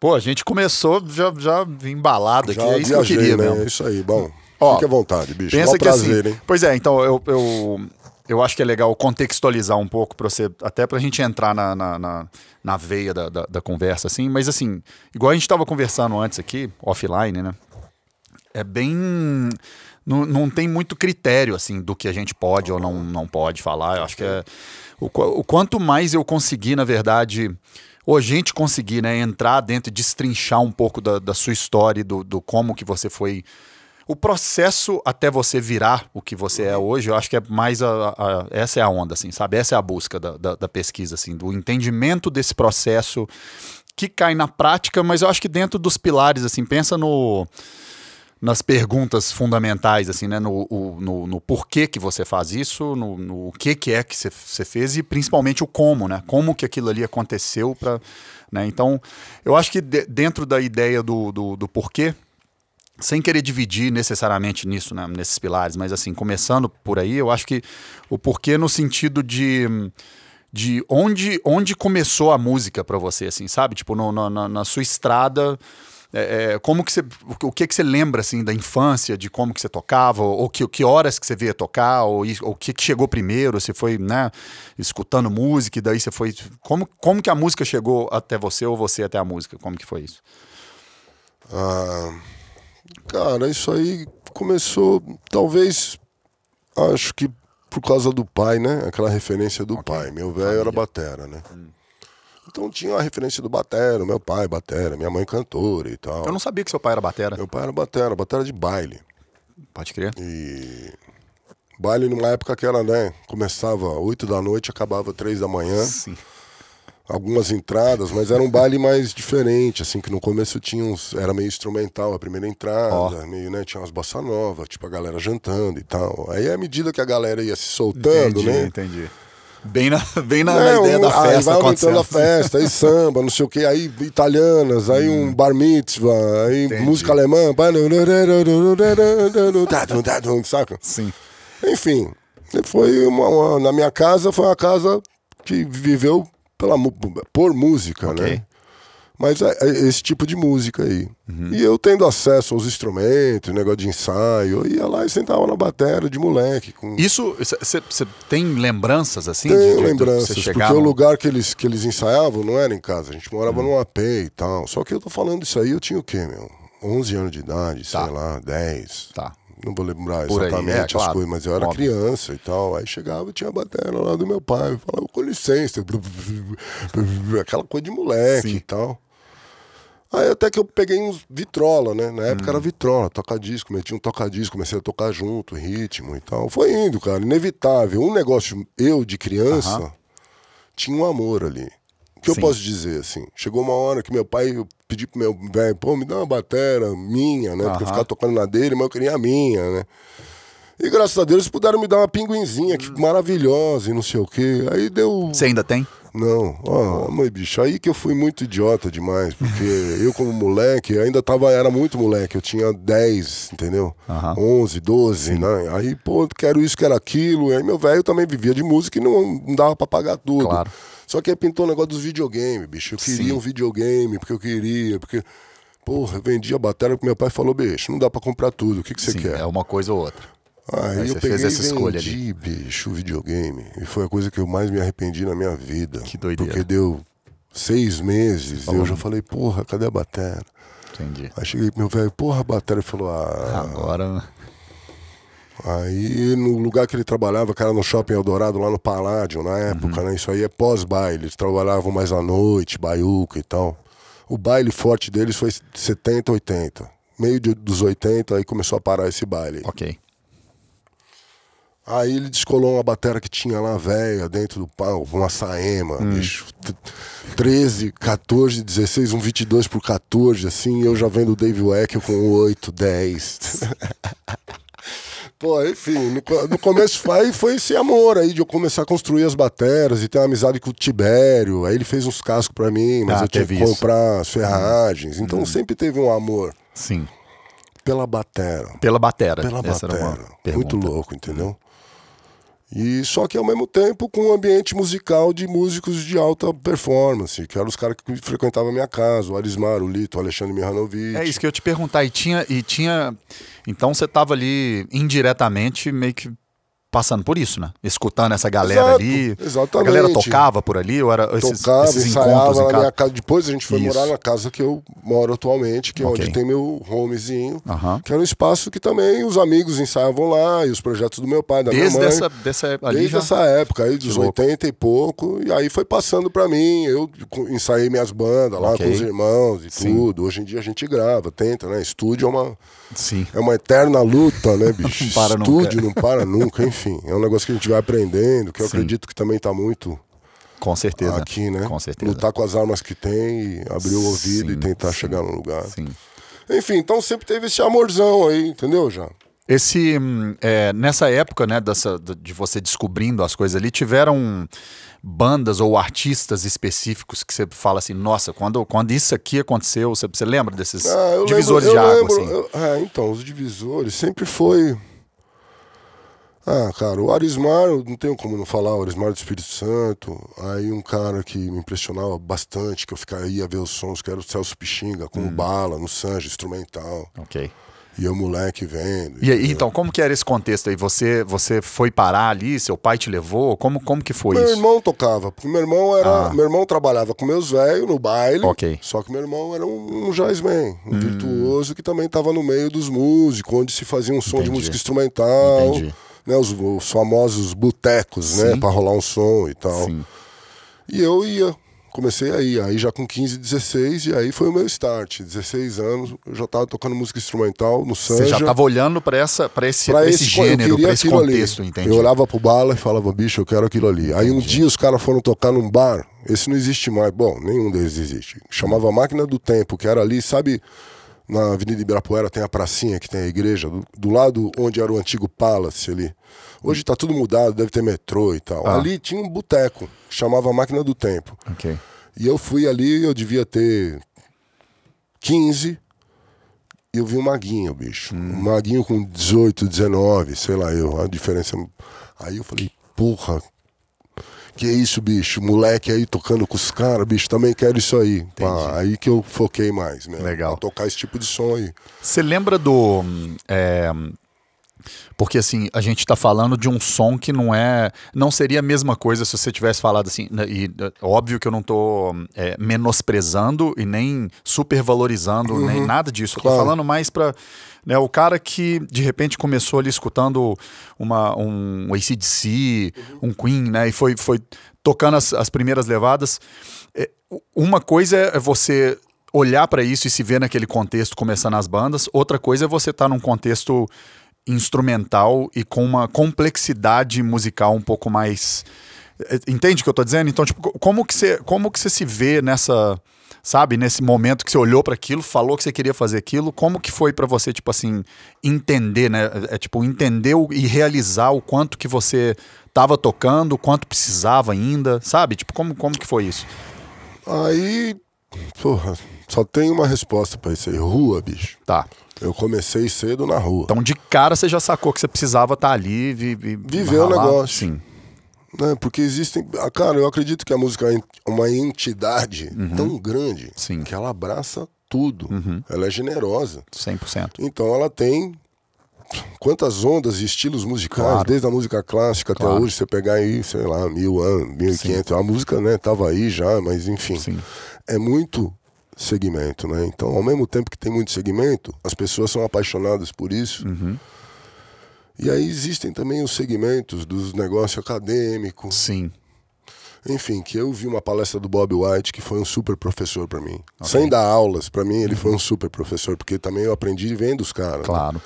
Pô, a gente começou já, já embalado aqui, já é isso viajei, que eu queria né? mesmo. É isso aí, bom. Ó, Fique à vontade, bicho. Pensa um prazer, assim, hein? Pois é, então eu, eu, eu acho que é legal contextualizar um pouco para você, até para a gente entrar na, na, na, na veia da, da, da, conversa, assim. Mas assim, igual a gente estava conversando antes aqui, offline, né? É bem. Não, não tem muito critério, assim, do que a gente pode ou não, não pode falar. Eu acho que é. O, o quanto mais eu conseguir, na verdade ou a gente conseguir né, entrar dentro e destrinchar um pouco da, da sua história, do, do, como que você foi. O processo até você virar o que você é hoje, eu acho que é mais a, a essa é a onda, assim, sabe? Essa é a busca da, da, da pesquisa, assim, do entendimento desse processo que cai na prática, mas eu acho que dentro dos pilares, assim, pensa no nas perguntas fundamentais, assim, né? No, no, no porquê que você faz isso, no, no que, que é que você, você fez e principalmente o como, né? Como que aquilo ali aconteceu para. Né? Então, eu acho que de, dentro da ideia do, do, do porquê, sem querer dividir necessariamente nisso, né, nesses pilares, mas assim, começando por aí, eu acho que o porquê no sentido de de onde onde começou a música para você assim, sabe? Tipo no, no, na sua estrada é, é, como que você, o que que você lembra assim da infância, de como que você tocava, ou que, que horas que você via tocar, ou o que, que chegou primeiro, você foi né, escutando música e daí você foi, como, como que a música chegou até você ou você até a música, como que foi isso? Ah, cara, isso aí começou talvez, acho que por causa do pai, né? Aquela referência do okay. pai. Meu velho era batera, né? Hum. Então tinha a referência do batera, meu pai batera, minha mãe cantora e tal. Eu não sabia que seu pai era batera. Meu pai era batera, batera de baile. Pode crer. E baile numa época que era, né, começava 8 da noite, acabava 3 da manhã. Sim. Algumas entradas, mas era um baile mais diferente, assim, que no começo tinha uns, era meio instrumental a primeira entrada, oh. meio, né, tinha umas bossa nova, tipo a galera jantando e tal. Aí à medida que a galera ia se soltando, entendi, né? Entendi, entendi Bem na, bem na, não, na ideia um, da festa. Aí vai aumentando a festa, aí samba, não sei o que, aí italianas, aí hum. um bar mitzvah, aí Entendi. música alemã. Saca? Sim. Enfim, foi uma, uma, na minha casa, foi uma casa que viveu pela, por música, okay. né? Mas é, é esse tipo de música aí. Uhum. E eu tendo acesso aos instrumentos, negócio de ensaio, eu ia lá e sentava na bateria de moleque. Com... Isso, você tem lembranças assim? Tenho de, de, lembranças, porque o lugar que eles, que eles ensaiavam não era em casa, a gente morava uhum. num AP e tal. Só que eu tô falando isso aí, eu tinha o quê, meu? 11 anos de idade, tá. sei lá, 10. Tá. Não vou lembrar Por exatamente aí, é, as claro. coisas, mas eu era Óbvio. criança e tal. Aí chegava e tinha a bateria lá do meu pai. Eu falava, com licença. Aquela coisa de moleque Sim. e tal. Aí até que eu peguei uns vitrola, né? Na época hum. era vitrola, toca-disco, meti um toca-disco, comecei a tocar junto, ritmo e tal. Foi indo, cara, inevitável. Um negócio, eu de criança, uh -huh. tinha um amor ali. O que Sim. eu posso dizer, assim? Chegou uma hora que meu pai, eu pedi pro meu velho, pô, me dá uma batera minha, né? Uh -huh. Porque eu ficava tocando na dele, mas eu queria a minha, né? E graças a Deus eles puderam me dar uma pinguinzinha, que hum. maravilhosa e não sei o quê. Aí deu. Você ainda tem? Não, ó, oh, mãe, bicho, aí que eu fui muito idiota demais, porque eu, como moleque, ainda tava, era muito moleque, eu tinha 10, entendeu? Uhum. 11, 12, Sim. né? Aí, pô, quero isso, quero aquilo. Aí meu velho também vivia de música e não, não dava pra pagar tudo. Claro. Só que aí pintou o um negócio dos videogames, bicho. Eu queria Sim. um videogame, porque eu queria, porque. Porra, eu vendia a bateria porque meu pai falou, bicho, não dá pra comprar tudo, o que, que você quer? É uma coisa ou outra. Aí, Aí eu peguei fez essa escolha vendi, ali. bicho, videogame. E foi a coisa que eu mais me arrependi na minha vida. Que doideira. Porque deu seis meses, Falou. eu já falei, porra, cadê a bateria? Entendi. Aí cheguei meu velho, porra, a bateria falou, ah. Agora. Né? Aí no lugar que ele trabalhava, que era no shopping Eldorado, lá no Paládio, na uhum. época, uhum. né? Isso aí é pós-baile. Eles trabalhavam mais à noite, baiuca e tal. O baile forte deles foi 70, 80. Meio de, dos 80, aí começou a parar esse baile. Ok. Aí ele descolou uma batera que tinha lá, velha, dentro do pau, uma saema, hum. bicho. 13, 14, 16, um 22 por 14, assim, eu já vendo o Dave Weck com 8, 10. Pô, enfim, no, no começo foi, foi esse amor aí de eu começar a construir as bateras e ter uma amizade com o Tibério. Aí ele fez uns cascos para mim, mas ah, eu tive que comprar as ferragens. Hum. Então hum. sempre teve um amor. Sim. Pela batera. Pela batera. Pela batera. Muito louco, entendeu? E só que ao mesmo tempo com um ambiente musical de músicos de alta performance, que eram os caras que frequentavam a minha casa, o Arismar, o Lito, o Alexandre Mihanovic. É isso que eu te perguntar. E tinha. E tinha... Então você estava ali indiretamente meio que passando por isso, né? Escutando essa galera Exato, ali. Exatamente. A galera tocava por ali, ou era esses, tocava, esses ensaiava na minha casa. Depois a gente foi isso. morar na casa que eu moro atualmente, que é okay. onde tem meu homezinho, que era um espaço que também os amigos ensaiavam lá, e os projetos do meu pai, da desde minha mãe. Essa, dessa, desde já... essa época, aí dos 80 e pouco, e aí foi passando para mim. Eu ensaiei minhas bandas lá okay. com os irmãos e Sim. tudo. Hoje em dia a gente grava, tenta, né? Estúdio é uma, Sim. É uma eterna luta, né, bicho? não para Estúdio nunca. não para nunca, enfim enfim, é um negócio que a gente vai aprendendo, que eu Sim. acredito que também tá muito com certeza. Aqui, né? Com certeza. Lutar com as armas que tem, abrir o ouvido sim, e tentar sim, chegar no lugar. Sim. Enfim, então sempre teve esse amorzão aí, entendeu, já? Esse, hum, é, nessa época, né, dessa, de você descobrindo as coisas ali, tiveram bandas ou artistas específicos que você fala assim, nossa, quando, quando isso aqui aconteceu, você, você lembra desses ah, divisores lembro, de água? Lembro, assim? eu, é, então, os divisores sempre foi ah, cara, o Arismar, não tenho como não falar, o Arismar do Espírito Santo. Aí um cara que me impressionava bastante, que eu ficaria ver os sons, que era o Celso Pixinga, com hum. o Bala, no Sanjo, instrumental. Ok. E o moleque vendo. E, e então, como que era esse contexto aí? Você, você foi parar ali, seu pai te levou? Como, como que foi meu isso? Meu irmão tocava, porque meu irmão era. Ah. Meu irmão trabalhava com meus velhos no baile. Ok. Só que meu irmão era um, um jazzman, um hum. virtuoso que também estava no meio dos músicos, onde se fazia um som Entendi. de música instrumental. Entendi né, os, os famosos botecos, né? Para rolar um som e tal. Sim. E eu ia, comecei aí, aí já com 15, 16, e aí foi o meu start. 16 anos, eu já estava tocando música instrumental no Sanja. Você já estava olhando para essa para esse, pra esse, esse gênero, para esse contexto, entende? Eu olhava pro bala e falava, bicho, eu quero aquilo ali. Entendi. Aí um dia os caras foram tocar num bar, esse não existe mais. Bom, nenhum deles existe. Chamava Máquina do Tempo, que era ali, sabe na Avenida Ibirapuera tem a pracinha que tem a igreja, do, do lado onde era o antigo Palace ali. Hoje está tudo mudado, deve ter metrô e tal. Ah. Ali tinha um boteco, chamava Máquina do Tempo. Okay. E eu fui ali, eu devia ter 15, e eu vi um maguinho, bicho. Hum. Um maguinho com 18, 19, sei lá eu, a diferença. Aí eu falei, porra, que é isso, bicho, moleque aí tocando com os caras, bicho, também quero isso aí. Pá, aí que eu foquei mais, né? Legal. Pra tocar esse tipo de som aí. Você lembra do. Hum, é... Porque assim, a gente está falando de um som que não é. Não seria a mesma coisa se você tivesse falado assim. Né, e né, óbvio que eu não estou hum, é, menosprezando e nem supervalorizando, uhum, nem nada disso. Eu tô falando mais para né? O cara que de repente começou ali escutando uma, um ACDC, uhum. um Queen, né? E foi, foi tocando as, as primeiras levadas. É, uma coisa é, é você olhar para isso e se ver naquele contexto começando as bandas, outra coisa é você estar tá num contexto instrumental e com uma complexidade musical um pouco mais. É, entende o que eu estou dizendo? Então, tipo, como que você, como que você se vê nessa sabe, nesse momento que você olhou para aquilo, falou que você queria fazer aquilo, como que foi para você, tipo assim, entender, né? É, é tipo, entender e realizar o quanto que você estava tocando, o quanto precisava ainda, sabe? Tipo, como, como que foi isso? Aí, porra, só tem uma resposta para isso aí: rua, bicho. Tá. Eu comecei cedo na rua. Então, de cara, você já sacou que você precisava estar tá ali e, e viver o negócio. Sim né? Porque existem. Ah, cara, eu acredito que a música é uma entidade uhum. tão grande Sim. que ela abraça tudo. Uhum. Ela é generosa. 100%. Então ela tem quantas ondas e estilos musicais, claro. desde a música clássica claro. até hoje, você pegar aí, sei lá, mil anos, mil e quinhentos, a música, né, tava aí já, mas enfim, Sim. é muito segmento, né, então ao mesmo tempo que tem muito segmento, as pessoas são apaixonadas por isso, uhum. E aí existem também os segmentos dos negócios acadêmicos. Sim. Enfim, que eu vi uma palestra do Bob White, que foi um super professor para mim. Okay. Sem dar aulas, para mim ele foi um uhum. super professor, porque também eu aprendi vendo os caras. Né? Claro. Né?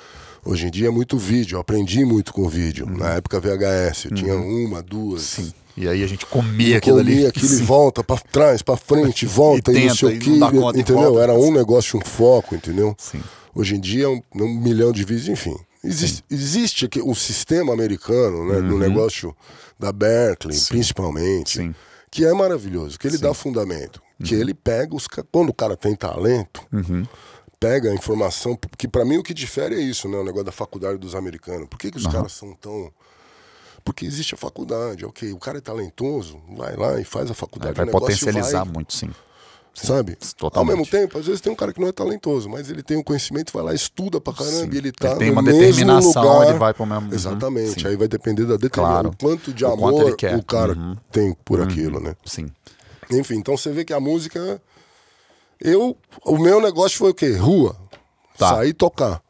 Hoje em dia é muito vídeo, eu aprendi muito com vídeo. Uhum. Na época VHS, eu uhum. tinha uma, duas. Sim. E aí a gente comia aquilo comia ali. Comia aquilo Sim. e volta para trás, para frente, volta e, tenta, e não sei o que. Entendeu? Era um negócio, um foco, entendeu? Sim. Hoje em dia, é um, um milhão de vídeos, enfim. Existe, existe aqui o sistema americano, né, uhum. no negócio da Berkeley, Sim. principalmente, Sim. que é maravilhoso, que ele Sim. dá fundamento, uhum. que ele pega os quando o cara tem talento, uhum. pega a informação, que para mim o que difere é isso, né, o negócio da faculdade dos americanos. Por que que os caras são tão porque existe a faculdade, ok. O cara é talentoso, vai lá e faz a faculdade. vai potencializar vai... muito, sim sabe? Totalmente. Ao mesmo tempo, às vezes tem um cara que não é talentoso, mas ele tem o um conhecimento, vai lá, estuda pra caramba, Sim. e ele tá ele tem uma determinação, lugar. ele vai pro mesmo uhum. Exatamente. Aí vai depender da determinação, claro. quanto de o amor o cara uhum. tem por uhum. aquilo, né? Sim. Enfim, então você vê que a música eu, o meu negócio foi o quê? Rua. Tá. Sair tocar.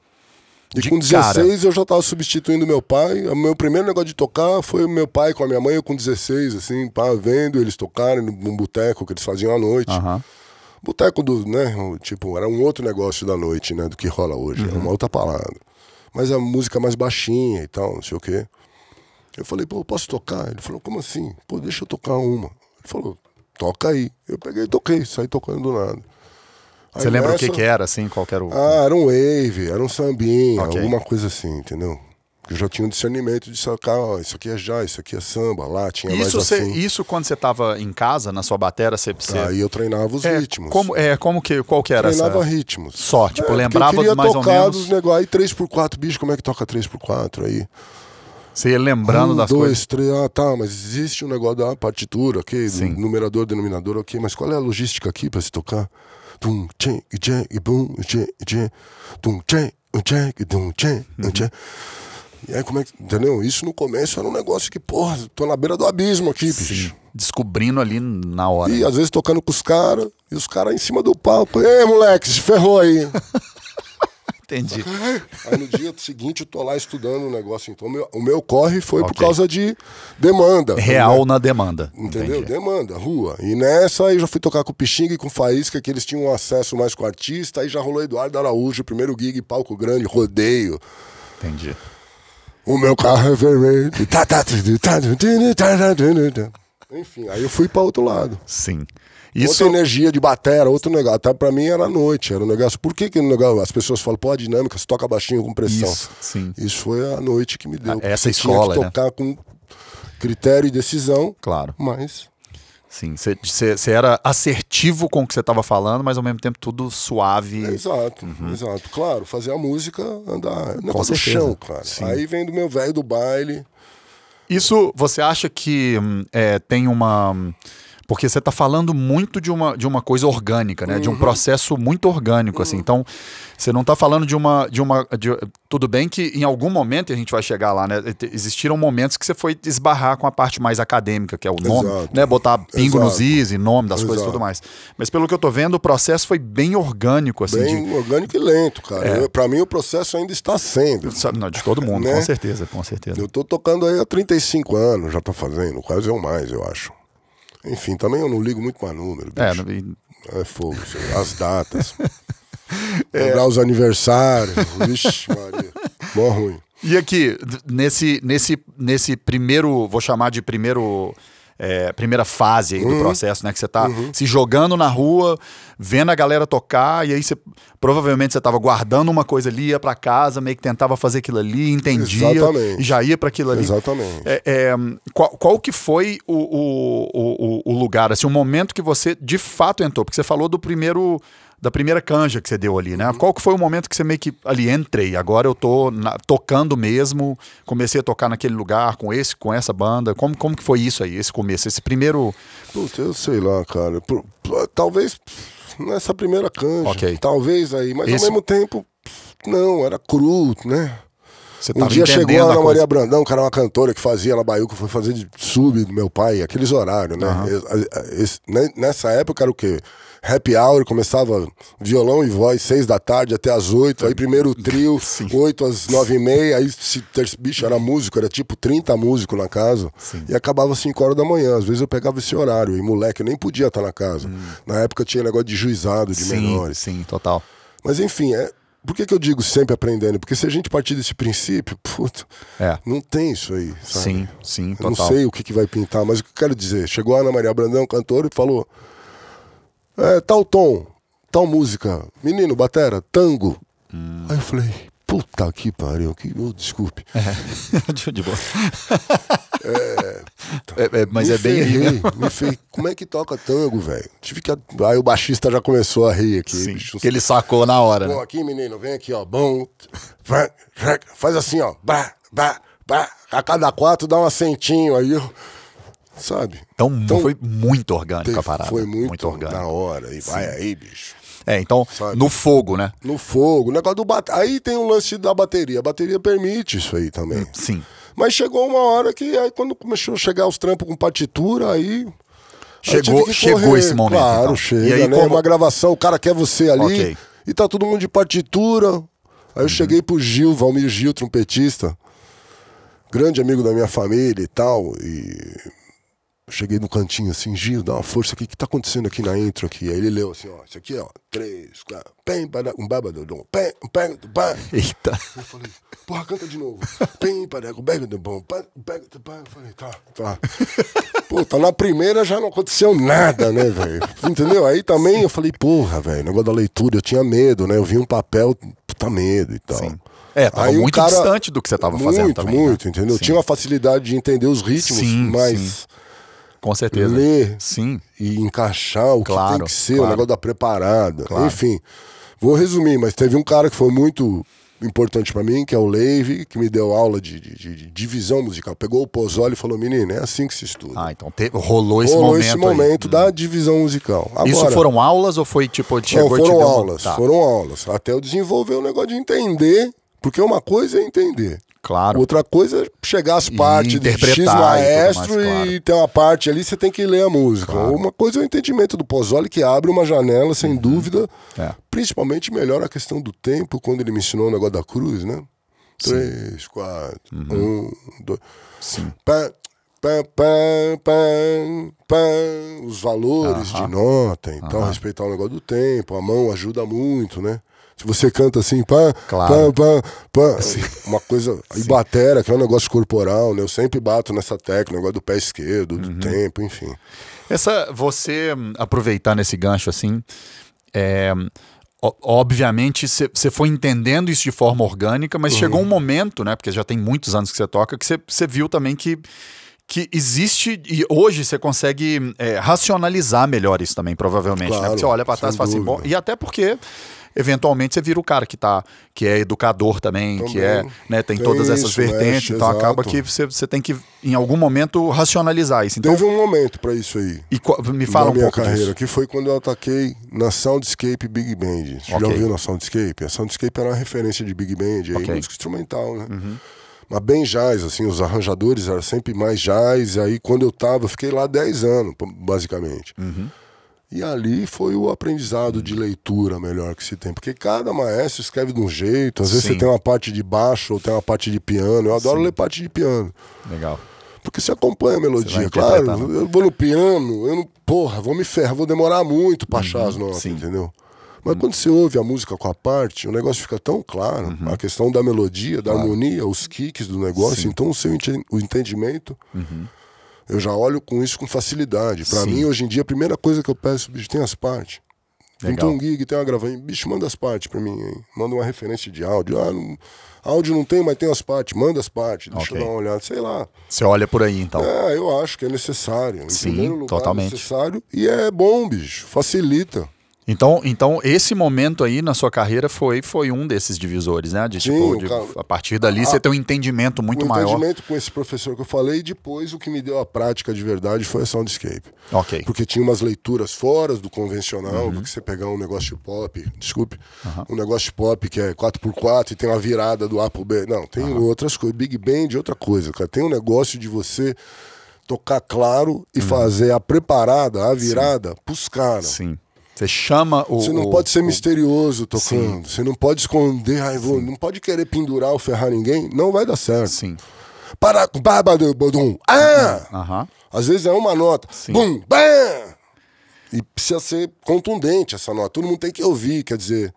E de com 16 cara. eu já tava substituindo meu pai. O meu primeiro negócio de tocar foi meu pai com a minha mãe, eu com 16, assim, pá, vendo eles tocarem num boteco que eles faziam à noite. Uhum. Boteco do, né, tipo, era um outro negócio da noite, né, do que rola hoje. É uhum. Era uma outra palavra. Mas a música mais baixinha e tal, não sei o quê. Eu falei, pô, posso tocar? Ele falou, como assim? Pô, deixa eu tocar uma. Ele falou, toca aí. Eu peguei e toquei, saí tocando do nada. Você lembra o que, que, era, assim, qual era o... Ah, era um wave, era um sambinho, okay. alguma coisa assim, entendeu? Eu já tinha um discernimento de sacar, ó, isso aqui é jazz isso aqui é samba, lá tinha isso mais cê, assim. Isso quando você estava em casa, na sua batera, você... você... Aí eu treinava os é, ritmos. Como, é, como que, qual que era treinava essa... ritmos. Só, tipo, é, lembrava eu mais ou menos... os negócios, aí 3x4, bicho, como é que toca 3x4 aí? Você ia lembrando um, das dois, coisas. Três, ah, tá, mas existe um negócio da partitura, ok? Sim. Numerador, denominador, ok, mas qual é a logística aqui para se tocar? Tum, tchê, tchê, bum, tchê, tchê. Tum, tchê, tchê, tum, tchê, tchê. E aí, como é que. Entendeu? Isso no começo era um negócio que, porra, tô na beira do abismo aqui, bicho. Descobrindo ali na hora. E às vezes tocando com os caras, e os caras em cima do palco. Ei, moleque, se ferrou aí. Entendi. Aí no dia seguinte eu tô lá estudando o um negócio. Então meu, o meu corre foi okay. por causa de demanda. Tá Real né? na demanda. Entendeu? Entendi. Demanda, rua. E nessa aí já fui tocar com o Pixinga e com o Faísca, que eles tinham acesso mais com o artista. Aí já rolou Eduardo Araújo, primeiro gig, palco grande, rodeio. Entendi. O meu carro é vermelho. Enfim, aí eu fui para outro lado. Sim. Isso... Outra energia de batera, outro negócio. Até pra mim era noite, era um negócio. Por que, que negócio, as pessoas falam, pô, a dinâmica, você toca baixinho com pressão? Isso, sim. Isso foi a noite que me deu. Ah, essa escola. Tinha que né? tocar né? com critério e decisão. Claro. Mas. Sim, você era assertivo com o que você estava falando, mas ao mesmo tempo tudo suave. Exato, uhum. exato. Claro, fazer a música andar né, no do chão, cara. Sim. Aí vem do meu velho do baile. Isso, você acha que hum, é, tem uma hum, porque você está falando muito de uma, de uma coisa orgânica, né? Uhum. De um uhum. processo muito orgânico, assim. uhum. assim. Então, você não está falando de uma. De uma de, tudo bem que em algum momento, a gente vai chegar lá, né? Existiram momentos que você foi esbarrar com a parte mais acadêmica, que é o nome, Exato. né? Botar pingo Exato. nos is e nome das Exato. coisas e tudo mais. Mas pelo que eu estou vendo, o processo foi bem orgânico, assim. Bem de... orgânico e lento, cara. É. Para mim, o processo ainda está sendo. Sabe, não, de todo mundo, né? com certeza, com certeza. Eu estou tocando aí há 35 anos, já estou fazendo, quase ou mais, eu acho. Enfim, também eu não ligo muito para número, é, bicho. É, não... é fogo, as datas. é. Lembrar os aniversários. Vixe, Maria. Mó ruim. E aqui, nesse, nesse, nesse primeiro, vou chamar de primeiro é, primeira fase uhum. do processo, né? Que você tá uhum. se jogando na rua, vendo a galera tocar, e aí você provavelmente você tava guardando uma coisa ali, ia pra casa, meio que tentava fazer aquilo ali, entendia Exatamente. e já ia para aquilo ali. Exatamente. É, é, qual, qual, que foi o, o, o, o lugar, assim, o momento que você de fato entrou? Porque você falou do primeiro da primeira canja que você deu ali, né? Uhum. Qual que foi o momento que você meio que ali entrei? Agora eu tô na, tocando mesmo, comecei a tocar naquele lugar com esse, com essa banda. Como como que foi isso aí, esse começo, esse primeiro? Putz, eu sei lá, cara. Por, talvez nessa primeira canja, okay. talvez aí, mas esse... ao mesmo tempo não, era cru, né? um dia chegou a Ana Maria Brandão, que era uma cantora que fazia na que foi fazer de sub do meu pai, aqueles horários, né? Uhum. Esse, nessa época era o quê? happy hour, começava violão e voz, seis da tarde até as oito, aí primeiro trio, Sim. oito às nove e meia, aí se, bicho, era músico, era tipo trinta músicos na casa, Sim. e acabava cinco horas da manhã, às vezes eu pegava esse horário, e moleque, eu nem podia estar na casa. Hum. Na época tinha negócio de juizado, de sim, menores. Sim, total. Mas enfim, é, por que, que eu digo sempre aprendendo? Porque se a gente partir desse princípio, puto, é. não tem isso aí. Sabe? Sim, sim, total. Eu não sei o que, que vai pintar, mas o que eu quero dizer, chegou a Ana Maria Brandão, cantora, e falou: é, tal tom, tal música. Menino, batera, tango. Hum. Aí eu falei, puta que pariu, que, oh, desculpe. É, de boa. é, é, é, mas é ferrei, bem. me fei, como é que toca tango, velho? Tive que. Aí o baixista já começou a rir aqui. Sim, bicho, que ele sacou na hora. Bom, né? aqui, menino, vem aqui, ó. Bom. Faz assim, ó. Bah, bah, bah. A cada quatro dá um acentinho. Aí eu sabe? Então, então foi muito orgânico teve, a parada. Foi muito, muito orgânico. Na hora, e Sim. vai aí, bicho. É, então, sabe? no fogo, né? No fogo. O negócio do bate... Aí tem o lance da bateria. A bateria permite isso aí também. Hum, sim. Mas chegou uma hora que aí quando começou a chegar os trampos com partitura, aí Chegou, chegou esse momento. Claro, então. chega, e aí, né? Como... Uma gravação, o cara quer você ali. Okay. E tá todo mundo de partitura. Aí eu uhum. cheguei pro Gil, Valmir Gil, trompetista. Grande amigo da minha família e tal. E Cheguei no cantinho assim, Gil, dá uma força aqui, o que tá acontecendo aqui na intro aqui? Aí ele leu assim, ó, isso aqui, ó, três, quatro, pem, para, um babadodom, pem, pega, pá. Eita. Eu falei, porra, canta de novo. Pem, para, pega, do bom, pega, Eu falei, tá, tá. Puta, tá na primeira já não aconteceu nada, né, velho? Entendeu? Aí também eu falei, porra, velho, negócio da leitura, eu tinha medo, né? Eu vi um papel, puta medo e tal. Sim. É, tava aí muito cara... distante do que você tava muito, fazendo também. Muito, né? muito, entendeu? Sim. Tinha uma facilidade de entender os ritmos, sim, mas... Sim com certeza. Ler. Sim. E encaixar o claro, que tem que ser, claro. o negócio da preparada. Claro. Enfim, vou resumir, mas teve um cara que foi muito importante para mim, que é o Leive, que me deu aula de, de, de divisão musical. Pegou o Pozzoli e falou, menino, é assim que se estuda. Ah, então te... rolou esse rolou momento. esse momento aí. da hum. divisão musical. Agora, Isso foram aulas ou foi tipo... Chegou não, foram aulas, tá. foram aulas. Até eu desenvolver o negócio de entender, porque uma coisa é entender. Claro. Outra coisa é chegar às partes de X maestro e, mais, claro. e, ter uma parte ali, você tem que ler a música. Claro. Uma coisa é o entendimento do Pozzoli, que abre uma janela, sem uhum. dúvida. É. Principalmente melhor a questão do tempo, quando ele me ensinou o negócio da cruz, né? Sim. Três, quatro, uhum. um, dois. Sim. Pá, pá, pá, pá, os valores uhum. de nota, então, respeitar o negócio do tempo, a mão ajuda muito, né? Se você canta assim, pá, claro. pá, pá, pá, é. assim, uma coisa. E batera, que é um negócio corporal, né? Eu sempre bato nessa técnica, negócio do pé esquerdo, do uhum. tempo, enfim. Essa. Você hum, aproveitar nesse gancho assim. É, obviamente você foi entendendo isso de forma orgânica, mas uhum. chegou um momento, né? Porque já tem muitos anos que você toca, que você viu também que que existe e hoje você consegue é, racionalizar melhor isso também, provavelmente. Né? Claro, né? Porque você olha para trás e fala assim, bom, e até porque eventualmente você vira o cara que tá, que é educador também, também. que é, né, tem, tem todas essas isso, vertentes, mexe, então exato. acaba que você, você tem que, em algum momento, racionalizar isso. Então, Teve um momento para isso aí. E me fala na um minha pouco carreira, disso. que foi quando eu ataquei na Soundscape Big Band. Você okay. já ouviu na Soundscape? A Soundscape era uma referência de Big Band, okay. música instrumental, né? Uhum mas bem jazz, assim, os arranjadores eram sempre mais jazz, e aí quando eu tava, eu fiquei lá 10 anos, basicamente. Uhum. E ali foi o aprendizado de leitura melhor que se tem. Porque cada maestro escreve de um jeito. Às vezes Sim. você tem uma parte de baixo ou tem uma parte de piano. Eu adoro Sim. ler parte de piano. Legal. Porque você acompanha a melodia, claro. Eu vou no piano, eu não. Porra, vou me ferrar, vou demorar muito pra achar as uhum. notas, Sim. entendeu? Mas uhum. quando você ouve a música com a parte, o negócio fica tão claro. Uhum. A questão da melodia, da claro. harmonia, os kicks do negócio. Sim. Então o seu ente o entendimento. Uhum. Eu já olho com isso com facilidade. Para mim, hoje em dia, a primeira coisa que eu peço, bicho, tem as partes. Então um gig, tem uma gravando. Bicho, manda as partes pra mim, hein? Manda uma referência de áudio. Ah, não... áudio não tem, mas tem as partes. Manda as partes, deixa okay. eu dar uma olhada, sei lá. Você olha por aí, então. É, eu acho que é necessário. Em Sim, lugar, é totalmente. É necessário. E é bom, bicho. Facilita. Então, então esse momento aí na sua carreira foi, foi um desses divisores, né? De, tipo, Sim, tipo, de, cara, a partir dali a, você tem um entendimento muito um maior. entendimento com esse professor que eu falei, e depois o que me deu a prática de verdade foi a Soundscape. Ok. Porque tinha umas leituras fora do convencional, uhum. porque você pegar um negócio de pop, desculpe, uhum. um negócio de pop que é 4x4 e tem uma virada do A pro B. Não, tem uhum. outras coisas, Big Band, outra coisa, cara. Tem um negócio de você tocar claro e uhum. fazer a preparada, a virada, pros caras. Sim. Você chama o. Você não o, pode ser o... misterioso tocando. Sim. Você não pode esconder, ai, vou, não pode querer pendurar ou ferrar ninguém. Não vai dar certo. Sim. Para do bodum. Ah! Uhum. Às vezes é uma nota. Sim. Bum, bam! E precisa ser contundente essa nota. Todo mundo tem que ouvir, quer dizer.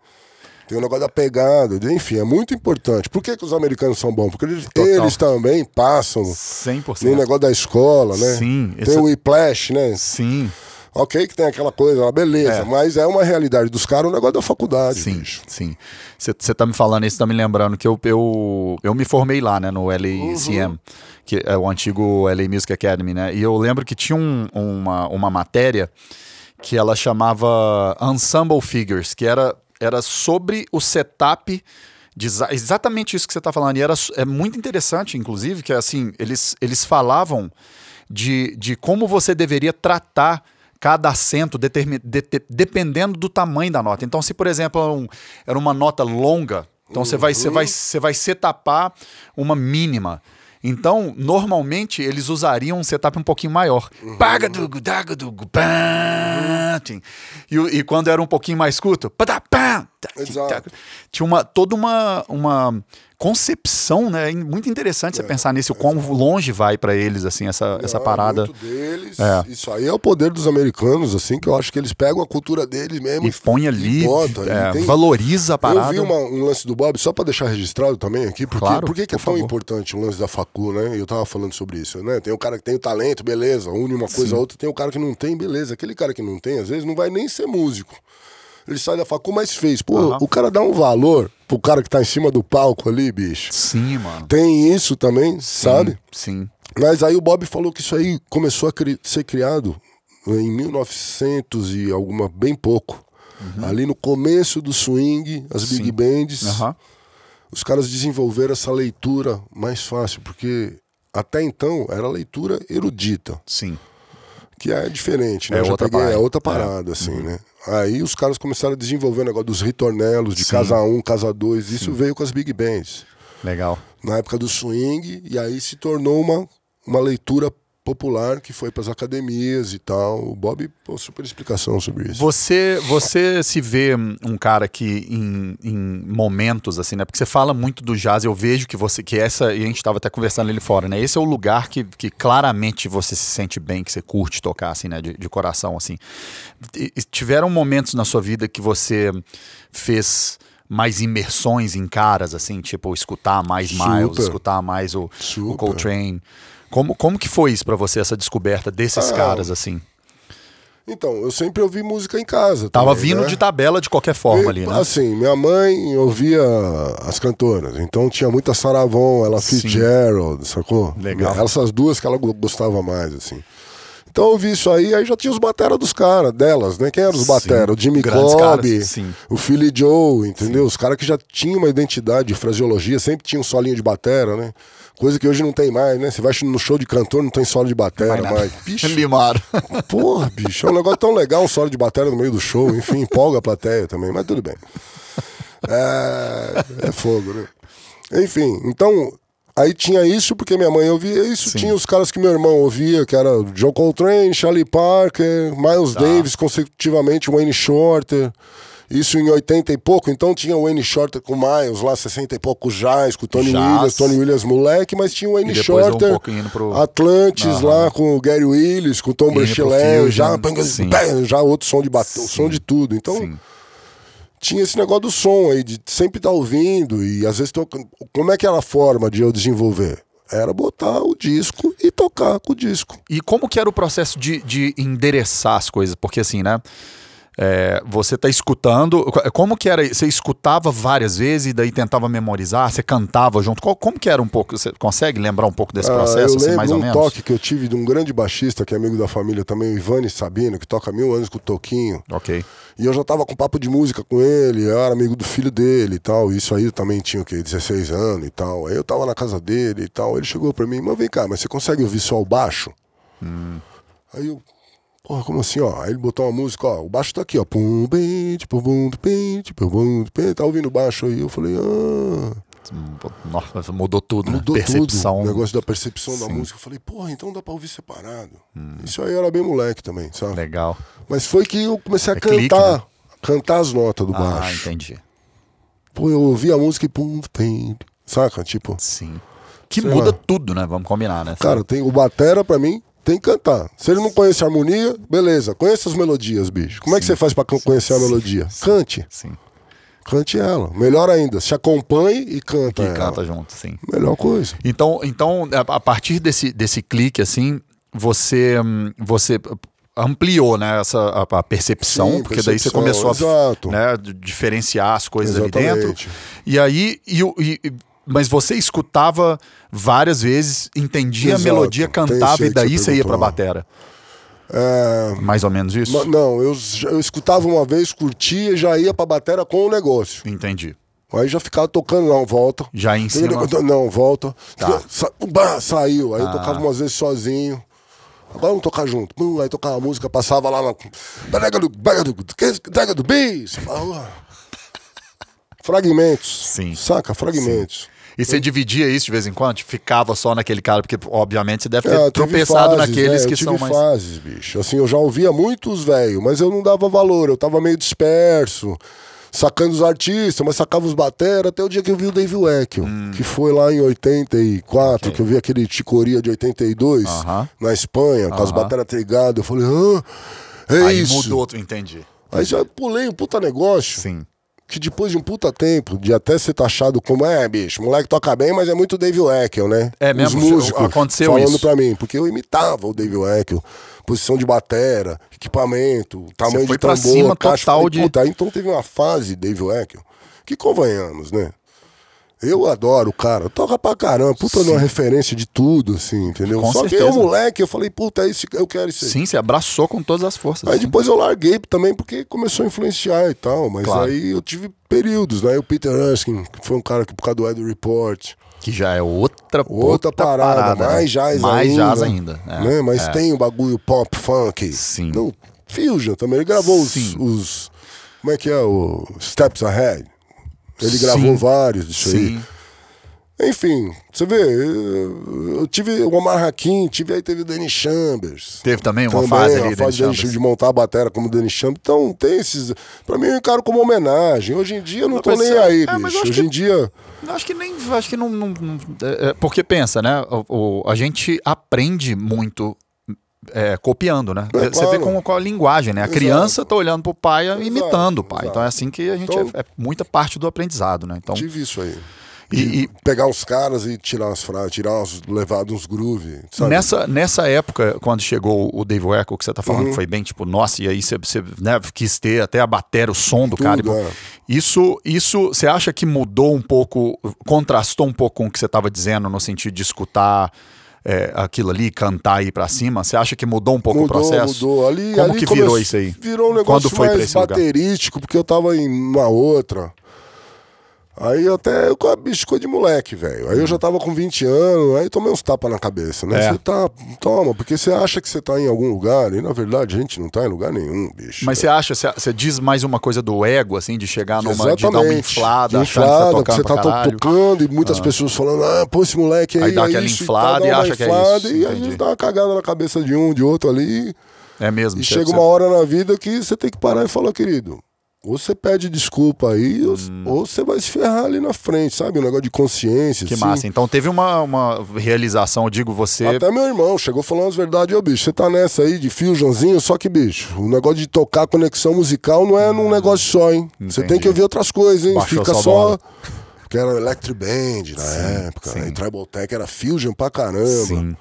Tem o um negócio da pegada, enfim, é muito importante. Por que, que os americanos são bons? Porque eles, eles também passam 100%. no negócio da escola, né? Sim. Tem essa... o whiplash, né? Sim. Ok, que tem aquela coisa, uma beleza, é. mas é uma realidade dos caras o um negócio da faculdade. Sim, bicho. sim. Você tá me falando isso, tá me lembrando que eu, eu, eu me formei lá, né, no LCM, uhum. que é o antigo LA Music Academy, né? E eu lembro que tinha um, uma, uma matéria que ela chamava Ensemble Figures, que era, era sobre o setup exatamente isso que você está falando. E era, é muito interessante, inclusive, que é assim, eles, eles falavam de, de como você deveria tratar cada acento de, dependendo do tamanho da nota. Então, se, por exemplo, era, um, era uma nota longa, então você uhum. vai, você vai, uhum. você vai setapar uma mínima. Então, normalmente, eles usariam um setup um pouquinho maior. Uhum. E, e quando era um pouquinho mais curto, tinha uma, toda uma, uma concepção, né? É muito interessante é, você pensar nisso, é, como longe vai para eles, assim, essa, Não, essa parada. deles, é. Isso aí é o poder dos americanos, assim, que eu acho que eles pegam a cultura deles mesmo. E põe ali, e bota, é, tem... valoriza a parada. Eu vi uma, um lance do Bob, só para deixar registrado também aqui, porque claro, por que, que é por é tão favor. importante o lance da facu, né? Eu tava falando sobre isso, né? Tem o cara que tem o talento, beleza, une uma coisa Sim. a outra, tem o cara que não tem, beleza. Aquele cara que não tem, às vezes, não vai nem ser músico ele sai da faculdade, mas fez. Pô, uhum. o cara dá um valor pro cara que tá em cima do palco ali, bicho. Sim, mano. Tem isso também, sim, sabe? Sim. Mas aí o Bob falou que isso aí começou a cri ser criado em 1900 e alguma, bem pouco. Uhum. Ali no começo do swing, as sim. big bands, uhum. os caras desenvolveram essa leitura mais fácil, porque até então era leitura erudita. Sim. Que é diferente, né? É, outra, peguei, é parada. é outra parada, é. assim, uhum. né? Aí os caras começaram a desenvolver o negócio dos ritornelos, de Sim. casa 1, um, casa 2. Isso Sim. veio com as big bands. Legal. Na época do swing, e aí se tornou uma, uma leitura popular que foi para as academias e tal. O Bob, pô, super explicação sobre isso. Você, você se vê hum, um cara que em, em, momentos assim, né? Porque você fala muito do jazz, eu vejo que você que essa e a gente estava até conversando ali fora, né? Esse é o lugar que, que claramente você se sente bem, que você curte tocar assim, né, de, de coração assim. E, tiveram momentos na sua vida que você fez mais imersões em caras assim, tipo escutar mais Miles, escutar mais o, o Coltrane. Como, como que foi isso para você, essa descoberta desses ah, caras, assim? Então, eu sempre ouvi música em casa. Tava também, vindo né? de tabela de qualquer forma e, ali, né? Assim, minha mãe ouvia as cantoras. Então tinha muita Saravon, ela Fitzgerald, sacou? Legal. Essas duas que ela gostava mais, assim. Então eu vi isso aí, aí já tinha os batera dos caras, delas, né? Quem eram os batera? Sim, o Jimmy Cobb, o Philly Joe, entendeu? Sim. Os caras que já tinham uma identidade, fraseologia, sempre tinham um solinho de batera, né? Coisa que hoje não tem mais, né? Você vai no show de cantor, não tem solo de batera mais. mais. Bicho. Limaram. Porra, bicho, é um negócio tão legal, um solo de batera no meio do show, enfim, empolga a plateia também, mas tudo bem. É, é fogo, né? Enfim, então Aí tinha isso, porque minha mãe ouvia isso. Sim. Tinha os caras que meu irmão ouvia, que era John Coltrane, Charlie Parker, Miles tá. Davis, consecutivamente, Wayne Shorter. Isso em 80 e pouco. Então tinha o Wayne Shorter com Miles lá, 60 e pouco, Jazz, com Tony Jazz. Williams, Tony Williams moleque, mas tinha o Wayne Shorter, um pro... Atlantis Aham. lá, com o Gary Willis, com o Tom Braschiel, já, já, já outro som de batom, som de tudo. Então... Sim tinha esse negócio do som aí, de sempre estar tá ouvindo e às vezes tocando. Como é que era a forma de eu desenvolver? Era botar o disco e tocar com o disco. E como que era o processo de, de endereçar as coisas? Porque assim, né? É, você está escutando. Como que era? Você escutava várias vezes e daí tentava memorizar? Você cantava junto? Qual, como que era um pouco? Você consegue lembrar um pouco desse ah, processo? Ah, eu assim, lembro mais ou um toque que eu tive de um grande baixista que é amigo da família também, o Ivani Sabino, que toca mil anos com o Toquinho. Ok. E eu já estava com papo de música com ele, eu era amigo do filho dele e tal. Isso aí eu também tinha o quê? 16 anos e tal. Aí eu estava na casa dele e tal. Ele chegou para mim, mas vem cá, mas você consegue ouvir só o baixo? Hum. Aí eu, Porra, como assim, ó? Aí ele botou uma música, ó, o baixo tá aqui, ó. Pum, pente pum tipo, bum, pum tipo, Tá ouvindo baixo aí? Eu falei, ah. Nossa, mudou tudo, né? mudou né? Percepção. Tudo. O negócio da percepção Sim. da música. Eu falei, porra, então dá pra ouvir separado. Hum. Isso aí era bem moleque também, sabe? Legal. Mas foi que eu comecei a é cantar, clique, né? cantar as notas do ah, baixo. Ah, entendi. Pô, eu ouvi a música e pum, pente Saca? Tipo. Sim. Que muda lá. tudo, né? Vamos combinar, né? Cara, tem o Batera pra mim tem que cantar. Se ele não conhece a harmonia, beleza. Conheça as melodias, bicho. Como sim, é que você faz para conhecer sim, a melodia? Sim, Cante. Sim. Cante ela. Melhor ainda, se acompanhe e canta. E canta junto, sim. Melhor coisa. Então, então a partir desse, desse clique, assim, você, hum, você ampliou né, essa, a, a percepção, Sim, porque percepção, daí você começou a né, diferenciar as coisas Exatamente. ali dentro. E aí, e, e, mas você escutava várias vezes, entendia Exato. a melodia, cantava e daí você ia pra batera. É... Mais ou menos isso? Não, eu, eu escutava uma vez, curtia e já ia pra batera com o negócio. Entendi. Aí já ficava tocando, não, volta. Já em cima? Não, volta. Tá. Sa bah, saiu. Aí ah. eu tocava umas vezes sozinho. Agora vamos tocar junto. aí tocava a música, passava lá na. Fragmentos. Sim. Saca? Fragmentos. Sim. E você dividia isso de vez em quando? Ficava só naquele cara, porque obviamente você deve é, ter é, tropeçado fases, naqueles né? que são mais. fases, bicho. Assim, eu já ouvia muitos velho, mas eu não dava valor, eu tava meio disperso. Sacando os artistas, mas sacava os batera até o dia que eu vi o Dave Weck, hum. que foi lá em 84, okay. que eu vi aquele Ticoria de 82 uh -huh. na Espanha, com uh -huh. as batera trigadas. Eu falei, ah, é Aí isso. Aí mudou, entendi. Aí já pulei um puta negócio. Sim que depois de um puta tempo, de até ser taxado como, é, bicho, moleque toca bem, mas é muito Dave Wackel, né? É mesmo, Os músicos aconteceu falando isso. pra mim, porque eu imitava o Dave Wackel, posição de batera, equipamento, tamanho Você foi de tambor, pra cima caixa, total falei, de... Puta, então teve uma fase Dave Wackel, que convenhamos, né? Eu adoro o cara, toca pra caramba, puta Sim. numa referência de tudo, assim, entendeu? Com Só certeza. que eu, moleque, eu falei, puta, é isso, eu quero isso aí. Sim, você abraçou com todas as forças. Aí né? depois eu larguei também, porque começou a influenciar e tal, mas claro. aí eu tive períodos, né? O Peter Erskine, que foi um cara que por causa do Ed Report... Que já é outra Outra parada, parada mais né? jazz mais ainda. Mais jazz ainda. É, né? Mas é. tem o bagulho pop, funk. Sim. Então, Fusion também, ele gravou os, os... Como é que é? O Steps Ahead. Ele gravou sim, vários disso sim. aí. Enfim, você vê, eu, tive o Omar Hakim, tive, aí teve o Danny Chambers. Teve também uma também, fase ali, fase de, montar a bateria como o Danny Chambers. Então, tem esses... para mim, eu encaro como homenagem. Hoje em dia, eu não tô nem é, aí, é, bicho. Hoje que, em dia... Acho que nem... Acho que não... não, não é, é, porque pensa, né? O, o, a gente aprende muito é, copiando, né? É, você claro. vê com qual linguagem, né? A Exato. criança tá olhando pro pai imitando o pai. Exato. Então é assim que a gente então, é, é, muita parte do aprendizado, né? Então tive isso aí. E, e pegar os caras e tirar as frases, tirar os levados uns groove. Sabe? Nessa, nessa época, quando chegou o Dave Echo, que você tá falando uhum. que foi bem tipo, nossa, e aí você, você né, quis ter até a bateria, o som do Tudo, cara. É. Isso, isso, você acha que mudou um pouco, contrastou um pouco com o que você estava dizendo no sentido de escutar é, aquilo ali, cantar e ir pra cima? Você acha que mudou um pouco mudou, o processo? Mudou, ali, Como ali que virou isso aí? Virou um negócio Quando foi mais baterístico, lugar? porque eu tava em uma outra. Aí até eu bicho ficou de moleque, velho. Aí eu já tava com 20 anos, aí tomei uns tapas na cabeça, né? É. Você é. tá. Toma, porque você acha que você tá em algum lugar, e na verdade a gente não tá em lugar nenhum, bicho. Mas você acha, você diz mais uma coisa do ego, assim, de chegar numa. Exatamente. De dar uma inflada, de inflada, que você tá, tocando, você tá tocando e muitas ah. pessoas falando, ah, pô, esse moleque aí. Aí dá é aquela isso, inflada e, tá, acha inflada, que é isso. E aí a gente dá uma cagada na cabeça de um, de outro ali. É mesmo. E chega uma hora na vida que você tem que parar e falar, querido, ou você pede desculpa aí, hum. ou você vai se ferrar ali na frente, sabe? Um negócio de consciência. Que assim. massa. Então teve uma, uma realização, eu digo, você. Até meu irmão chegou falando as verdades, ô bicho, você tá nessa aí de fio, Joãozinho, só que, bicho, o negócio de tocar conexão musical não é num hum. negócio só, hein? Entendi. Você tem que ouvir outras coisas, hein? Baixou Fica só. que era Electric Band na sim, época, sim. Né? E Tribal Tech era Fusion pra caramba. Sim.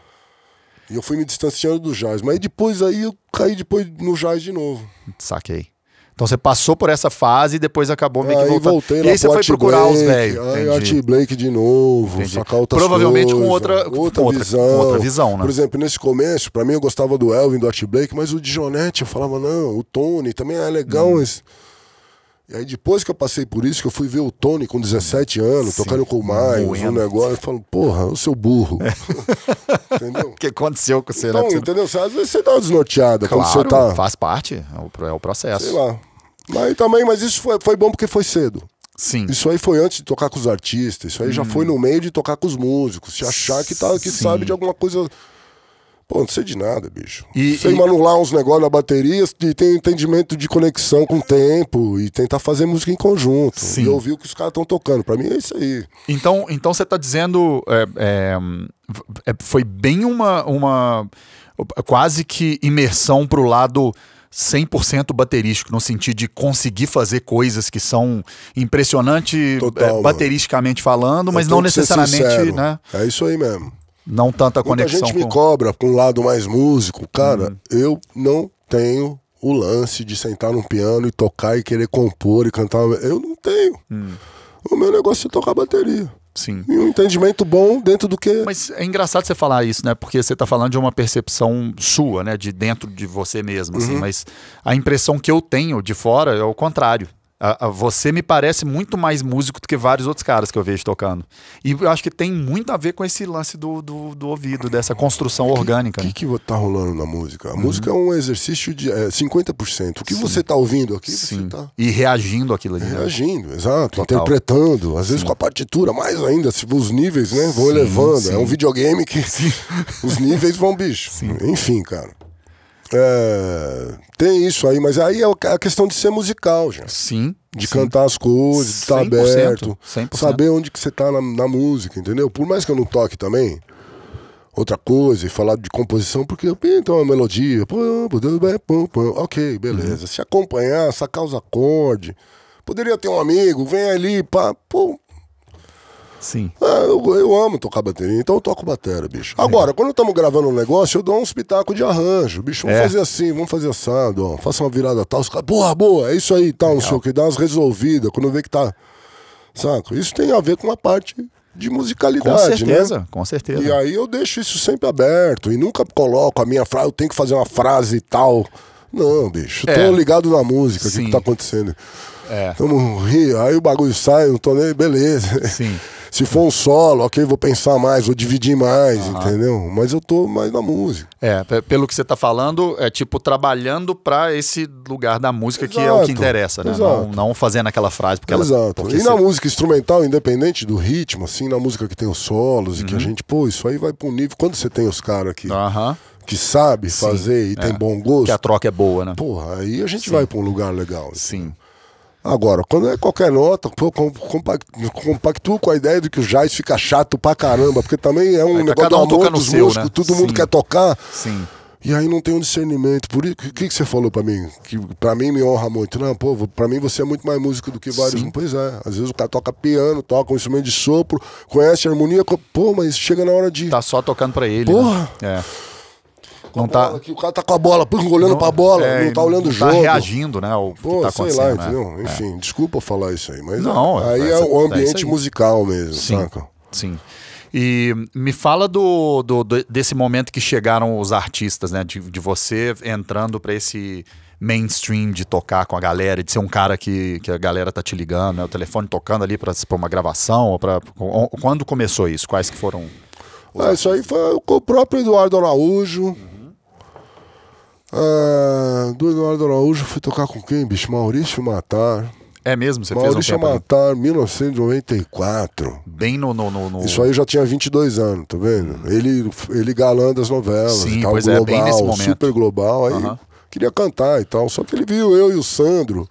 E eu fui me distanciando do jazz. Mas depois aí eu caí depois no jazz de novo. Saquei. Então você passou por essa fase e depois acabou meio que voltando. Voltei e aí você foi procurar Blake, os velhos. Art Blake de novo, Entendi. sacar outras Provavelmente coisas, com outra, outra, com visão. Outra, com outra visão, né? Por exemplo, nesse começo, pra mim eu gostava do Elvin, do Art Blake, mas o Dijonete eu falava, não, o Tony também é legal, hum. mas... E aí depois que eu passei por isso, que eu fui ver o Tony com 17 anos, Sim, tocando com o Miles, um negócio, eu falo, porra, o seu burro. É. entendeu? O que aconteceu com você, então, né? Entendeu? Às vezes você dá uma desnorteada claro, quando você tá... faz parte, é o é processo. Sei lá. Mas também, mas isso foi, foi bom porque foi cedo. Sim. Isso aí foi antes de tocar com os artistas, isso aí hum. já foi no hum. meio de tocar com os músicos, se achar que, tá, que sabe de alguma coisa. Pô, não sei de nada, bicho. E, sei e... manular uns negócios na bateria e ter entendimento de conexão com o tempo e tentar fazer música em conjunto. Sim. E ouvir o que os caras estão tocando. Para mim é isso aí. Então, então você tá dizendo. É, é, é foi bem uma, uma. Quase que imersão pro lado 100% baterístico, no sentido de conseguir fazer coisas que são impressionantes é, bateristicamente falando, mas é não necessariamente, né? É isso aí mesmo. Não tanta Muita conexão. A gente me cobra com um lado mais músico, cara. Hum. Eu não tenho o lance de sentar num piano e tocar e querer compor e cantar. Eu não tenho. Hum. O meu negócio é tocar bateria. Sim. E um entendimento bom dentro do que. Mas é engraçado você falar isso, né? Porque você está falando de uma percepção sua, né? De dentro de você mesmo, assim. uhum. assim. Mas a impressão que eu tenho de fora é o contrário. A, a, você me parece muito mais músico do que vários outros caras que eu vejo tocando. E eu acho que tem muito a ver com esse lance do, do, do ouvido, dessa construção que, orgânica. O que, né? que tá rolando na música? A uhum. música é um exercício de é, 50%. O que Sim. você tá ouvindo aqui, Sim. você tá... E reagindo aquilo ali. Né? Reagindo, né? exato. Total. Interpretando. Às vezes Sim. com a partitura, mais ainda, os níveis né, vão elevando. É um videogame que os níveis vão bicho. Enfim, cara. É, tem isso aí, mas aí é a questão de ser musical, já. Sim. De sim. cantar as coisas, estar tá aberto, 100%. saber onde que você tá na, na, música, entendeu? Por mais que eu não toque também outra coisa e falar de composição, porque eu pinto é uma melodia, pum, pum, pum, ok, beleza. Uhum. Se acompanhar, sacar os acordes. Poderia ter um amigo, vem ali, pá, pum, Sim. É, eu, eu, amo tocar bateria, então eu toco bateria, bicho. É. Agora, é. quando estamos gravando um negócio, eu dou um espetáculo de arranjo. Bicho, vamos é. fazer assim, vamos fazer assado, ó. Faça uma virada tal, os caras, boa, boa, é isso aí, tal, não sei o que, dá umas resolvidas, quando vê que tá. Saco? Isso tem a ver com a parte de musicalidade, com né? certeza, né? Com certeza. E aí eu deixo isso sempre aberto e nunca coloco a minha frase, eu tenho que fazer uma frase e tal. Não, bicho, é. tô ligado na música, o que, que tá acontecendo. É. Tamo um rio, aí o bagulho sai, não tô nem, beleza. Sim. Se for um solo, ok, vou pensar mais, vou dividir mais, uhum. entendeu? Mas eu tô mais na música. É, pelo que você tá falando, é tipo trabalhando pra esse lugar da música Exato. que é o que interessa, né? Não, não, fazendo aquela frase porque Exato. ela. É Exato. e na você... música instrumental, independente do ritmo, assim, na música que tem os solos e que a uhum. gente, pô, isso aí vai pro nível. Quando você tem os caras aqui. Uhum. Que sabe Sim. fazer e é. tem bom gosto. Que a troca é boa, né? Porra, aí a gente Sim. vai pra um lugar legal. Assim. Sim. Agora, quando é qualquer nota, eu compactuo com a ideia de que o jazz fica chato pra caramba, porque também é um tá negócio um do amor seu, músicos, né? todo Sim. mundo quer tocar. Sim. E aí não tem um discernimento. Por isso, o que, que você falou para mim? Que para mim me honra muito. Não, pô, para mim você é muito mais músico do que vários. Sim. Pois é. Às vezes o cara toca piano, toca um instrumento de sopro, conhece a harmonia, pô, mas chega na hora de. Tá só tocando pra ele. Né? Porra! Né? É não tá... Bola, o cara tá com a bola, olhando não, pra bola, é, não tá olhando o tá jogo. Tá reagindo, né? O Pô, tá sei lá, né? entendeu? Né? Enfim, é. desculpa falar isso aí, mas não, é, aí é, é o é ambiente musical mesmo, sim, saca? Sim. E me fala do, do, desse momento que chegaram os artistas, né? De, de você entrando para esse mainstream de tocar com a galera, de ser um cara que, que a galera tá te ligando, né? O telefone tocando ali para uma gravação, pra, quando começou isso? Quais que foram? Ah, isso aí foi com o próprio Eduardo Araújo. Uhum ah, Eduardo horas Araújo, fui tocar com quem, bicho? Maurício Matar. É mesmo? Você Maurício fez um tempo, Matar, 1994. Bem no, no, no, no... Isso aí eu já tinha 22 anos, tá vendo? Hum. Ele, ele galã das novelas, Sim, tal, pois global, é, bem nesse momento. super global. Aí queria cantar e tal. Só que ele viu eu e o Sandro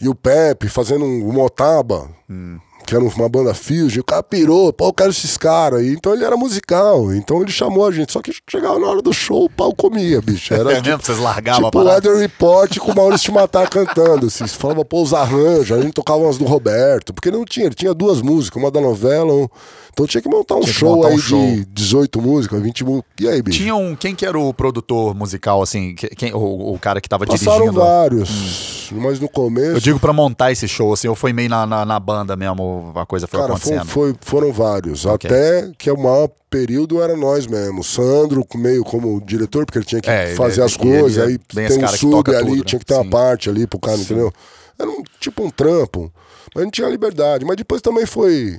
e o Pepe fazendo um motaba. Hum que era uma banda fusion, o cara pirou, pô, eu quero esses caras. aí Então ele era musical, então ele chamou a gente. Só que chegava na hora do show, o pau comia, bicho. Era, é tipo mesmo? Tipo, Vocês largavam tipo, a parada? Weather Report com o Maurício Matar cantando, assim. Você falava, pô, os arranjos, a gente tocava umas do Roberto, porque não tinha, ele tinha duas músicas, uma da novela, um... então tinha que montar um show montar aí um de 18 músicas, 20 músicas, e aí, bicho? Tinha um, quem que era o produtor musical, assim, quem, o, o cara que tava Passaram dirigindo? Passaram vários, hum. mas no começo... Eu digo pra montar esse show, assim, ou foi meio na, na, na banda mesmo, uma a coisa foi Cara, acontecendo? Foi, foi, foram vários. Okay. Até que é o maior período era nós mesmo. Sandro, meio como diretor, porque ele tinha que é, fazer ele, é as ele, coisas, ele, é aí tem um sub ali, tudo, né? tinha que ter Sim. uma parte ali pro cara, Sim. entendeu? Era um, tipo um trampo. Mas não tinha liberdade. Mas depois também foi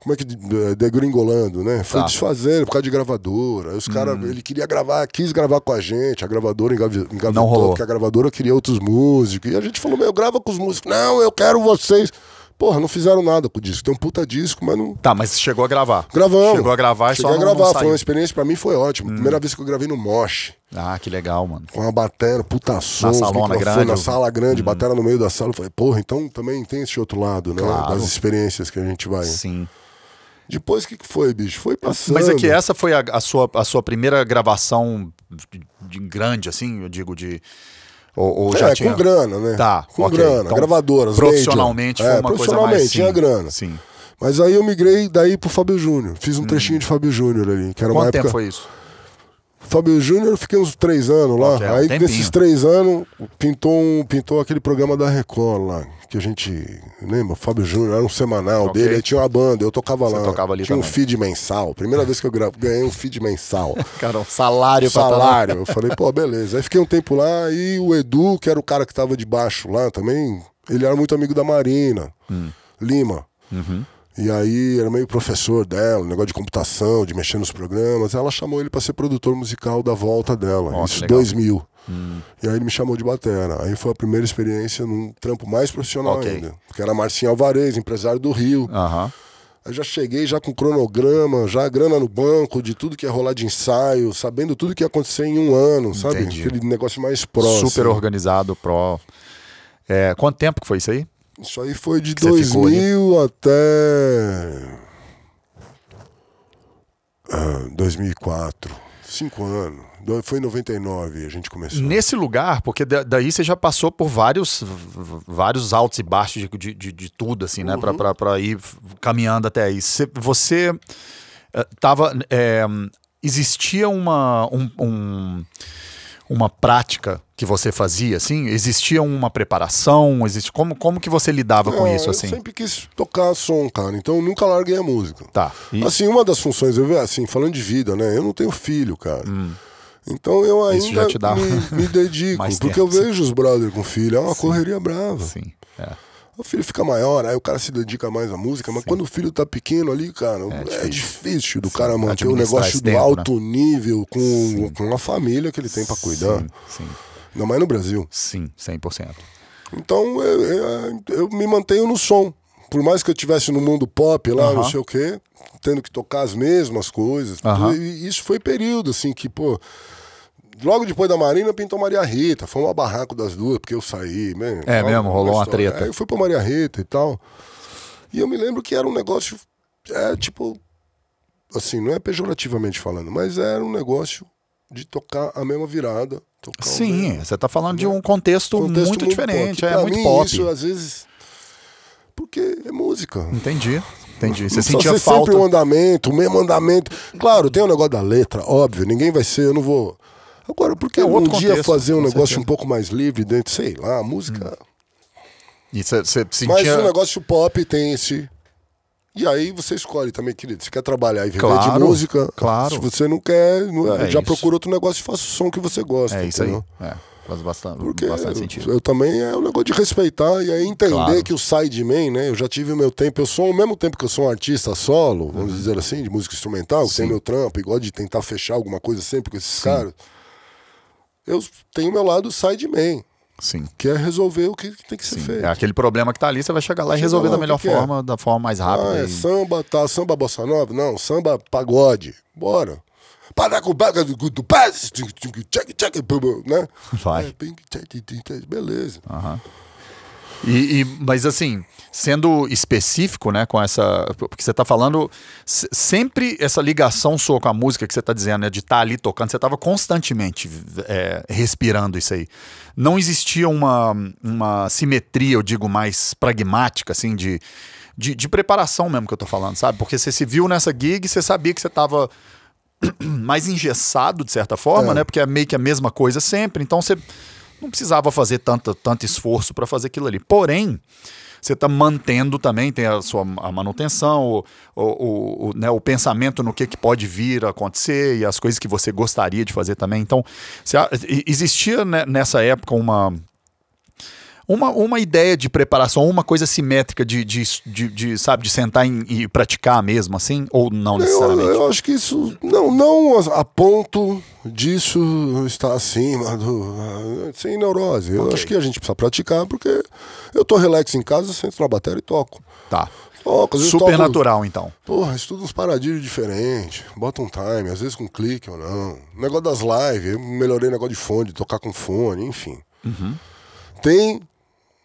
como é que eh, degringolando, né? Foi tá. desfazendo por causa de gravadora. os caras, hum. ele queria gravar, quis gravar com a gente, a gravadora engavetou, porque a gravadora queria outros músicos. E a gente falou, meu, grava com os músicos. Não, eu quero vocês. Porra, não fizeram nada com o disco. Tem um puta disco, mas não. Tá, mas chegou a gravar. Gravamos. Chegou a gravar e só a não, gravar. Não foi uma experiência, pra mim foi ótimo. Hum. Primeira vez que eu gravei no Mosh. Ah, que legal, mano. Com uma batera, puta som. Na salona grande. Na sala grande, hum. batera no meio da sala. Eu falei, porra, então também tem esse outro lado, né? Claro. Das experiências que a gente vai. Sim. Depois o que, que foi, bicho? Foi passando. Mas é que essa foi a, a sua, a sua primeira gravação de, de grande, assim, eu digo, de ou, ou é, já é, tinha... com grana, né? Tá, com okay. grana, então, gravadoras, profissionalmente major. É, foi uma é, profissionalmente, coisa mais... tinha sim, grana. Sim. Mas aí eu migrei daí pro Fábio Júnior. Fiz um hum. trechinho de Fábio Júnior ali, que era Quanto uma época... tempo foi isso? Fábio Júnior, fiquei uns três anos lá. Okay, é aí nesses três anos, pintou, um, pintou aquele programa da Record lá, que a gente lembra, né, o Fábio Júnior, era um semanal okay. dele, aí tinha uma banda, eu tocava Você lá. Tocava tinha também. um feed mensal. Primeira vez que eu gravo, ganhei um feed mensal. cara, um salário pra Salário. Eu falei, pô, beleza. Aí fiquei um tempo lá e o Edu, que era o cara que tava de baixo lá também, ele era muito amigo da Marina hum. Lima. Uhum. E aí era meio professor dela, negócio de computação, de mexer nos programas. Ela chamou ele para ser produtor musical da volta dela. Oh, isso em 2000. Hum. E aí ele me chamou de batera. Aí foi a primeira experiência num trampo mais profissional okay. ainda. Que era Marcinho Alvarez, empresário do Rio. Uhum. Aí já cheguei já com cronograma, já grana no banco, de tudo que ia é rolar de ensaio, sabendo tudo que ia acontecer em um ano, sabe? Entendi. Aquele negócio mais pró. Super organizado, pró. É, quanto tempo que foi isso aí? Isso aí foi de 2000 até... Ah, 2004. Cinco anos. Foi em 99 a gente começou. Nesse lugar, porque daí você já passou por vários, vários altos e baixos de, de, de tudo, assim, né? Uhum. para ir caminhando até aí. Você eh, tava É, existia uma. Um, um, uma prática que você fazia, assim? Existia uma preparação? Existe... Como, como que você lidava é, com isso, assim? Eu sempre quis tocar som, cara. Então eu nunca larguei a música. Tá. E... Assim, uma das funções, eu assim, falando de vida, né? Eu não tenho filho, cara. Hum. Então eu ainda dá... me, me, dedico, porque eu vejo os brothers com filho, é uma sim. correria brava. Sim, é. O filho fica maior, aí o cara se dedica mais à música, mas sim. quando o filho tá pequeno ali, cara, é difícil, é difícil do cara manter o um negócio do né? alto né? nível com, com a família que ele tem para cuidar. Sim, Ainda mais no Brasil. Sim, 100%. Então eu, eu, eu me mantenho no som por mais que eu estivesse no mundo pop lá, uhum. não sei o quê, tendo que tocar as mesmas coisas. Uhum. E isso foi período, assim, que, pô. Logo depois da Marina pintou Maria Rita. Foi um barraco das duas, porque eu saí. Man, né? é mesmo, rolou uma treta. Aí é, foi pra Maria Rita e tal. E eu me lembro que era um negócio. É tipo. Assim, não é pejorativamente falando, mas era um negócio de tocar a mesma virada. Sim, mesmo, você tá falando né? de um contexto, contexto muito, muito, diferente. Pop. É, é muito mim, pop. Isso, às vezes. Porque é música. Entendi. Entendi. Você sentia ser falta. sempre o um andamento, o mesmo andamento. Claro, tem o um negócio da letra, óbvio. Ninguém vai ser, eu não vou. Agora, por que é um dia fazer um negócio certeza. um pouco mais livre dentro, sei lá, a música. Hum. você sentia... Mas o negócio pop tem esse. E aí você escolhe também, querido. Você quer trabalhar e viver claro, de música? Claro. Se você não quer, não... É já isso. procura outro negócio e faça o som que você gosta. É entendeu? isso aí. É. Faz bastante, Porque bastante sentido. Eu, eu, também é um negócio de respeitar e entender claro. que o sideman, né? Eu já tive o meu tempo, eu sou ao mesmo tempo que eu sou um artista solo, vamos uhum. dizer assim, de música instrumental, sem meu trampo igual de tentar fechar alguma coisa sempre com esses Sim. caras. Eu tenho meu lado sideman. Sim. Que é resolver o que tem que ser Sim. feito. É aquele problema que tá ali, você vai chegar lá e resolver lá, da melhor que forma, que é? da forma mais rápida. Ah, é e... samba, tá, samba bossa nova? Não, samba pagode. Bora. Paracubaca do paz, tchac, tchac, né? Vai. É, beleza. E, e, mas assim, sendo específico, né, com essa. Porque você está falando sempre essa ligação sua com a música que você está dizendo, né? De estar tá ali tocando, você estava constantemente é, respirando isso aí. Não existia uma, uma simetria, eu digo, mais pragmática, assim, de, de, de preparação mesmo que eu estou falando, sabe? Porque você se viu nessa gig, você sabia que você tava mais engessado, de certa forma, é. né? Porque é meio que a mesma coisa sempre. Então você não precisava fazer tanto, tanto esforço para fazer aquilo ali. Porém, você está mantendo também, tem a sua a manutenção, o, o, o, né, o pensamento no que, que pode vir a acontecer e as coisas que você gostaria de fazer também. Então, você, existia né, nessa época uma, uma, uma ideia de preparação, uma coisa simétrica de, de, de, de sabe, de sentar em, e praticar mesmo, assim? Ou não necessariamente? Eu, eu, acho que isso. Não, não a ponto disso estar acima do. Ah, sem neurose. Eu okay. acho que a gente precisa praticar, porque eu tô relax em casa, sento na bateria e toco. Tá. Toco, Super toco, natural, então. Porra, estuda uns paradigmas diferentes. Bota um time, às vezes com clique ou não. negócio das lives, eu melhorei o negócio de fone, de tocar com fone, enfim. Uhum. Tem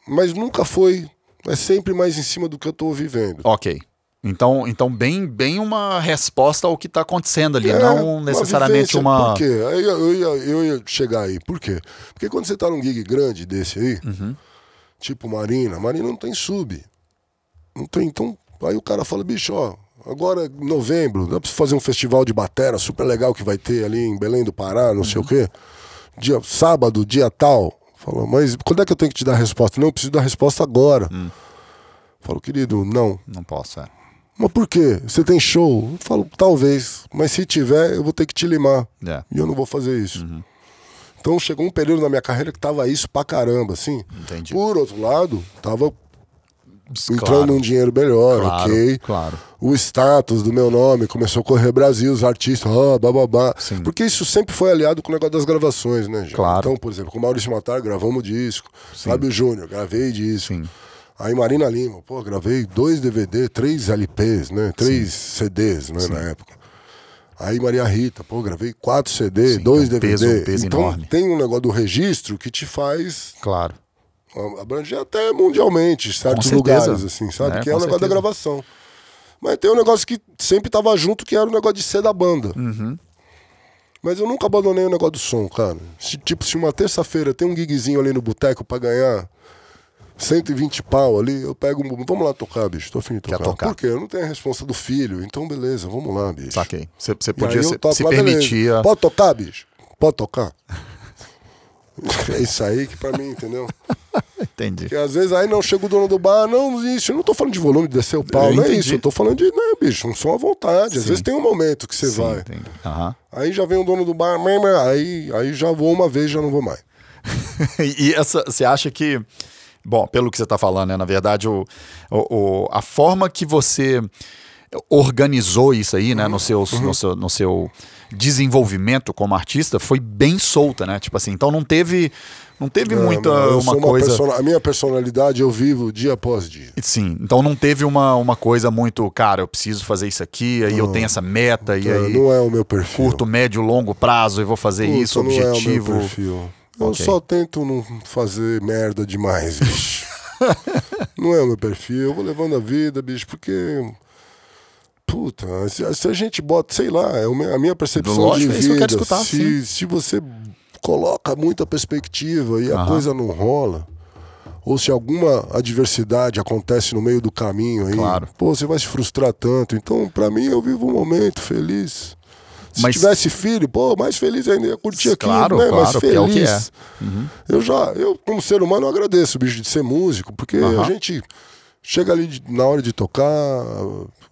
mas nunca foi. É sempre mais em cima do que eu estou vivendo. Ok. Então, então bem, bem uma resposta ao que está acontecendo ali, é, não necessariamente uma. uma... Por quê? Eu, eu, eu, eu, ia chegar aí. Por quê? Porque quando você tá num gig grande desse aí, uhum. tipo Marina, Marina não tem sub. Não tem. Então, aí o cara fala, bicho, ó, agora é novembro, dá pra fazer um festival de batera super legal que vai ter ali em Belém do Pará, não uhum. sei o uhum. quê. Dia, sábado, dia tal, Falou, mas quando é que eu tenho que te dar a resposta? Não, eu preciso da resposta agora. Hum. Falou, querido, não. Não posso, é. Mas por quê? Você tem show? Eu falo, talvez. Mas se tiver, eu vou ter que te limar. É. E eu não vou fazer isso. Uhum. Então chegou um período na minha carreira que tava isso pra caramba, assim. Entendi. Por outro lado, tava entrando claro. dinheiro melhor, claro, ok? Claro. O status do meu nome começou a correr Brasil, os artistas, oh, bababá. Porque isso sempre foi aliado com o negócio das gravações, né, gente? Claro. Então, por exemplo, com o Maurício Matar, gravamos disco. Sim. Fábio Júnior, gravei disco. Sim. Aí Marina Lima, pô, gravei dois DVD, três LPs, né? Três Sim. CDs, né, na época. Aí Maria Rita, pô, gravei quatro CD, dois então, DVD. Peso, um peso então enorme. tem um negócio do registro que te faz. Claro abrange até mundialmente, certos lugares, assim, sabe? É, que é o negócio certeza. da gravação. Mas tem um negócio que sempre tava junto, que era o negócio de ser da banda. Uhum. Mas eu nunca abandonei o negócio do som, cara. Se, tipo, se uma terça-feira tem um gigzinho ali no boteco para ganhar 120 pau ali, eu pego um. Vamos lá tocar, bicho. Tô afim de tocar. tocar. Por quê? Eu não tenho a responsa do filho. Então, beleza, vamos lá, bicho. Saquei. Você podia se, se Pode tocar, bicho? Pode tocar? É isso aí que pra mim, entendeu? Entendi. Porque às vezes aí não chega o dono do bar, não, isso, eu não tô falando de volume, de descer o pau, não é isso. Eu tô falando de, não, né, bicho, um som à vontade. Sim. Às vezes tem um momento que você Sim, vai. Uhum. Aí já vem o dono do bar, aí, aí já vou uma vez, já não vou mais. e essa, você acha que. Bom, pelo que você está falando, né? Na verdade, o, o, a forma que você organizou isso aí, né? Uhum. seus, uhum. no seu, no seu desenvolvimento como artista foi bem solta, né? Tipo assim, então não teve não teve muita eu uma, uma coisa. Persona... A minha personalidade eu vivo dia após dia. Sim, então não teve uma, uma coisa muito, cara, eu preciso fazer isso aqui, aí não, eu tenho essa meta e aí não é o meu perfil. Curto, médio, longo prazo e vou fazer Puta, isso, objetivo. Não é o meu perfil. Eu só tento não fazer merda demais, bicho. não é o meu perfil. Eu vou levando a vida, bicho, porque Puta, se, se, a gente bota, sei lá, é a minha percepção Lógico, de vida. É isso que eu quero escutar, se, se você coloca muita perspectiva e a coisa não rola, ou se alguma adversidade acontece no meio do caminho aí, claro. pô, você vai se frustrar tanto. Então, para mim, eu vivo um momento feliz. Se Mas... tivesse filho, pô, mais feliz ainda, ia curtir aquilo, claro, né? Claro, feliz. É o que é. Uhum. Eu já, eu como ser humano, eu agradeço, bicho, de ser músico, porque a gente Chega ali na hora de tocar,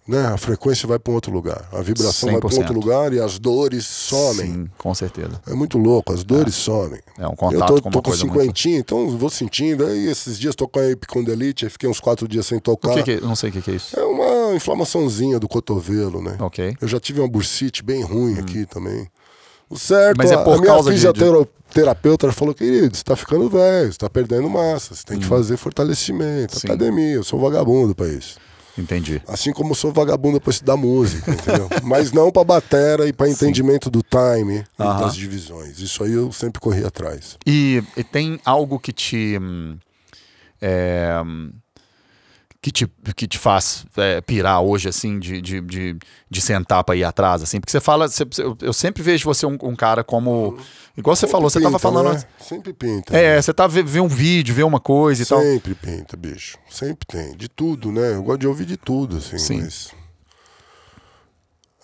né, a frequência vai para um outro lugar, a vibração 100%. vai para um outro lugar e as dores somem. Sim, com certeza. É muito louco, as dores é. somem. É um contato Eu tô com, tô com muito... então vou sentindo. Aí esses dias tô com a epicondelite, fiquei uns quatro dias sem tocar. O que, que Não sei o que, que, é isso. É uma inflamaçãozinha do cotovelo, né? Ok. Eu já tive uma bursite bem ruim hum. aqui também certo, Mas é por a minha causa fisioterapeuta de... falou, querido, você tá ficando velho, você tá perdendo massa, você tem hum. que fazer fortalecimento, Sim. academia, eu sou vagabundo pra isso. Entendi. Assim como eu sou vagabundo pra estudar música, entendeu? Mas não pra batera e pra Sim. entendimento do time e das divisões. Isso aí eu sempre corri atrás. E, e tem algo que te... Hum, é hum, que te, que te faz é, pirar hoje, assim, de, de, de, de sentar para ir atrás, assim? Porque você fala, você, eu sempre vejo você um, um cara como. Igual você sempre falou, pinta, você tava falando. Né? Sempre pinta. É, né? você tá vendo um vídeo, vê uma coisa e sempre tal. Sempre pinta, bicho. Sempre tem. De tudo, né? Eu gosto de ouvir de tudo, assim. Sim. Mas...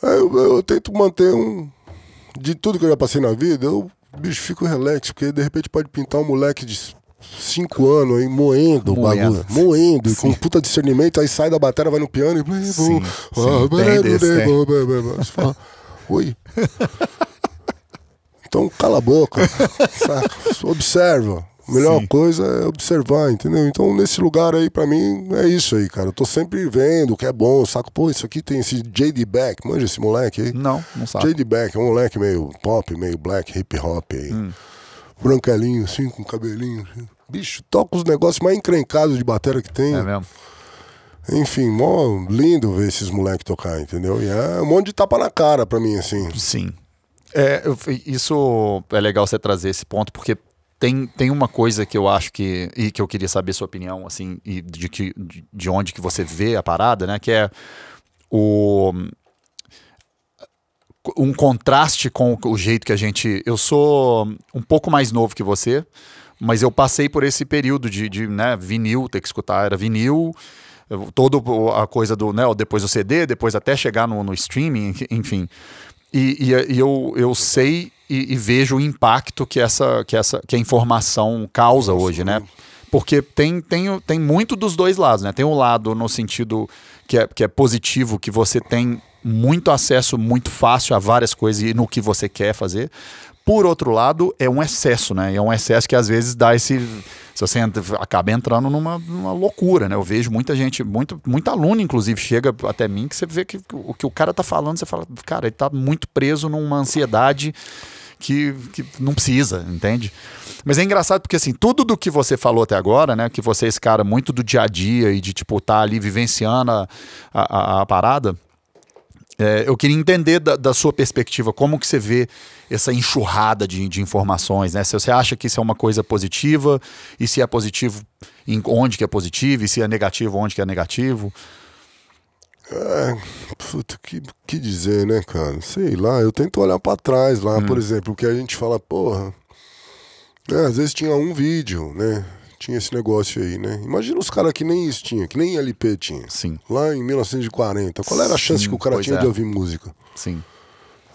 É, eu, eu, tento manter um. De tudo que eu já passei na vida, eu, bicho, fico relax, porque de repente pode pintar um moleque de cinco anos aí moendo o bagulho. Moendo, sim. com puta discernimento, aí sai da bateria, vai no piano e. Sim, oi. Então cala a boca, saca? observa. A melhor Sim. coisa é observar, entendeu? Então, nesse lugar aí, pra mim, é isso aí, cara. Eu tô sempre vendo o que é bom, saco, pô, isso aqui tem esse J.D. Beck, manja esse moleque aí? Não, não sabe. J.D. Beck é um moleque meio pop, meio black, hip hop aí. Hum. Branquelinho, assim, com cabelinho, assim. Bicho, toca os negócios mais encrencados de bateria que tem. É mesmo. Enfim, mó lindo ver esses moleques tocar, entendeu? E é um monte de tapa na cara pra mim, assim. Sim. É, isso é legal você trazer esse ponto, porque tem, tem uma coisa que eu acho que. E que eu queria saber sua opinião, assim, e de, que, de onde que você vê a parada, né? Que é o um contraste com o jeito que a gente. Eu sou um pouco mais novo que você, mas eu passei por esse período de, de né, vinil, ter que escutar, era vinil, toda a coisa do, né, depois do CD, depois até chegar no, no streaming, enfim. E, e, e, eu, eu sei e, e, vejo o impacto que essa, que essa que a informação causa hoje, né? Porque tem, tem, tem muito dos dois lados, né? Tem um lado no sentido que é, que é positivo, que você tem muito acesso, muito fácil a várias coisas e no que você quer fazer. Por outro lado, é um excesso, né? É um excesso que às vezes dá esse. Você acaba entrando numa, numa loucura, né? Eu vejo muita gente, muito, muito aluno, inclusive, chega até mim que você vê que, que o que o cara tá falando, você fala, cara, ele tá muito preso numa ansiedade que, que, não precisa, entende? Mas é engraçado porque, assim, tudo do que você falou até agora, né? Que você é esse cara muito do dia a dia e de, tipo, tá ali vivenciando a, a, a parada. É, eu queria entender da, da, sua perspectiva, como que você vê essa enxurrada de, de, informações, né? Se você acha que isso é uma coisa positiva, e se é positivo, em, onde que é positivo, e se é negativo, onde que é negativo. É, puta, que, que dizer, né, cara? Sei lá, eu tento olhar para trás lá, hum. por exemplo, o que a gente fala, porra, né, às vezes tinha um vídeo, né? tinha esse negócio aí, né? Imagina os caras que nem isso tinha, que nem LP tinha. Sim. Lá em 1940. Qual era a chance Sim, que o cara tinha é. de ouvir música? Sim.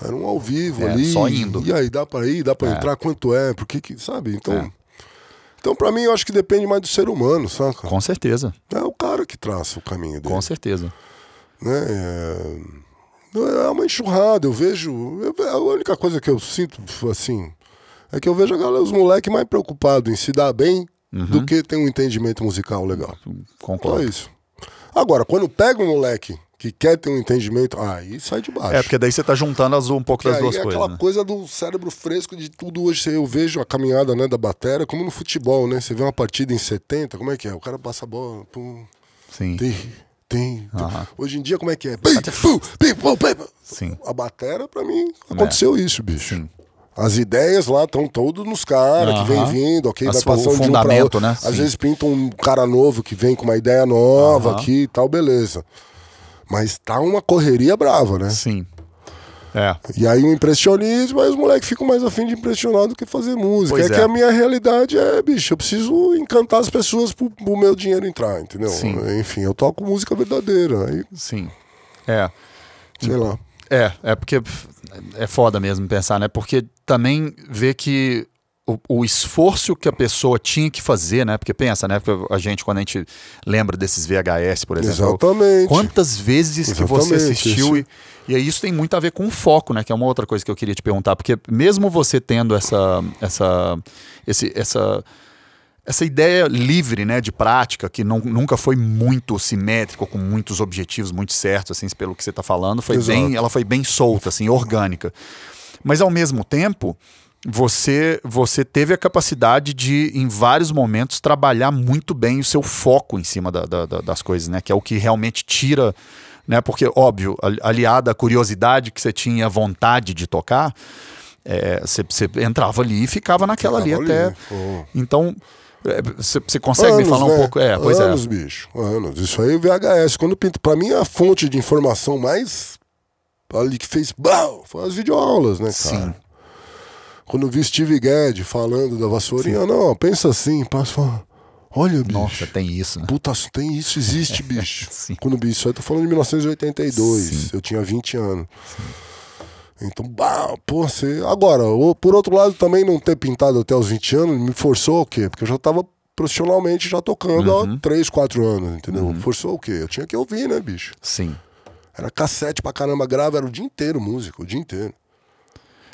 Era um ao vivo é, ali. Só indo. E aí, dá pra ir, dá pra é. entrar, quanto é, Por que, sabe? Então. É. Então, para mim, eu acho que depende mais do ser humano, saca? Com certeza. É o cara que traça o caminho dele. Com certeza. Né? É... é uma enxurrada, eu vejo. A única coisa que eu sinto, assim, é que eu vejo galera os moleques mais preocupados em se dar bem uhum. do que ter um entendimento musical legal. Concordo. Então é isso. Agora, quando pega um moleque que quer ter um entendimento, aí sai de baixo. É, porque daí você tá juntando as, um pouco das duas é coisas. É aquela né? coisa do cérebro fresco de tudo hoje. Eu vejo a caminhada né, da bateria como no futebol, né? Você vê uma partida em 70, como é que é? O cara passa a bola. Pum, Sim. Tem, tem, Uhum. Hoje em dia, como é que é? Sim. A bateria, pra mim, é. aconteceu é. isso, bicho. Sim. As ideias lá estão todas nos caras que vem vindo, ok? As, vai passando o fundamento, de um né? Às Sim. vezes pinta um cara novo que vem com uma ideia nova aqui e tal, beleza. Mas tá uma correria brava, né? Sim. É. E aí o impressionismo, aí os moleques ficam mais afim de impressionar do que fazer música. Pois é, que é. a minha realidade é, bicho, eu preciso encantar as pessoas pro, pro meu dinheiro entrar, entendeu? Sim. Enfim, eu toco música verdadeira. Aí... Sim. É. Sei lá. É, é porque é foda mesmo pensar, né? Porque também ver que o, o, esforço que a pessoa tinha que fazer, né? Porque pensa, né? Porque a gente, quando a gente lembra desses VHS, por exemplo. Exatamente. Quantas vezes Exatamente. que você assistiu. E, e aí isso tem muito a ver com o foco, né? Que é uma outra coisa que eu queria te perguntar. Porque mesmo você tendo essa. essa, esse, essa essa ideia livre, né, de prática, que não, nunca foi muito simétrica, com muitos objetivos muito certos, assim, pelo que você está falando, foi bem, ela foi bem solta, assim, orgânica. Mas ao mesmo tempo, você você teve a capacidade de, em vários momentos, trabalhar muito bem o seu foco em cima da, da, da, das coisas, né, que é o que realmente tira, né, porque óbvio, aliada à curiosidade que você tinha, à vontade de tocar, eh, você é, entrava ali e ficava naquela ficava ali, ali até. Então você consegue anos, me falar né? um pouco? É, pois é. anos, é. bicho. Anos. Isso aí é VHS. Quando pinto, pra mim é a fonte de informação mais ali que fez blau foi as videoaulas, né, cara? Sim. Quando eu vi Steve Gadd falando da vassourinha, Sim. não, pensa assim, passa Olha, bicho. Nossa, tem isso, né? Puta, tem isso, existe, bicho. Quando bicho, eu tô falando de 1982, Sim. eu tinha 20 anos. Sim. Então, bah, pô, você... Agora, por outro lado, também não ter pintado até os 20 anos me forçou o quê? Porque eu já tava profissionalmente já tocando uhum. há 3, 4 anos, entendeu? Uhum. Forçou o quê? Eu tinha que ouvir, né, bicho? Sim. Era cassete pra caramba, grava, era o dia inteiro música, o dia inteiro.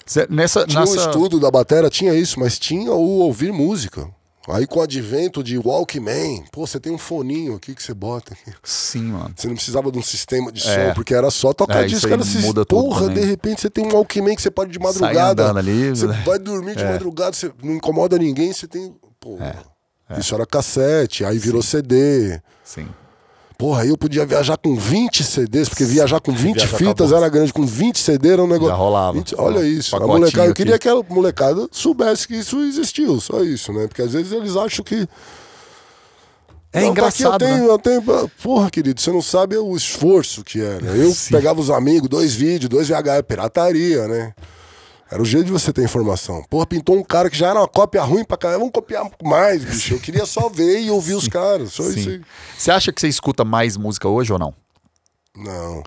Cê, nessa, tinha nessa... o estudo da bateria, tinha isso, mas tinha o ouvir música. Aí com o advento de Walkman, pô, você tem um foninho aqui que você bota. Aqui. Sim, mano. Você não precisava de um sistema de som, é. porque era só tocar é, disco. Cara, se assim, muda porra, de repente você tem um Walkman que você pode de madrugada. Sai ali, você né? vai dormir de é. madrugada, você não incomoda ninguém, você tem. Pô, é. é. isso era cassete, aí virou Sim. CD. Sim. Porra, eu podia viajar com 20 CDs, porque viajar com 20 viajar fitas acabou. era grande, com 20 CDs era um negócio. Já rolava. 20, olha isso. A molecada, eu queria que a molecada soubesse que isso existiu, só isso, né? Porque às vezes eles acham que. É não, engraçado. Tá aqui, eu, tenho, né? eu tenho. Porra, querido, você não sabe o esforço que era. É, né? Eu Sim. pegava os amigos, dois vídeos, dois VH, pirataria, né? Era o jeito de você ter informação. Porra, pintou um cara que já era uma cópia ruim pra caralho. Vamos copiar mais, bicho. Eu queria só ver e ouvir os caras. Só isso Você acha que você escuta mais música hoje ou não? Não.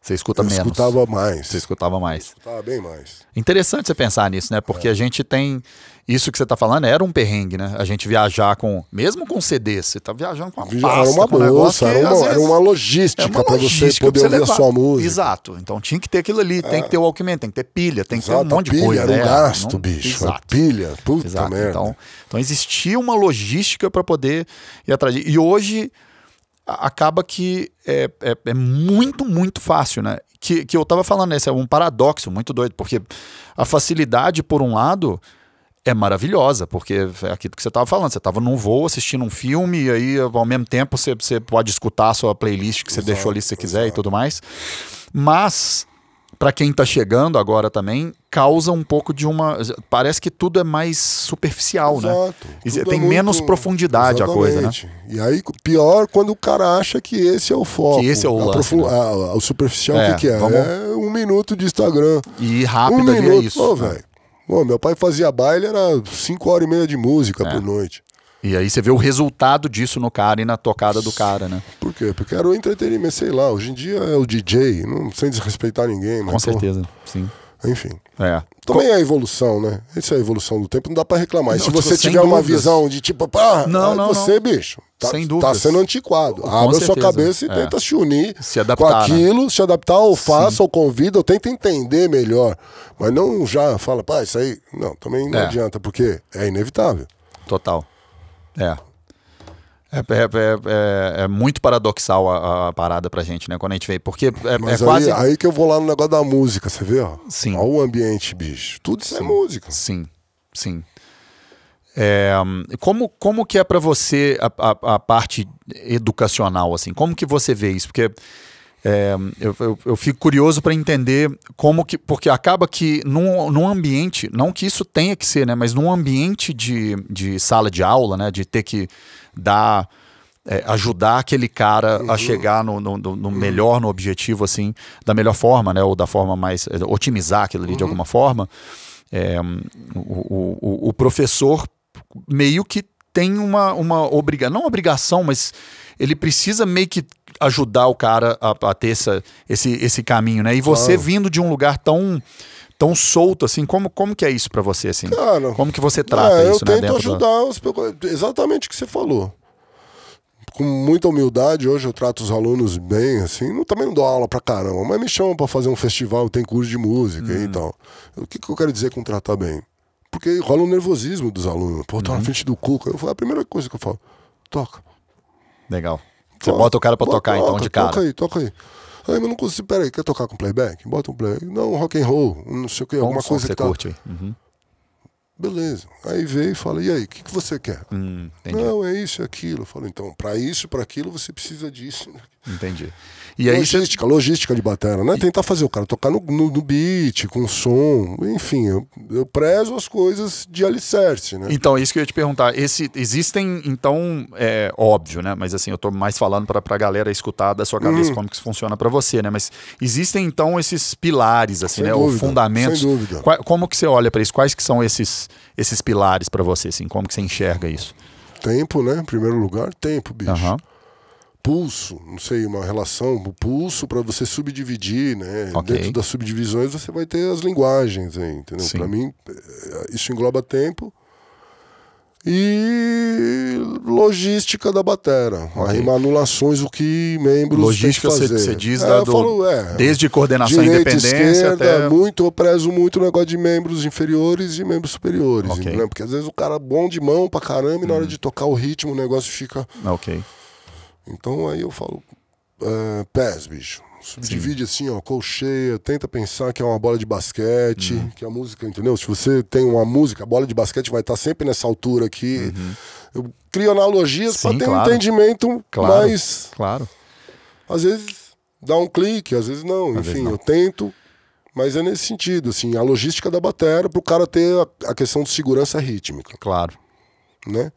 Você escuta eu menos. escutava mais. Você escutava mais. Eu escutava bem mais. Interessante você pensar nisso, né? Porque é. a gente tem isso que você está falando era um perrengue, né? A gente viajar com. Mesmo com CD, você está viajando com uma pasta, Era uma bolsa, um era, uma, era uma logística para você poder ouvir a sua música. Exato. Então tinha que ter aquilo ali, é. tem que ter o Walkman, tem que ter pilha, tem que Exato, ter um monte pilha, de coisa. Era um né? gasto, bicho. Exato. Pilha, puta Exato. merda. Então, então existia uma logística para poder ir atrás. E hoje acaba que é, é, é, muito, muito fácil, né? Que, que eu tava falando, esse é um paradoxo muito doido, porque a facilidade, por um lado, é maravilhosa, porque é aquilo que você estava falando. Você estava num voo assistindo um filme, e aí ao mesmo tempo você, você pode escutar a sua playlist que você exato, deixou ali se você quiser exato. e tudo mais. Mas, para quem está chegando agora também, causa um pouco de uma. Parece que tudo é mais superficial, né? exato, né? Tem é menos muito... profundidade Exatamente. a coisa, né? E aí, pior quando o cara acha que esse é o foco. Que esse é o lance, né? O superficial, o é, que, que, é? Vamos... É um minuto de Instagram. E rápido um é minuto, é isso. Pô, velho Bom, meu pai fazia baile, era 5 horas e meia de música é. por noite. E aí você vê o resultado disso no cara e na tocada do cara, né? Por quê? Porque era o entretenimento, sei lá. Hoje em dia é o DJ, não sem desrespeitar ninguém. Com certeza, pô, sim. Enfim. É. Também é a evolução, né? Isso é a evolução do tempo, não dá para reclamar. não, se tipo você assim, tiver dúvidas. uma visão de tipo, pá, é não, não, você, bicho, tá, sem tá dúvidas. tá sendo antiquado. Com Abra certeza. sua cabeça e é. tenta se unir se adaptar, com né? aquilo, né? se adaptar ou faça Sim. ou convida, ou tenta entender melhor. Mas não já fala, pá, isso aí. Não, também não é. adianta, porque é inevitável. Total. É. É, é, é, é, é, muito paradoxal a, a parada pra gente, né? Quando a gente vê. Porque é, é, Mas aí, quase. Aí que eu vou lá no negócio da música, você vê, ó? Sim. Olha o ambiente, bicho. Tudo isso é sim. é música. Sim, sim. como, como que é para você a, a, a, parte educacional, assim? Como que você vê isso? Porque é, eu, eu, eu, fico curioso para entender como que. Porque acaba que num, num ambiente, não que isso tenha que ser, né? Mas num ambiente de, de sala de aula, né? De ter que dar. É, ajudar aquele cara uhum. a chegar no, no, no, no uhum. melhor, no objetivo, assim, da melhor forma, né? Ou da forma mais. É, otimizar aquilo ali uhum. de alguma forma. É, o, o, o professor meio que tem uma, uma obrigação, não obrigação, mas ele precisa meio que ajudar o cara a, a ter essa, esse, esse caminho, né? E você claro. vindo de um lugar tão tão solto assim, como, como que é isso para você assim? Cara, como que você trata é, isso, né? Eu tento ajudar do... os, exatamente o que você falou. Com muita humildade, hoje eu trato os alunos bem, assim, não, também não dou aula para caramba, mas me chamam para fazer um festival, tem curso de música hum. e tal. O que, que eu quero dizer com tratar bem? Porque rola um nervosismo dos alunos. Pô, tá uhum. na frente do Cuca. Eu falo, é a primeira coisa que eu falo, toca. Legal. Você bota o cara pra bota, tocar, então, toca, então, de cara. Toca aí, toca aí. Aí, mas não consigo. Peraí, quer tocar com playback? Bota um playback. Não, rock and roll, não sei o que, alguma coisa que, que tá... curte. Uhum. Beleza. Aí veio e fala: e aí, o que, que você quer? Hum, não, é isso, é aquilo. Eu falo: então, para isso, para aquilo, você precisa disso. Né? Entendi. E aí logística, você... logística de batera, né? E... Tentar fazer o cara tocar no, no, no beat, com som, enfim, eu, eu, prezo as coisas de alicerce, né? Então, é isso que eu ia te perguntar. Esse, existem, então, é óbvio, né? Mas assim, eu tô mais falando pra, pra galera escutar da sua cabeça hum. como que isso funciona para você, né? Mas existem, então, esses pilares, assim, sem né? Dúvida, Ou fundamentos. Sem dúvida. como que você olha para isso? Quais que são esses, esses pilares para você, assim? Como que você enxerga isso? Tempo, né? Em primeiro lugar, tempo, bicho. Uhum pulso, não sei, uma relação, um pulso para você subdividir, né? Okay. Dentro das subdivisões você vai ter as linguagens aí, entendeu? Para mim, eh, isso engloba tempo e logística da batera, okay. anulações, o que membros logística têm que fazer. Você diz é, do, falo, é, desde coordenação direita, independência esquerda, até... muito, eu prezo muito o negócio de membros inferiores e membros superiores, okay. porque às vezes o cara é bom de mão pra caramba e hum. na hora hum. de tocar o ritmo o negócio fica... Ok. Então aí eu falo, é, pés, bicho. Subdivide Sim. assim, ó, colcheia, tenta pensar que é uma bola de basquete, uhum. que a música, entendeu? Se você tem uma música, a bola de basquete vai estar tá sempre nessa altura aqui. Uhum. Eu crio analogias para ter claro. um entendimento claro, mais. Claro. Às vezes dá um clique, às vezes não. Às Enfim, vezes não. eu tento, mas é nesse sentido, assim, a logística da bateria para o cara ter a, a questão de segurança rítmica. Claro. Né?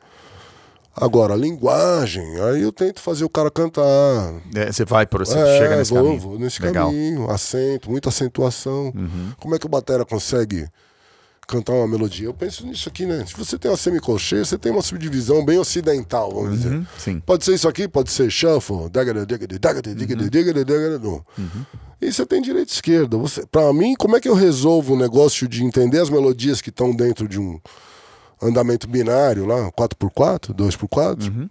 Agora, a linguagem, aí eu tento fazer o cara cantar. É, você vai, por você é, chega nesse vou, caminho. nesse Legal. caminho, acento, muita acentuação. Uhum. Como é que o batera consegue cantar uma melodia? Eu penso nisso aqui, né? Se você tem uma semicolcheia, você tem uma subdivisão bem ocidental, vamos uhum. dizer. Sim. Pode ser isso aqui, pode ser shuffle, uhum. E você tem direita e esquerda. Você, pra mim, como é que eu resolvo o negócio de entender as melodias que estão dentro de um andamento binário lá, 4x4, 2x4. Uhum.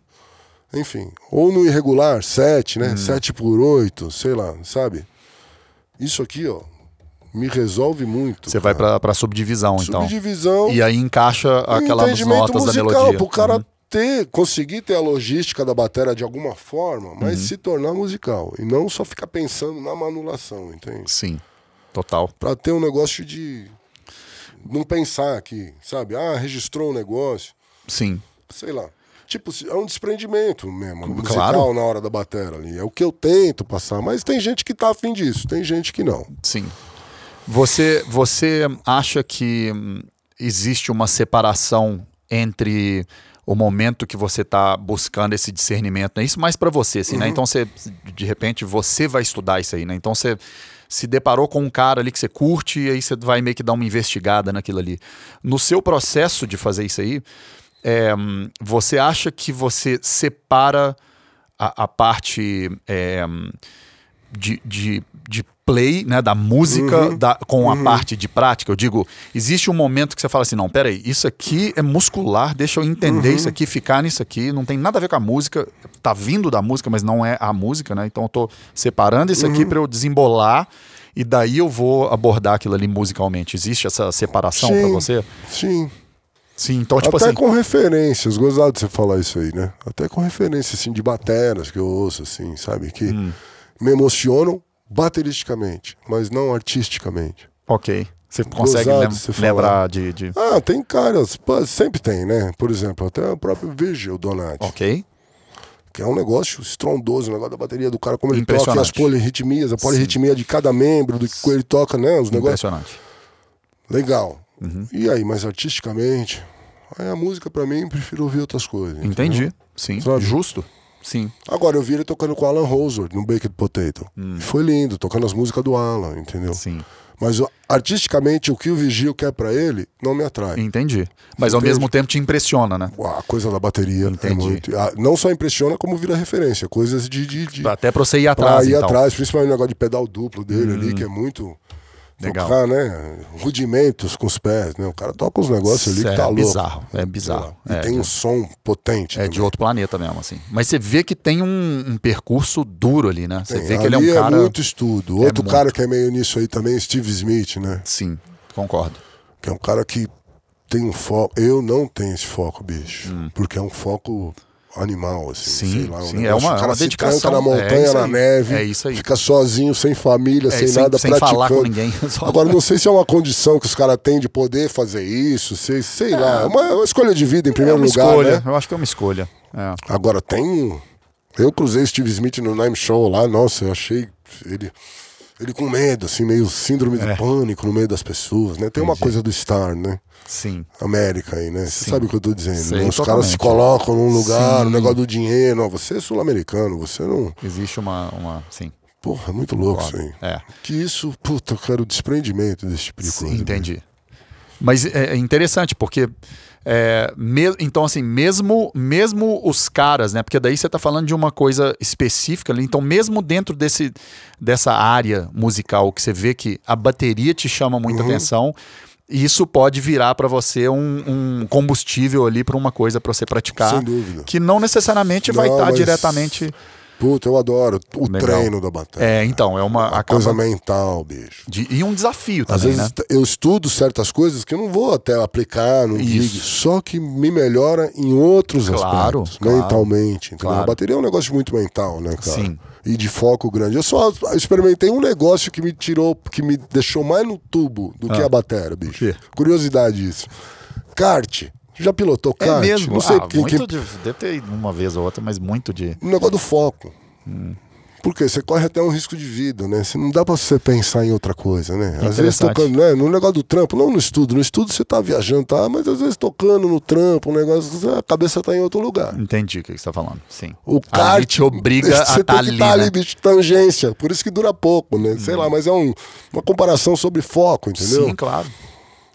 Enfim. Ou no irregular, 7, né? Uhum. 7 x 8, sei lá, sabe? Isso aqui, ó, me resolve muito. Você vai pra, pra subdivisão, então. Subdivisão. E aí encaixa aquelas notas musical, da melodia. Pro cara uhum. ter, conseguir ter a logística da bateria de alguma forma, mas uhum. se tornar musical. E não só ficar pensando na manulação, entende? Sim. Total. Pra ter um negócio de não pensar aqui, sabe? Ah, registrou um negócio. Sim. Sei lá. Tipo, é um desprendimento mesmo, musical claro. na hora da bateria ali. É o que eu tento passar, mas tem gente que tá afim disso, tem gente que não. Sim. Você, você acha que hum, existe uma separação entre o momento que você está buscando esse discernimento, né? Isso mais para você, assim, né? uhum. né? Então você, de repente, você vai estudar isso aí, né? Então você se deparou com um cara ali que você curte e aí você vai meio que dar uma investigada naquilo ali. No seu processo de fazer isso aí, é, você acha que você separa a, a parte é, de, de de play, né, da música uhum, da, com a uhum. parte de prática. Eu digo, existe um momento que você fala assim, não, peraí, isso aqui é muscular, deixa eu entender uhum. isso aqui, ficar nisso aqui, não tem nada a ver com a música, tá vindo da música, mas não é a música, né? Então eu tô separando isso aqui uhum. para eu desembolar e daí eu vou abordar aquilo ali musicalmente. Existe essa separação para você? Sim. Sim, então, tipo Até assim... com referências, gozado de você falar isso aí, né? Até com referências, assim, de bateras que eu ouço, assim, sabe? Que hum. me emocionam, bateristicamente, mas não artisticamente. Ok. Você consegue lem lembrar de, de, Ah, tem caras, sempre tem, né? Por exemplo, até o próprio Virgil Donati. Ok. Que é um negócio estrondoso, o negócio da bateria do cara, como ele toca, as polirritmias, a polirritmia Sim. de cada membro, do que ele toca, né? Os Impressionante. Negócios. Legal. Uhum. E aí, mas artisticamente, aí a música para mim, prefiro ouvir outras coisas. Entendi. Entendeu? Sim. Sabe? Justo. Sim. Agora eu vi ele tocando com o Alan Roser no Baked Potato. Hum. Foi lindo, tocando as músicas do Alan, entendeu? Sim. Mas artisticamente o que o Vigil quer para ele não me atrai. Entendi. Mas ao mesmo tempo te impressiona, né? A coisa da bateria é Entendi. é muito. Ah, não só impressiona, como vira referência. Coisas de. de, de... Até pra você ir atrás. Pra ir então. atrás, principalmente o negócio de pedal duplo dele hum. ali, que é muito. Legal. Tocar, né? Rudimentos com os pés, né? O cara toca uns negócios ali que tá é louco. Bizarro, é bizarro. E é, tem um som potente. É também. de outro planeta mesmo, assim. Mas você vê que tem um, um percurso duro ali, né? Você tem, vê que ele é um é cara. É muito estudo. É outro cara que é meio nisso aí também, Steve Smith, né? Sim, concordo. Que é um cara que tem um foco. Eu não tenho esse foco, bicho. Hum. Porque é um foco animal, assim, sim, sei lá. Um é, é uma, o cara uma se dedicação. tranca na é montanha, é na neve, é isso aí. fica sozinho, sem família, é, sem, sem, nada, sem praticando. falar com ninguém. Agora, não sei se é uma condição que os caras têm de poder fazer isso, sei, sei é. lá. É uma, uma escolha de vida, em primeiro é uma lugar, escolha. Né? Eu acho que é uma escolha. Agora, tem... Eu cruzei Steve Smith no Nime Show lá, nossa, eu achei ele... Ele com medo, assim, meio síndrome do é. pânico no meio das pessoas, né? Tem Entendi. uma coisa do Star, né? Sim. América aí, né? Você sabe o que eu tô dizendo. Sei, né? Os totalmente. caras se colocam num lugar, o no negócio do dinheiro. Não, você é sul-americano, você não. Existe uma. uma... Sim. Porra, é muito louco isso aí. É. Que isso, puta, eu quero desprendimento desse tipo de coisa. Sim, né? entendi. Mas é interessante, porque é, me, então, assim, mesmo, mesmo os caras, né? Porque daí você está falando de uma coisa específica ali. Então, mesmo dentro desse, dessa área musical que você vê que a bateria te chama muita uhum. atenção isso pode virar para você um, um, combustível ali para uma coisa para você praticar. Sem dúvida. Que não necessariamente não, vai tá estar diretamente Puta, eu adoro o Legal. treino da bateria. É, então, é uma. uma coisa mental, bicho. De, e um desafio também. Às vezes né? eu estudo certas coisas que eu não vou até aplicar no gig, só que me melhora em outros claro, aspectos. Claro, mentalmente. Claro. A bateria é um negócio muito mental, né, cara? Sim. E de foco grande. Eu só experimentei um negócio que me tirou, que me deixou mais no tubo do ah. que a bateria, bicho. Curiosidade isso. Kart. Já pilotou é kart? É mesmo? Não sei ah, quem, muito quem... De, deve ter uma vez ou outra, mas muito de... Um negócio do foco. Hum. Porque você corre até um risco de vida, né? Você não dá para você pensar em outra coisa, né? Às vezes tocando, né? No negócio do trampo, não no estudo. No estudo você tá viajando, tá? Mas às vezes tocando no trampo, o negócio, a cabeça tá em outro lugar. Entendi o que você tá falando, sim. O kart te obriga a tá ali, tá ali, né? bicho, tangência. Por isso que dura pouco, né? Sei hum. lá, mas é um, uma comparação sobre foco, entendeu? Sim, claro.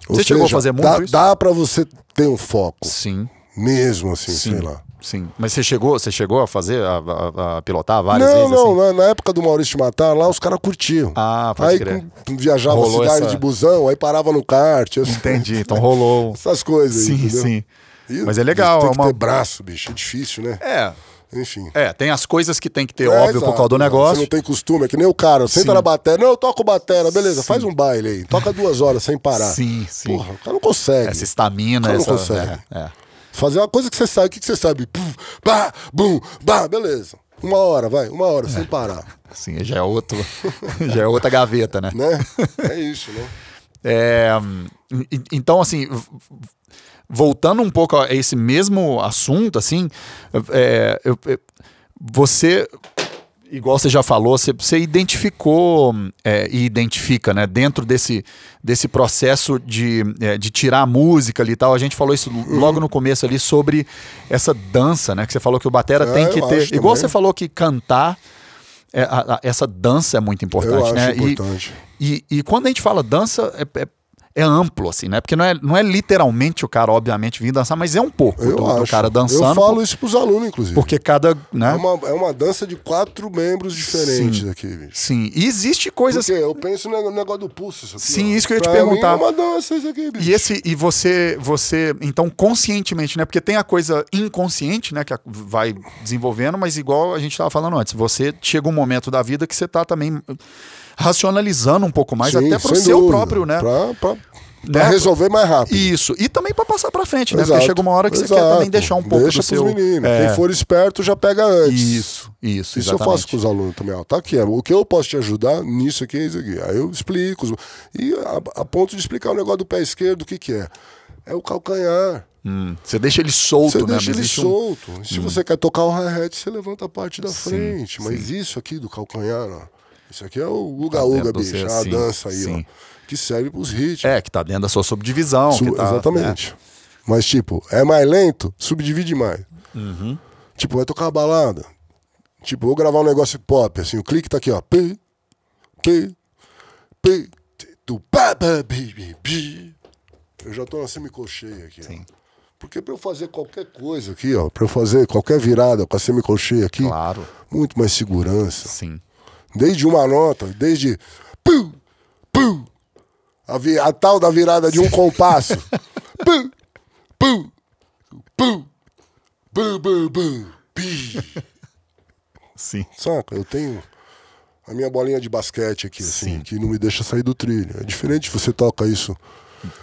Ou você seja, chegou a fazer muito dá, isso? Dá pra você ter um foco. Sim. Mesmo assim, Sim. sei lá. Sim. Mas você chegou, você chegou a fazer, a, a, a pilotar várias não, vezes? Não, não. Assim? Na, época do Maurício Matar, lá os caras curtiam. Ah, pode aí, crer. viajava rolou cidade essa... de busão, aí parava no kart. Assim, Entendi. Então rolou. Essas coisas aí, Sim, sim. Mas é legal. Tem é uma... que ter braço, bicho. É difícil, né? É enfim. É, tem as coisas que tem que ter, é, óbvio, exato, por causa do negócio. Você não tem costume, é que nem o cara, senta na bateria, não, eu toco bateria, beleza, sim. faz um baile aí, toca duas horas sem parar. Sim, sim. Porra, o cara não consegue. Essa estamina, o cara essa... não consegue. É, é. Fazer uma coisa que você sabe, o que, você sabe? Pum, bah, bum, bah, beleza. Uma hora, vai, uma hora, sem é. parar. Sim, já é outro, já é outra gaveta, né? né? É isso, né? É, então, assim, voltando um pouco a esse mesmo assunto, assim, é, eu, é, você, igual você já falou, você, você identificou é, e identifica, né, dentro desse, desse processo de, é, de tirar a música ali e tal, a gente falou isso logo no começo ali sobre essa dança, né, que você falou que o Batera é, tem que ter. Igual também. você falou que cantar. É, a, a, essa dança é muito importante, eu né? Importante. E, e, e, quando a gente fala dança, é, é, é amplo, assim, né? Porque não é, não é literalmente o cara, obviamente, vindo dançar, mas é um pouco eu do, acho. do cara dançando. Eu falo por... isso pros alunos, inclusive. Porque cada. Né? É, uma, é uma dança de quatro membros diferentes Sim. aqui, bicho. Sim. E existe coisas. Porque eu penso no negócio do pulso. Isso aqui, Sim, ó. isso que eu ia te perguntar. Mim é uma dança isso aqui, bicho. E, esse, e você, você, então, conscientemente, né? Porque tem a coisa inconsciente, né? Que vai desenvolvendo, mas igual a gente tava falando antes, você chega um momento da vida que você tá também racionalizando um pouco mais, Sim, até para o seu dúvida. próprio, né? Pra, pra... Pra né? resolver mais rápido. Isso. E também para passar para frente, né? Exato. Porque chega uma hora que Exato. você quer também deixar um pouco Deixa do seu... meninos. É... Quem for esperto já pega antes. Isso, isso, Isso exatamente. eu faço com os alunos também. Ó, tá aqui, o que eu posso te ajudar nisso aqui, isso aqui. Aí eu explico. E a, a ponto de explicar o negócio do pé esquerdo, o que que é? É o calcanhar. Hum, você deixa ele solto, você né? deixa ele é solto. Um... Se hum. você quer tocar o hi-hat, você levanta a parte da sim, frente. Mas sim. isso aqui do calcanhar, ó isso aqui é o uga-uga, tá bicho. a dança aí, sim. ó. Que serve pros ritmos. É, que tá dentro da sua subdivisão. Su tá, exatamente. Né? Mas, tipo, é mais lento, subdivide mais. Uhum. Tipo, vai tocar a balada. Tipo, vou gravar um negócio pop, assim, o clique tá aqui, ó. P, P, P, do Eu já tô na semicolcheia aqui. Sim. Ó. Porque para eu fazer qualquer coisa aqui, ó, para eu fazer qualquer virada com a semicolcheia aqui, claro. muito mais segurança. Sim. Desde uma nota, desde. Pum, pum, a, vi... a tal da virada de um compasso. pum, pum, pum, pum, pum, pum, pi. Sim. Saca? Eu tenho a minha bolinha de basquete aqui, assim, Sim. que não me deixa sair do trilho. É diferente você toca isso.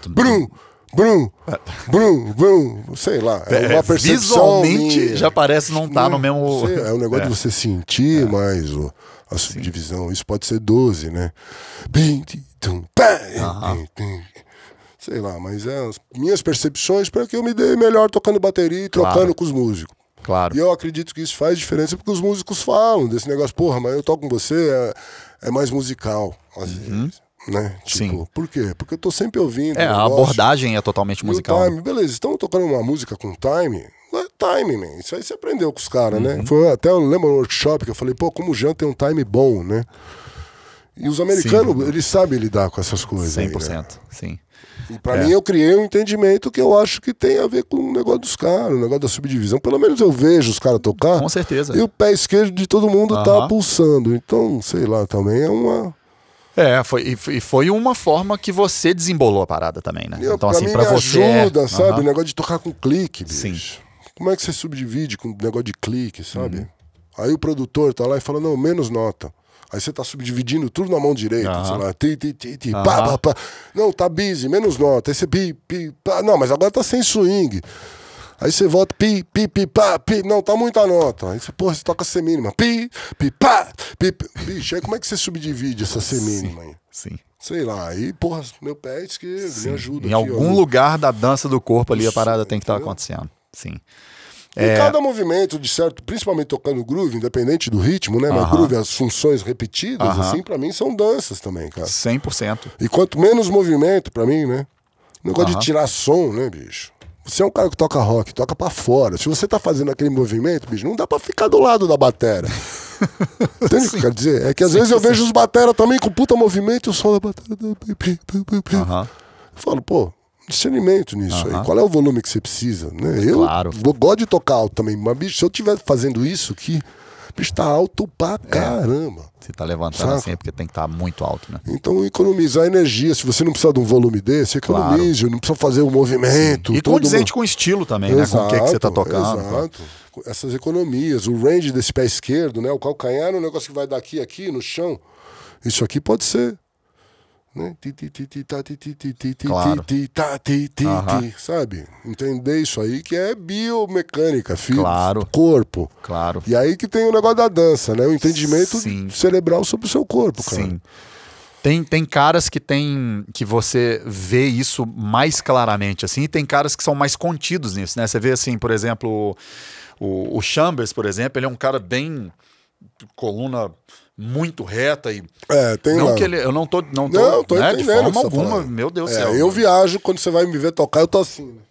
Brum! Brum, brum, brum, sei lá. É, é uma percepção. Visualmente minha. já parece não estar tá no mesmo. Sei, é um negócio é. de você sentir é. mais. Ó a subdivisão. Sim. Isso pode ser 12, né? Uhum. Sei lá, mas é as minhas percepções para que eu me dê melhor tocando bateria e trocando claro. com os músicos. Claro. E eu acredito que isso faz diferença porque os músicos falam desse negócio, porra, mas eu toco com você, é, é mais musical, às uhum. vezes né? Tipo, Sim. por quê? Porque eu tô sempre ouvindo. É, a abordagem é totalmente musical. Né? Time, beleza, estamos tocando uma música com time, time, man. Isso aí você aprendeu com os caras, né? uhum. né? Foi até, eu lembro, no workshop que eu falei, pô, como o Jean tem um time bom, né? E os americanos, sim. eles sabem lidar com essas coisas. 100%, aí, né? sim. E pra é. mim, eu criei um entendimento que eu acho que tem a ver com o negócio dos caras, o negócio da subdivisão. Pelo menos eu vejo os caras tocar. Com certeza. E o pé esquerdo de todo mundo uhum. tá pulsando. Então, sei lá, também é uma. É, foi, e foi uma forma que você desembolou a parada também, né? Eu, então, pra assim, para você. ajuda, sabe? Uhum. O negócio de tocar com clique, bicho. Sim. Como é que você subdivide com negócio de clique, sabe? Uhum. Aí o produtor tá lá e fala, não, menos nota. Aí você tá subdividindo tudo na mão direita, sei lá, ti, ti, ti, ti, ah. pá, pá, pá. Não, tá busy, menos nota. Aí você pi, pi, pá. Não, mas agora tá sem swing. Aí você volta, pi, pi, pi, pá, pi. Não, tá muita nota. Aí você, porra, você toca semínima. Pi, pi, pá, pi, pi. Bicho, aí como é que você subdivide essa semínima aí? Sim. Sei lá, aí, porra, meu pé é esquerdo, que me ajuda. Em aqui, algum ó. lugar da dança do corpo ali, a parada tem que estar tá acontecendo sim. E é... cada movimento, de certo, principalmente tocando groove, independente do ritmo, né? Mas uh -huh. groove, as funções repetidas, uh -huh. assim, para mim são danças também, cara. 100%. E quanto menos movimento, para mim, né? Negócio uh -huh. de tirar som, né, bicho? Você é um cara que toca rock, toca para fora. Se você tá fazendo aquele movimento, bicho, não dá para ficar do lado da batera. Entende o que eu quero dizer? É que às sim, vezes eu vejo os batera também com puta movimento e o som da batera. Eu falo, pô, discernimento nisso aí. Qual é o volume que você precisa, né? É eu gosto de tocar alto também, mas bicho, se eu estiver fazendo isso que bicho tá alto pra é. caramba. Você tá levantando Saca? assim é porque tem que estar tá muito alto, né? Então economizar energia, se você não precisar de um volume desse, economize, claro. não precisa fazer o um movimento. Sim. E condizente mundo... com o estilo também, exato, né? Com o que, é que você tá tocando. Exato. Né? Essas economias, o range desse pé esquerdo, né? O calcanhar é um negócio que vai daqui aqui no chão. Isso aqui pode ser né? Sabe? Entender isso aí que é biomecânica, filho, corpo. Claro. E aí que tem o negócio da dança, né? O entendimento cerebral sobre o seu corpo, cara. Sim. Tem, tem caras que tem que você vê isso mais claramente assim, e tem caras que são mais contidos nisso, né? Você vê assim, por exemplo, o, o Chambers, por exemplo, ele é um cara bem coluna muito reta e é, tem não lá. que ele, eu não tô não tô, não, tô né, de forma tá alguma, meu Deus do é, céu. Eu mano. viajo quando você vai me ver tocar, eu tô assim. Né?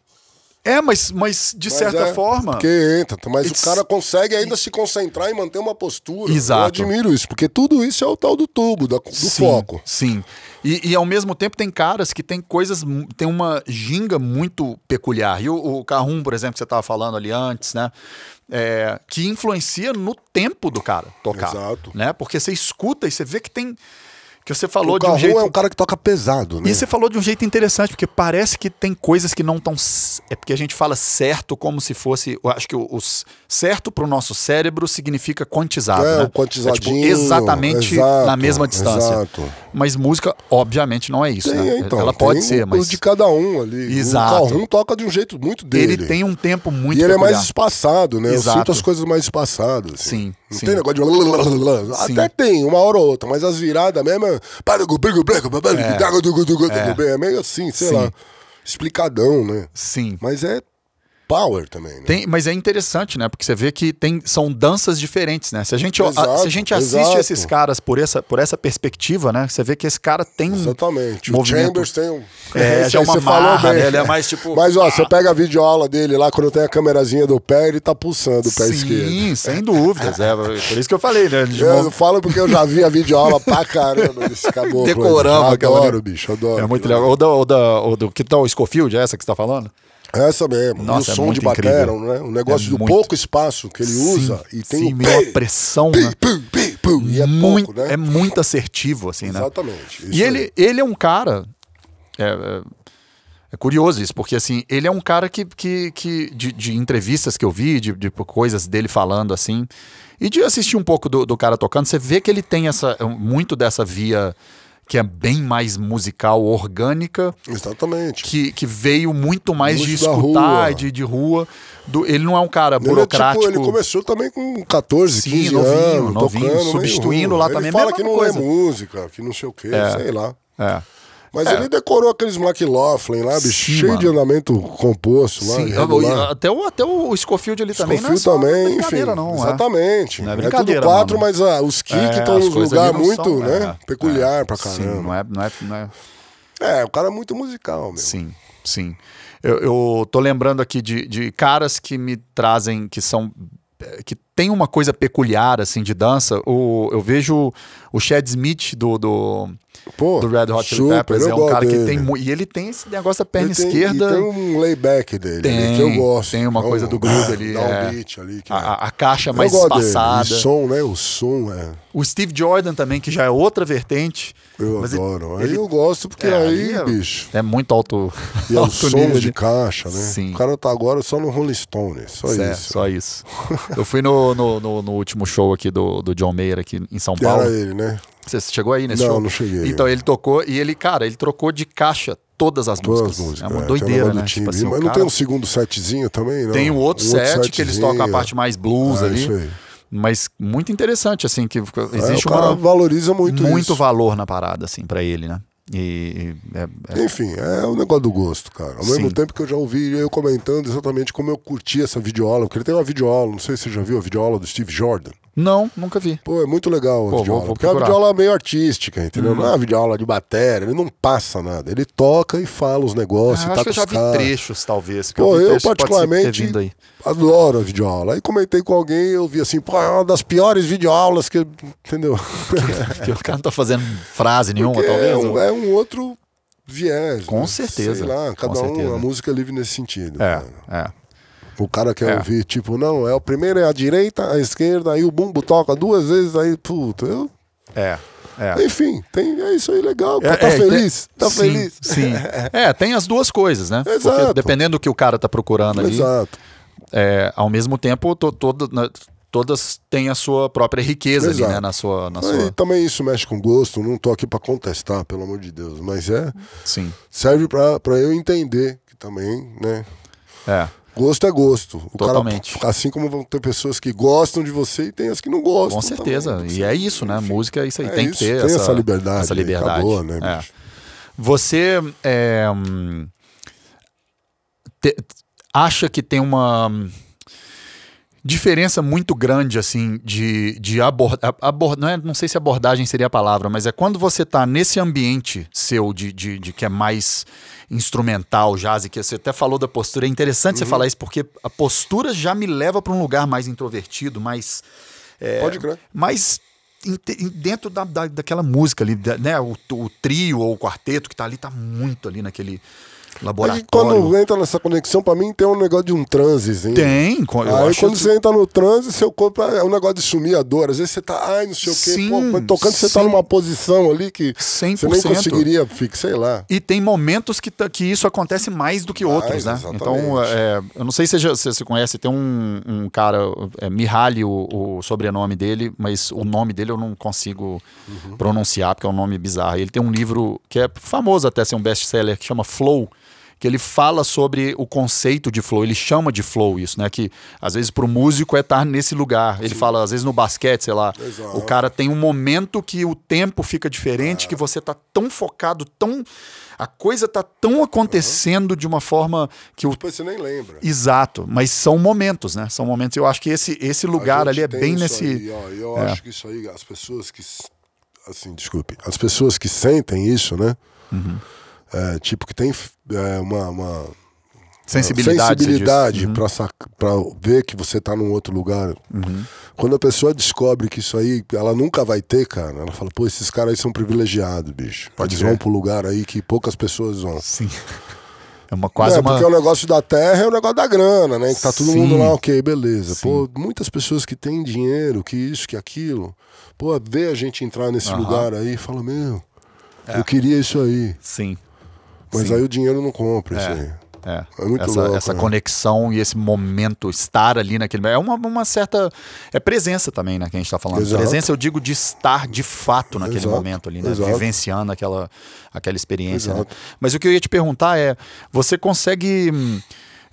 É, mas, mas de mas certa é, forma. Porque entra, tá, mas it's... o cara consegue ainda se concentrar e manter uma postura. Exato. Eu admiro isso, porque tudo isso é o tal do tubo, do sim, foco. Sim. E, e, ao mesmo tempo tem caras que tem coisas, tem uma ginga muito peculiar. E o, o Carrum, por exemplo, que você estava falando ali antes, né? É, que influencia no tempo do cara tocar. Exato. Né? Porque você escuta e você vê que tem porque você falou o de um jeito. é um cara que toca pesado, né? E você falou de um jeito interessante, porque parece que tem coisas que não estão. É porque a gente fala certo como se fosse. Eu acho que o, o certo para o nosso cérebro significa quantizado. É, né? quantizadinho. É, tipo, exatamente exato, na mesma distância. Exato. Mas música, obviamente, não é isso. Tem, né? É, então, Ela pode ser, mas. de cada um ali. Exato. o Um toca de um jeito muito dele. Ele tem um tempo muito. E ele peculiar. é mais espaçado, né? Exato. Eu sinto as coisas mais espaçadas. Assim. Sim. Não Sim. tem negócio de. Sim. Até tem, uma hora ou outra, mas as viradas mesmo. É. é meio assim, sei Sim. lá. Explicadão, né? Sim. Mas é power também. Né? Tem, mas é interessante, né? Porque você vê que tem, são danças diferentes, né? Se a gente, exato, a, se a gente assiste exato. esses caras por essa, por essa perspectiva, né? Você vê que esse cara tem Exatamente. um movimento. O Chambers tem um... É, é já é uma marra, né? Ele é mais tipo... Mas, ó, ah. você pega a videoaula dele lá, quando tem a câmerazinha do pé, ele tá pulsando o pé Sim, esquerdo. Sim, sem dúvidas. É, por isso que eu falei, né? De eu, eu falo porque eu já vi a videoaula pra caramba desse caboclo. Decoramos. Adoro, aquela... bicho, adoro. É muito legal. Ou, da, ou, da, ou do que tal, Schofield, é essa que você tá falando? Essa mesmo. Nossa, e o é som é de batera, né? o negócio é do muito... pouco espaço que ele sim, usa e tem sim, o pressão, pi, né? e é muito, pouco, né? É muito assertivo, assim, né? Exatamente. E ele, ele é um cara. É, é, é, curioso isso, porque assim, ele é um cara que. que, que de, de entrevistas que eu vi, de, de, coisas dele falando assim. E de assistir um pouco do, do cara tocando, você vê que ele tem essa, muito dessa via que é bem mais musical, orgânica. Exatamente. Que, que veio muito mais muito de escutar, de, de rua. Do, ele não é um cara ele burocrático. É tipo, ele começou também com 14, Sim, 15 novinho, anos, novinho, tocando, né? substituindo lá ele também. Fala que não é música, que não sei o quê, é. sei lá. É. Mas é. ele decorou aqueles McLaughlin lá, bicho, Sim, cheio mano. de andamento composto lá. Sim, até o, até o Scofield ali também. Scofield não é também, brincadeira, enfim. Não, é. exatamente. Não é, brincadeira, é tudo quatro, mano. mas ah, os kicks estão é, num lugar muito, são, né? É, peculiar pra caramba. Sim, não é, não, é, não é. É, o cara é muito musical, meu. Sim, sim. Eu, eu tô lembrando aqui de, de caras que me trazem, que são. Eh, que tem uma coisa peculiar, assim, de dança. O, eu vejo o Chad Smith do, do, Pô, do Red Hot Chili Peppers. É um cara dele. que tem... E ele tem esse negócio da perna tem, esquerda. tem um layback dele tem, que eu gosto. Tem uma é um, coisa do groove ali. Dá é, beat ali. Que a, é. a caixa mais espaçada. Dele. O som, né? O som, é... O Steve Jordan também, que já é outra vertente. Eu adoro. Ele, aí eu gosto, porque é, aí, é, bicho... É muito alto E alto é o som nível, de né? caixa, né? Sim. O cara tá agora só no Rolling Stone, só certo, isso. Só isso. eu fui no no, no, no, último show aqui do, do John Mayer aqui em São Paulo. Era ele, né? Você chegou aí nesse não, show? Não, não cheguei. Então, ele tocou e ele, cara, ele trocou de caixa todas as todas músicas. músicas. É uma é, doideira, né? Tipo assim, Mas não cara... tem um segundo setzinho também, não? Tem um outro, um outro set, que eles tocam a parte mais blues ah, ali. Isso aí mas muito interessante assim que é, existe é, o cara uma... valoriza muito muito isso. valor na parada assim para ele né e, é, é... Enfim, é um negócio do gosto, cara. Ao Sim. mesmo tempo que eu já ouvi eu comentando exatamente como eu curti essa videoaula, porque ele tem uma videoaula, não sei se você já viu a videoaula do Steve Jordan. Não, nunca vi. Pô, é muito legal a videoaula. Vou, vou é uma videoaula meio artística, entendeu? Hum. Não é uma videoaula de bateria, ele não passa nada. Ele toca e fala os negócios. Ah, acho que eu já vi trechos, talvez. Pô, eu, eu particularmente adoro a videoaula. Aí comentei com alguém, eu vi assim, pô, é uma das piores videoaulas que. Entendeu? o cara não tá fazendo frase nenhuma, Porque é talvez. É um, né? é um outro viés. Com né? certeza. Sei lá, cada um, certeza. a música é livre nesse sentido. É, né? é. O cara quer é. ouvir, tipo, não, é o primeiro é a direita, a esquerda, aí o bumbo toca duas vezes, aí, puta, eu. É. É. Enfim, tem, é isso aí legal. É, tá, tá é, feliz, tem, tá sim, feliz. Sim. é, tem as duas coisas, né? Exato. Porque dependendo do que o cara tá procurando ali. Exato. É, ao mesmo tempo, to, todo, né, todas têm a sua própria riqueza Exato. ali, né? Na sua, na sua... E também isso mexe com gosto, não tô aqui para contestar, pelo amor de Deus. Mas é. Sim. Serve para eu entender que também, né? É. Gosto é gosto. O Totalmente. Cara, assim como vão ter pessoas que gostam de você e tem as que não gostam. Com certeza. Também, e é isso, né? Enfim, Música é isso aí. É tem isso, que ter tem essa, essa, liberdade. Essa liberdade. Acabou, né, é. Você é, hum, te, acha que tem uma hum, diferença muito grande, assim, de, de abordar. não, é, não sei se abordagem seria a palavra, mas é quando você está nesse ambiente seu de, de, de, que é mais instrumental, jazz, que você até falou da postura. É interessante uhum. você falar isso, porque a postura já me leva para um lugar mais introvertido, mais. É, Pode crer. Mais dentro da, da, daquela música ali, né? O, o, trio ou o quarteto que tá ali, tá muito ali naquele laboratório. Aí quando entra nessa conexão, pra mim tem um negócio de um transezinho. Tem. Eu aí quando que... você entra no transe, seu corpo é, é um negócio de sumir a dor. Às vezes você tá, ai, não sei o quê. Sim, Pô, tocando, sim. você tá numa posição ali que 100%. você nem conseguiria, ficar, sei lá. E tem momentos que, que isso acontece mais do que mais, outros, né? Exatamente. Então, é, eu não sei se você se conhece, tem um, um cara, é, Mihaly, o, o, sobrenome dele, mas o nome dele eu não consigo uhum. pronunciar, porque é um nome bizarro. Ele tem um livro que é famoso até ser assim, um best-seller, que chama Flow, que ele fala sobre o conceito de flow, ele chama de flow isso, né? Que às vezes para o músico é estar nesse lugar. Ele Sim. fala, às vezes no basquete, sei lá, Exato. o cara tem um momento que o tempo fica diferente, é. que você tá tão focado, tão. A coisa tá tão acontecendo uhum. de uma forma que o. Tipo, você nem lembra. Exato, mas são momentos, né? São momentos. Eu acho que esse, esse lugar ali é bem nesse. Aí, ó, eu é. acho que isso aí, as pessoas que. Assim, desculpe. As pessoas que sentem isso, né? Uhum é, tipo, que tem é, uma, uma sensibilidade, sensibilidade uhum. para ver que você tá num outro lugar. Uhum. Quando a pessoa descobre que isso aí, ela nunca vai ter, cara, ela fala, pô, esses caras aí são privilegiados, bicho. Pode Eles é. vão pro lugar aí que poucas pessoas vão. Sim. É uma quase é, uma... porque o negócio da terra é o negócio da grana, né? Que tá todo Sim. mundo lá, ok, beleza. Sim. Pô, muitas pessoas que têm dinheiro, que isso, que aquilo. Pô, vê a gente entrar nesse uhum. lugar aí e fala, meu, é. eu queria isso aí. Sim. Mas Sim. aí o dinheiro não compra isso é, assim. aí. É. é muito essa, louco, essa né? conexão e esse momento, estar ali naquele. É uma, uma certa. É presença também, né? Que a gente está falando. Exato. Presença, eu digo de estar de fato naquele Exato. momento ali, né? Exato. Vivenciando aquela, aquela experiência. Né? Mas o que eu ia te perguntar é: você consegue. Hum,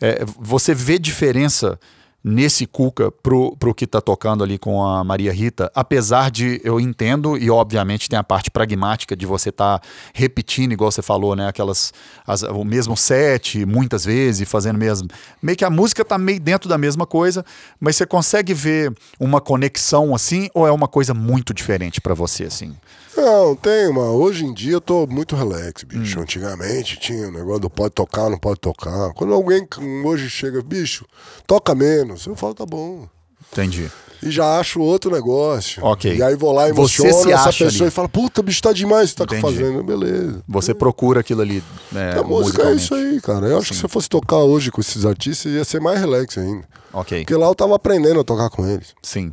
é, você vê diferença nesse Cuca pro, pro que está tocando ali com a Maria Rita, apesar de eu entendo, e obviamente tem a parte pragmática de você estar tá repetindo, igual você falou, né? Aquelas. As, o mesmo set, muitas vezes, fazendo mesmo. Meio que a música tá meio dentro da mesma coisa, mas você consegue ver uma conexão assim, ou é uma coisa muito diferente para você, assim? Não, tem uma. Hoje em dia eu tô muito relax, bicho. Hum. Antigamente tinha o negócio do pode tocar, não pode tocar. Quando alguém hoje chega, bicho, toca menos. Eu falo, tá bom. Entendi. E já acho outro negócio. Ok. E aí vou lá e você se acha essa pessoa ali. e fala, puta, bicho, tá demais você tá fazendo. Beleza. Você procura aquilo ali. É, né, a música é isso aí, cara. Eu acho Sim. que se eu fosse tocar hoje com esses artistas, ia ser mais relax ainda. Ok. Porque lá eu tava aprendendo a tocar com eles. Sim.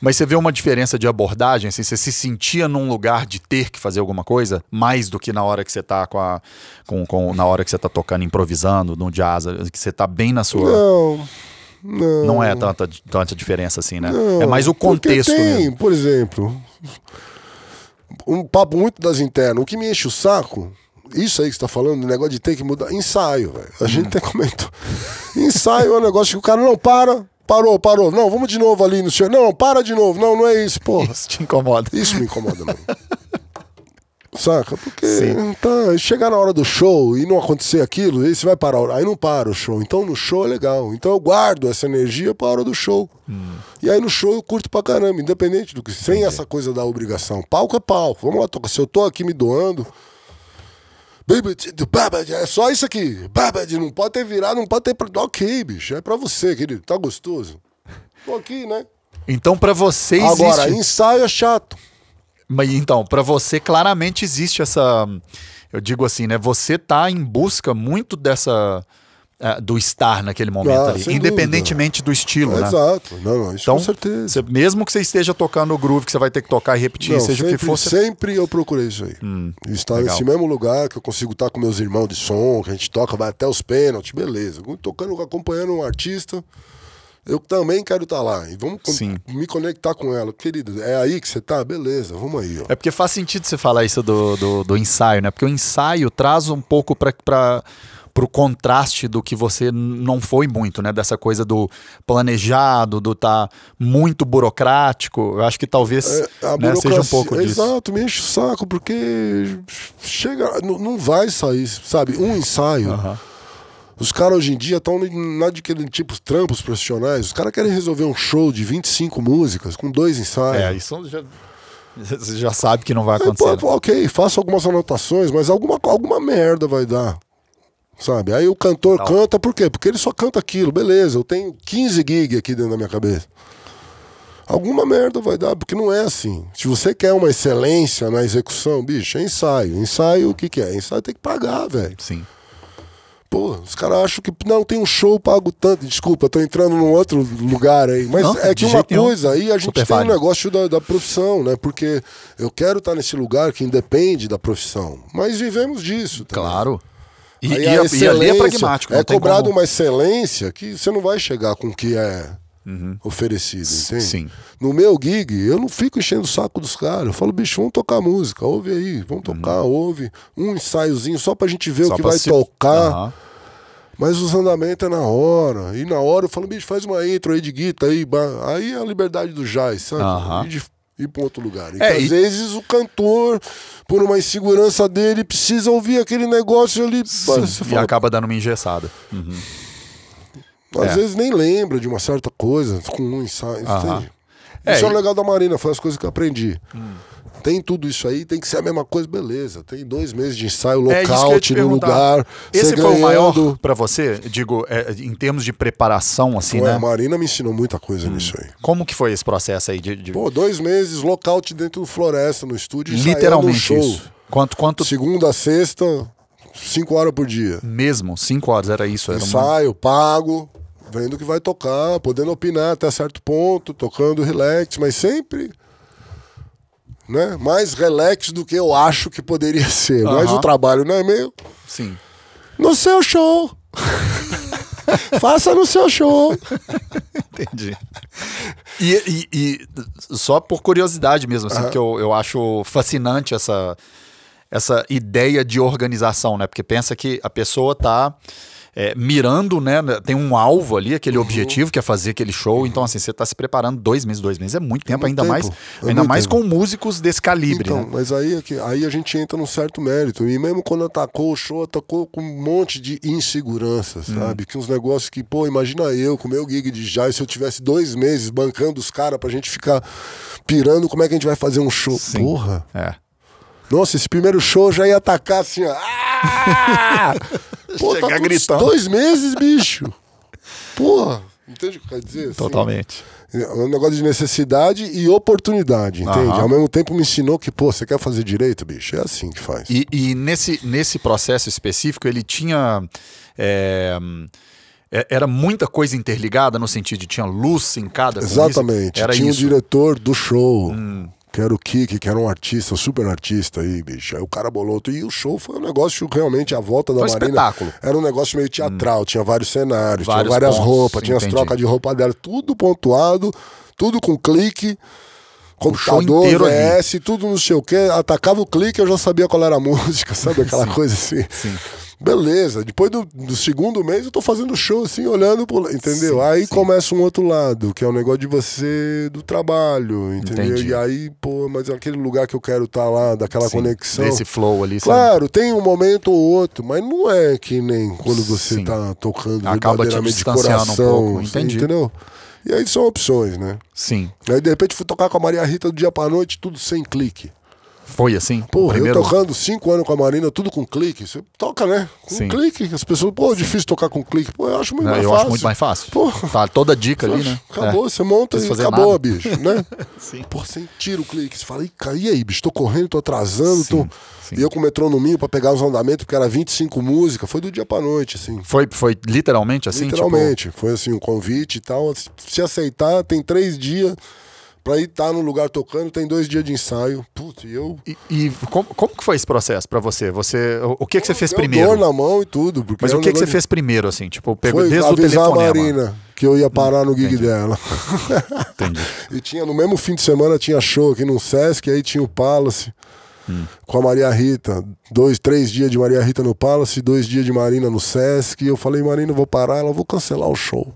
Mas você vê uma diferença de abordagem, assim, você se sentia num lugar de ter que fazer alguma coisa, mais do que na hora que você está com a. Com, com, na hora que você tá tocando, improvisando, no jazz, que você está bem na sua. Não. Não, não é tanta, tanta diferença assim, né? Não, é mais o contexto. Tem, mesmo. por exemplo, um papo muito das internas. O que me enche o saco isso aí que você tá falando, o negócio de ter que mudar. Ensaio, velho. A gente hum. até comentou. Ensaio é um negócio que o cara não para, parou, parou. Não, vamos de novo ali no senhor. Não, para de novo. Não, não é isso, porra. Isso te incomoda. Isso me incomoda muito. Saca? Porque tá, chegar na hora do show e não acontecer aquilo, aí você vai parar. Aí não para o show. Então no show é legal. Então eu guardo essa energia pra hora do show. Hum. E aí no show eu curto pra caramba, independente do que. Sem Entendi. essa coisa da obrigação. Palco é palco. Vamos lá toca Se eu tô aqui me doando, é só isso aqui. Não pode ter virado, não pode ter. Tá ok, bicho. É pra você, querido. Tá gostoso. Tô aqui, né? Então, pra você existe. Agora, ensaio é chato. Mas então, pra você claramente existe essa. Eu digo assim, né? Você tá em busca muito dessa é, do estar naquele momento ah, ali, independentemente dúvida. do estilo, é né? Exato, não, então, com certeza. Cê, mesmo que você esteja tocando o groove que você vai ter que tocar e repetir, não, seja sempre, o que for. Cê... Sempre eu procurei isso aí. Hum, estar legal. nesse mesmo lugar, que eu consigo estar com meus irmãos de som, que a gente toca, vai até os pênaltis, beleza. Tocando, acompanhando um artista eu também quero estar lá. E vamos Sim. me conectar com ela. querido. é aí que você está, Beleza, vamos aí. Ó. É porque faz sentido você falar isso do, do, do, ensaio, né? Porque o ensaio traz um pouco para pro contraste do que você não foi muito, né? Dessa coisa do planejado, do tá muito burocrático. Eu acho que talvez é, né, seja um pouco é disso. Exato, me enche o saco, porque chega, não, não vai sair, sabe? Um ensaio. Uhum. Os caras hoje em dia estão de tipos trampos profissionais. Os caras querem resolver um show de 25 músicas com dois ensaios. É, isso já, você já sabe que não vai acontecer. É, pô, Ok, faça algumas anotações, mas alguma, alguma merda vai dar. Sabe? Aí o cantor canta, por quê? Porque ele só canta aquilo, beleza, eu tenho 15 gig aqui dentro da minha cabeça. Alguma merda vai dar, porque não é assim. Se você quer uma excelência na execução, bicho, é ensaio. Ensaio o que, que é? Ensaio tem que pagar, velho. Sim. Pô, os caras acham que não tem um show pago tanto. Desculpa, tô entrando num outro lugar aí. Mas não, é que uma coisa nenhum. aí a gente Super tem um negócio da, da, profissão, né? Porque eu quero estar nesse lugar que independe da profissão. Mas vivemos disso. Também. Tá claro. E, aí, e, a e ali é pragmático. É cobrado como... uma excelência que você não vai chegar com o que é uhum. oferecido, entende? Sim. No meu gig, eu não fico enchendo o saco dos caras. Eu falo, bicho, vamos tocar música, ouve aí, vamos uhum. tocar, uhum. ouve. Um ensaiozinho só pra gente ver só o que vai se... tocar. Uhum. Mas os andamentos é na hora. E na hora eu falo, bicho, faz uma intro aí de guita aí. Aí é a liberdade do jazz, sabe? E de ir para outro lugar. E é, então, às e... vezes o cantor, por uma insegurança dele, precisa ouvir aquele negócio ali. e fala... acaba dando uma engessada. Uhum. Às é. vezes nem lembra de uma certa coisa, com um ensaio, É, Isso é o legal da Marina, foi as coisas que eu aprendi. Hum. Tem tudo isso aí, tem que ser a mesma coisa, beleza. Tem dois meses de ensaio, lockout é no lugar. Esse foi ganhando... o maior para você? Digo, é, em termos de preparação, assim, Pô, né? A Marina me ensinou muita coisa hum. nisso aí. Como que foi esse processo aí? De, de... Pô, dois meses, lockout dentro do Floresta, no estúdio, Literalmente show. isso. Quanto, quanto... Segunda, sexta, cinco horas por dia. Mesmo, cinco horas, era isso. Era ensaio, pago, vendo que vai tocar, podendo opinar até certo ponto, tocando relax, mas sempre né? Mais relax do que eu acho que poderia ser. Uhum. Mas o trabalho não é meu. Sim. No seu show. Faça no seu show. Entendi. E, e, e, só por curiosidade mesmo, assim, uhum. que eu, eu acho fascinante essa, essa ideia de organização, né? Porque pensa que a pessoa tá é, mirando, né, né? Tem um alvo ali, aquele uhum. objetivo que é fazer aquele show. Então, assim, você está se preparando dois meses, dois meses. É muito é tempo, muito ainda tempo. mais, é ainda mais tempo. com músicos desse calibre. Então, né? mas aí, é aí a gente entra num certo mérito. E mesmo quando atacou o show, atacou com um monte de insegurança, hum. sabe? Que uns negócios que, pô, imagina eu com meu gig de jazz, se eu tivesse dois meses bancando os caras pra gente ficar pirando, como é que a gente vai fazer um show? Sim. Porra! É. Nossa, esse primeiro show já ia atacar assim, ó. Ah! Pô, tá Chegar tá gritando. Dois meses, bicho. Porra. Entende o que eu quero dizer? Assim, Totalmente. Assim, é um negócio de necessidade e oportunidade, entende? Ao mesmo tempo me ensinou que, pô, você quer fazer direito, bicho? É assim que faz. E, e nesse, nesse processo específico, ele tinha. É, é era muita coisa interligada no sentido de tinha luz em cada Exatamente. Era tinha o diretor do show. Hum que era o Kiki, que era um artista, super artista aí, bicho. Aí o cara bolou outro. E o show foi um negócio realmente a volta da foi Marina. Espetáculo. Era um negócio meio teatral, hum. tinha vários cenários, vários tinha várias pontos, roupas, tinha as trocas de roupa dela, tudo pontuado, tudo com clique. Computador, VS, ali. tudo não sei o quê. Atacava o clique, eu já sabia qual era a música, sabe? Aquela coisa assim. Sim. Beleza, depois do, do, segundo mês eu tô fazendo show, assim, olhando pro. Entendeu? Sim, aí sim. começa um outro lado, que é o um negócio de você do trabalho, entendeu? Entendi. E aí, pô, mas é aquele lugar que eu quero estar tá lá, daquela sim, conexão. esse flow ali, Claro, sabe? tem um momento ou outro, mas não é que nem quando você sim. tá tocando Acaba verdadeiramente de coração. Um pouco. Assim, entendi. entendeu? E aí são opções, né? Sim. Aí de repente fui tocar com a Maria Rita do dia pra noite, tudo sem clique. Foi assim? Pô, primeiro... eu tocando cinco anos com a Marina, tudo com clique. Você toca, né? Com Sim. clique. As pessoas, pô, é difícil tocar com clique. Pô, eu acho muito Não, mais eu fácil. Eu acho muito mais fácil. Pô, tá toda dica ali, né? Acabou, é. você monta e acabou, nada. bicho, né? Sim. Pô, você tira o clique. Você fala, e aí, bicho, tô correndo, tô atrasando, Sim. tô... Sim. E eu com o metronominho pra pegar os andamentos, porque era 25 músicas, foi do dia pra noite, assim. Foi, foi literalmente assim? Tipo? Literalmente, tipo... foi assim, um convite e tal. Se aceitar, tem três dias Pra ir estar tá no lugar tocando, tem dois dias de ensaio. Putz, e eu. E, e como, como, que foi esse processo pra você? Você o, que, que você fez primeiro? Dor na mão e tudo. Mas o que, que você de... fez primeiro, assim? Tipo, pegou foi desde o telefonema. a Marina que eu ia parar no gig Entendi. dela. Entendi. e tinha, no mesmo fim de semana, tinha show aqui no Sesc, aí tinha o Palace. Hum. com a Maria Rita. Dois, três dias de Maria Rita no Palace, dois dias de Marina no Sesc. E eu falei, Marina, eu vou parar, ela vou cancelar o show.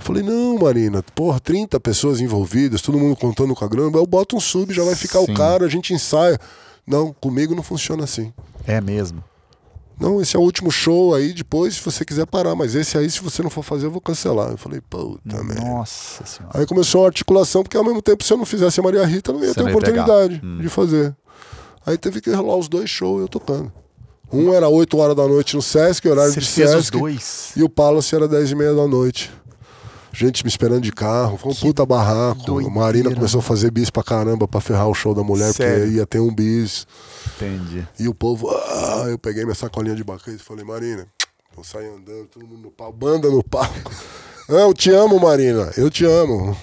Falei, não, Marina, porra, 30 pessoas envolvidas, todo mundo contando com a grana, eu boto um sub, já vai ficar Sim. o cara, a gente ensaia. Não, comigo não funciona assim. É mesmo. Não, esse é o último show aí, depois, se você quiser parar, mas esse aí, se você não for fazer, eu vou cancelar. Eu falei, puta merda. Nossa senhora. Aí começou a articulação, porque ao mesmo tempo, se eu não fizesse a Maria Rita, não ia você ter oportunidade hum. de fazer. Aí teve que rolar os dois shows eu tocando. Um era 8 horas da noite no Sesc, horário Você de Sesc. Fez os dois? E o Palace era 10 e meia da noite gente me esperando de carro, foi um que puta barraco. Doideira. Marina começou a fazer bis pra caramba pra ferrar o show da mulher, Sério? porque ia ter um bis. Entendi. E o povo, ah, eu peguei minha sacolinha de bacana e falei, Marina, vou sair andando, todo mundo no palco, banda no palco. Não, eu te amo, Marina, eu te amo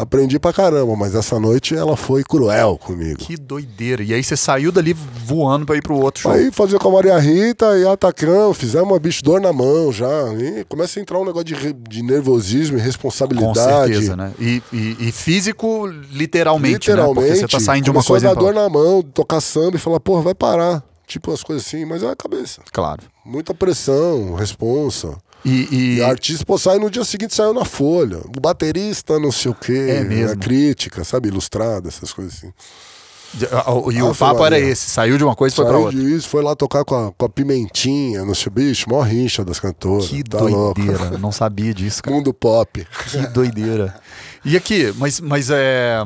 aprendi pra caramba, mas essa noite ela foi cruel comigo. Que doideira. E aí você saiu dali voando pra ir pro outro show? Aí fazia com a Maria Rita e atacando, fizemos uma bicho dor na mão já. E começa a entrar um negócio de, de nervosismo e responsabilidade. Com certeza, né? E, e, e físico, literalmente, literalmente né? Porque você tá saindo de uma coisa. Começou a dor na mão, tocar samba e falar, porra, vai parar. Tipo, as coisas assim, mas é a cabeça. Claro. Muita pressão, responsa. E, e... e artista, pô, e no dia seguinte, saiu na Folha. O baterista, não sei o quê. É mesmo. A crítica, sabe? Ilustrada, essas coisas assim. E ah, o papo era esse, saiu de uma coisa e foi pra outra. Disso, foi lá tocar com a, com a Pimentinha, o bicho, mó rincha das cantoras. Que tá doideira, louco. não sabia disso, cara. Mundo pop. Que doideira. E aqui, mas, mas é.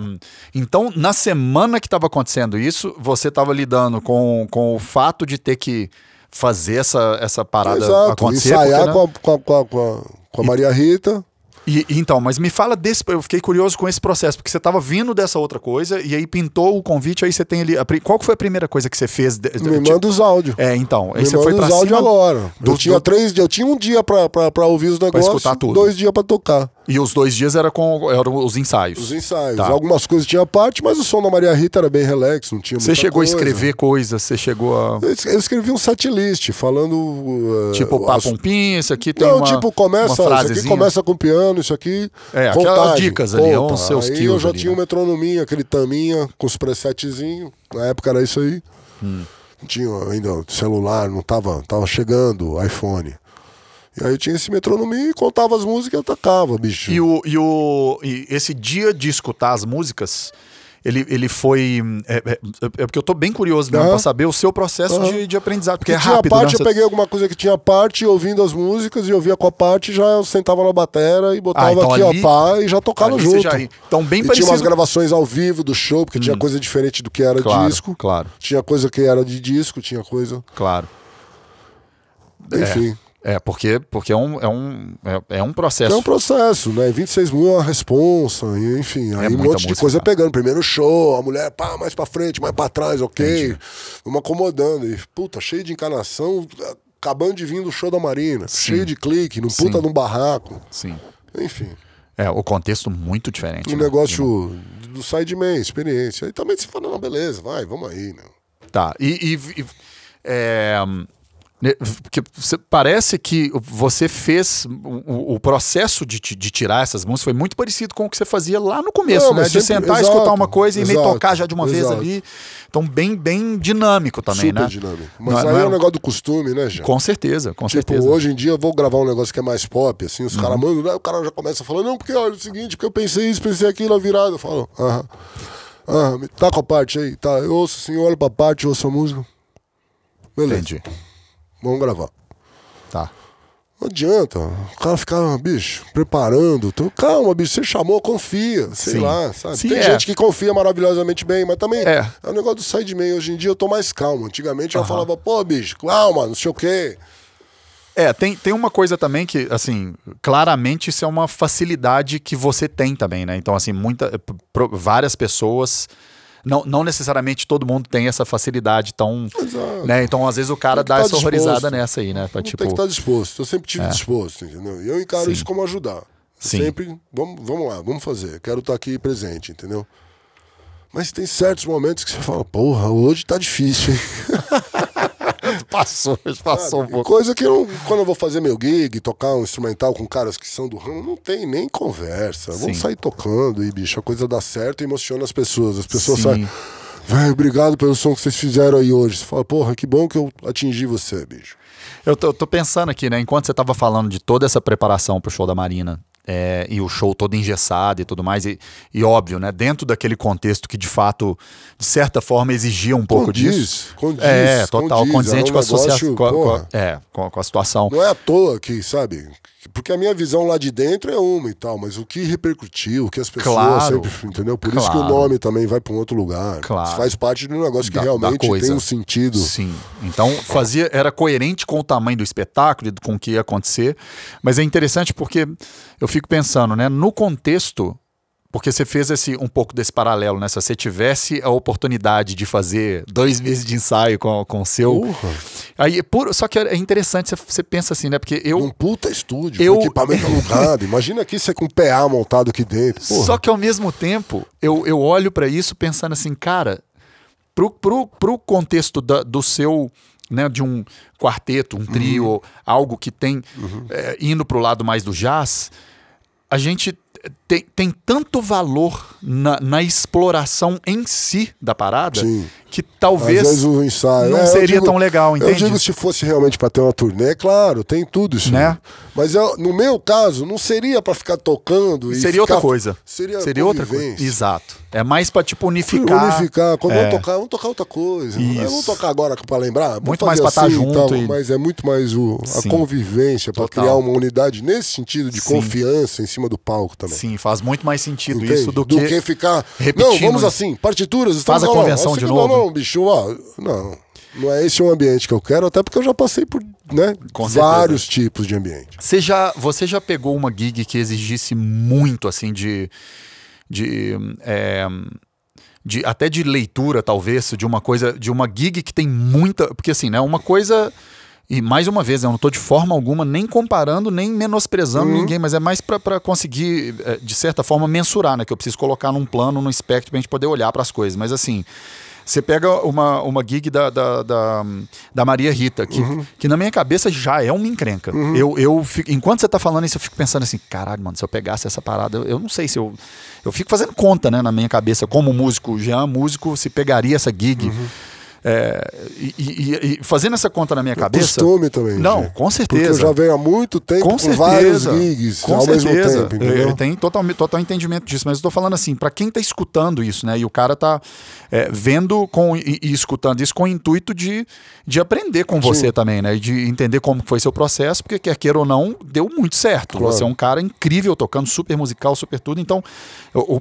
Então, na semana que estava acontecendo isso, você estava lidando com, com o fato de ter que fazer essa, essa parada Exato, acontecer. Ensaiar porque, né? com, a, com, a, com, a, com a Maria Rita. E, então, mas me fala desse. Eu fiquei curioso com esse processo, porque você estava vindo dessa outra coisa, e aí pintou o convite, aí você tem ali. A, qual foi a primeira coisa que você fez? De, me tipo, manda os áudios. É, então. Aí me você manda foi pra os áudios agora. Do, eu, tinha do... três, eu tinha um dia para ouvir os negócios, pra escutar tudo. dois dias para tocar. E os dois dias era com, eram os ensaios. Os ensaios. Tá. Algumas coisas tinha parte, mas o som da Maria Rita era bem relax, não tinha Você chegou coisa. a escrever coisas, você chegou a. Eu escrevi um setlist falando. Uh, tipo, papo as... um pin, isso aqui tem. Não, uma, tipo, começa. Uma isso aqui começa com piano, isso aqui. É, aquelas dicas ali, conta. seus Aí eu já ali, tinha né? um metronominha, aquele taminha, com os presetzinhos. Na época era isso aí. Hum. Não tinha ainda celular, não tava, tava chegando iPhone. E aí tinha esse metrônomo e contava as músicas e atacava, bicho. E, o, e, o, e esse dia de escutar as músicas, ele, ele foi. É, é, é porque eu tô bem curioso mesmo uhum. pra saber o seu processo uhum. de, de, aprendizado, porque, porque é rápido. Tinha parte, né? eu peguei alguma coisa que tinha parte, ouvindo as músicas, e ouvia com a parte, já eu sentava na batera e botava ah, então aqui, ali, ó, pá, e já tocava junto. Já... Então, bem e parecido. Tinha umas gravações ao vivo do show, porque hum. tinha coisa diferente do que era claro, disco. Claro. Tinha coisa que era de disco, tinha coisa. Claro. Enfim. É. É, porque, porque é, um, é, um, é, é um processo. É um processo, né? 26 mil é uma responsa, enfim. É aí um monte música, de coisa cara. Né? pegando. Primeiro show, a mulher, pá, mais pra frente, mais pra trás, ok. Entendi. Vamos acomodando. E, puta, cheio de encarnação, acabando de vir do show da Marina. Sim. Cheio de clique, no puta Sim. num barraco. Sim. Enfim. É, o contexto muito diferente. O né? negócio do do sideman, experiência. Aí também se fala, não, beleza, vai, vamos aí, né? Tá, e... e, e é porque né, parece que você fez o, o processo de, de, tirar essas músicas foi muito parecido com o que você fazia lá no começo, Não, né? De sempre, sentar, exato, escutar uma coisa e exato, meio tocar já de uma exato. vez ali. Então, bem, bem dinâmico também, Super né? dinâmico. É- mas não, aí não é, é um negócio do costume, né, gente? Com certeza, com tipo, certeza. hoje em dia eu vou gravar um negócio que é mais pop, assim, os uhum. caras mandam, né, o cara já começa falando, não, porque olha, é o seguinte, porque eu pensei isso, pensei aquilo, a virada. Eu falo, aham. Ah, tá com a parte aí, tá. Eu ouço assim, eu olho pra parte, ouço a música. Beleza. Entendi. Vamos gravar. Tá. Não adianta. O cara ficava, bicho, preparando. tô calma, bicho, você chamou, confia. Sei Sim. lá, sabe? Sim, Tem é. gente que confia maravilhosamente bem, mas também é, é um negócio do side man. Hoje em dia eu tô mais calmo. Antigamente eu falava, pô, bicho, calma, não sei o quê. É, tem, tem uma coisa também que, assim, claramente isso é uma facilidade que você tem também, né? Então, assim, muita, várias pessoas não, não necessariamente todo mundo tem essa facilidade tão. Exato. Né? Então, às vezes, o cara tá dá tá essa horrorizada nessa aí, né? Pra, tipo... Tem que estar tipo, tá disposto. Eu sempre tive é. disposto, entendeu? E eu encaro Sim. isso como ajudar. Sim. Sempre, vamos, vamos lá, vamos fazer. Quero estar tá aqui presente, entendeu? Mas tem certos momentos que você fala, porra, hoje tá difícil, hein? passou, passou um pouco. Coisa que eu, quando eu vou fazer meu gig, tocar um instrumental com caras que são do ramo, não tem nem conversa. Vamos sair tocando e, bicho, a coisa dá certo e emociona as pessoas. As pessoas Sim. saem. Velho, obrigado pelo som que vocês fizeram aí hoje. Você fala, porra, que bom que eu atingi você, bicho. Eu tô, eu tô pensando aqui, né? Enquanto você tava falando de toda essa preparação pro show da Marina, é, e o show todo engessado e tudo mais. E, e, óbvio, né? Dentro daquele contexto que de fato, de certa forma, exigia um pouco condiz, disso. Condiz, é, total, condiz, é condizente um com a Com, com, é, com, com, a situação. Não é à toa que, sabe, porque a minha visão lá de dentro é uma e tal, mas o que repercutiu, o que as pessoas claro, sempre. Entendeu? Por claro. isso que o nome também vai para um outro lugar. Claro. Isso faz parte de um negócio que realmente tem um sentido. Sim. Então fazia, era coerente com o tamanho do espetáculo, com o que ia acontecer. Mas é interessante porque eu fico pensando, né? No contexto porque você fez esse, um pouco desse paralelo, né? Se você tivesse a oportunidade de fazer dois meses de ensaio com, com o seu. Uhum. Aí, por, só que é, é interessante, você, pensa assim, né? Porque eu. Um puta estúdio, eu, um equipamento alugado. Imagina aqui você com um PA montado aqui dentro. Porra. Só que ao mesmo tempo, eu, eu olho para isso pensando assim, cara, pro, pro, pro contexto da, do seu. Né, de um quarteto, um trio, uhum. algo que tem uhum. é, indo para o lado mais do jazz, a gente tem, tem tanto valor na, na, exploração em si da parada Sim que talvez Às vezes o ensaio. não é, seria digo, tão legal, entende? Eu digo se fosse realmente para ter uma turnê, claro, tem tudo isso. Né? Mas eu, no meu caso, não seria para ficar tocando. seria ficar, outra coisa. Seria, seria outra coisa. Exato. É mais para tipo unificar. Unificar. Quando é. vamos tocar, vamos tocar outra coisa. Isso. Vamos tocar agora para lembrar. muito mais para tá assim, estar junto. Tal, e... Mas é muito mais o, a Sim. convivência para criar uma unidade nesse sentido de Sim. confiança em cima do palco também. Sim, faz muito mais sentido Entende? isso do, do que, que ficar. Repetindo. Não, vamos assim, partituras. Faz a convenção de novo. Né? Não, bicho, ó, não. Não é esse o ambiente que eu quero, até porque eu já passei por né, vários tipos de ambiente. Você já, você já pegou uma gig que exigisse muito, assim, de. de é, de, até de leitura, talvez, de uma coisa, de uma gig que tem muita. Porque assim, né? Uma coisa. E mais uma vez, eu não estou de forma alguma nem comparando, nem menosprezando uhum. ninguém, mas é mais para conseguir, é, de certa forma, mensurar, né? Que eu preciso colocar num plano, num espectro, para gente poder olhar para as coisas. Mas assim. Você pega uma, uma gig da, da, da, da Maria Rita, que, uhum. que na minha cabeça já é uma encrenca. Uhum. Eu, eu fico, enquanto você tá falando isso, eu fico pensando assim, caralho, mano, se eu pegasse essa parada, eu, eu não sei se eu. Eu fico fazendo conta, né, na minha cabeça, como músico, Jean, músico, se pegaria essa gig. Uhum. É, e, e, e, fazendo essa conta na minha é cabeça. Costume também. Não, com certeza. Porque eu já venho há muito tempo com, certeza, com vários gigs com ao certeza. mesmo tempo. É, entendeu? Eu tenho total, total entendimento disso, mas eu tô falando assim, para quem está escutando isso, né? E o cara está é, vendo com, e, e, escutando isso com o intuito de, de aprender com Sim. você também, né? De entender como foi seu processo, porque quer queira ou não, deu muito certo. Claro. Você é um cara incrível tocando, super musical, super tudo. Então, o, o,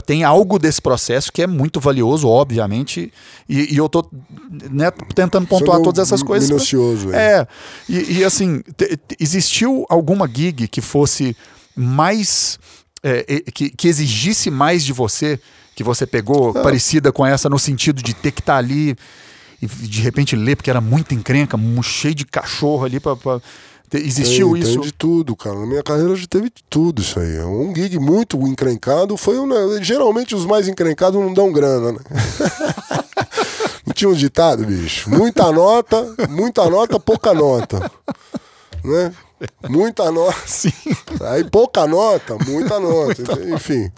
tem algo desse processo que é muito valioso, obviamente, e, e eu tô né, tentando pontuar Sendo todas essas coisas. Minucioso, é. E, e assim, existiu alguma gig que fosse mais. É, que, que exigisse mais de você, que você pegou é. parecida com essa, no sentido de ter que estar tá ali e de repente ler, porque era muito encrenca, cheio de cachorro ali Pra... Existiu tem, isso? Tem de tudo, cara. Na minha carreira já teve de tudo isso aí. É um gig muito encrencado foi um. Né, geralmente os mais encrencados não dão grana, né? tinha um ditado, bicho. Muita nota, muita nota, pouca nota. Né? Muita nota. Sim. Aí pouca nota, muita nota. Muita Enfim.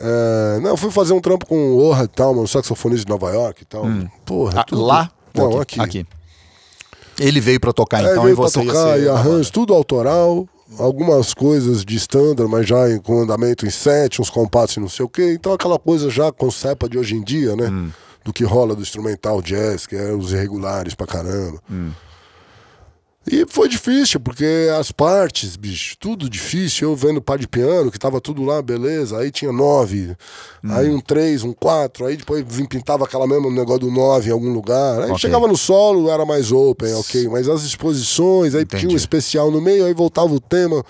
É, não, fui fazer um trampo com o Orra e tal, mano, saxofonista de Nova York e tal. Hum. Porra, ah, tudo... Lá? Não, aqui. aqui. Ele veio para tocar, é, então, veio e você pra tocar, e arranjo, tudo autoral. Algumas coisas de standard, mas já com andamento em sete, uns compassos e não sei o quê. Então aquela coisa já com cepa de hoje em dia, né? Hum do que rola do instrumental jazz, que é os irregulares pra caramba. Hum. E foi difícil, porque as partes, bicho, tudo difícil. Eu vendo par de piano, que tava tudo lá, beleza. Aí tinha nove, hum. aí um três, um quatro. Aí depois pintava aquela mesma negócio do nove em algum lugar. Aí okay. chegava no solo, era mais open, ok. Mas as exposições, aí Entendi. tinha um especial no meio, aí voltava o tema.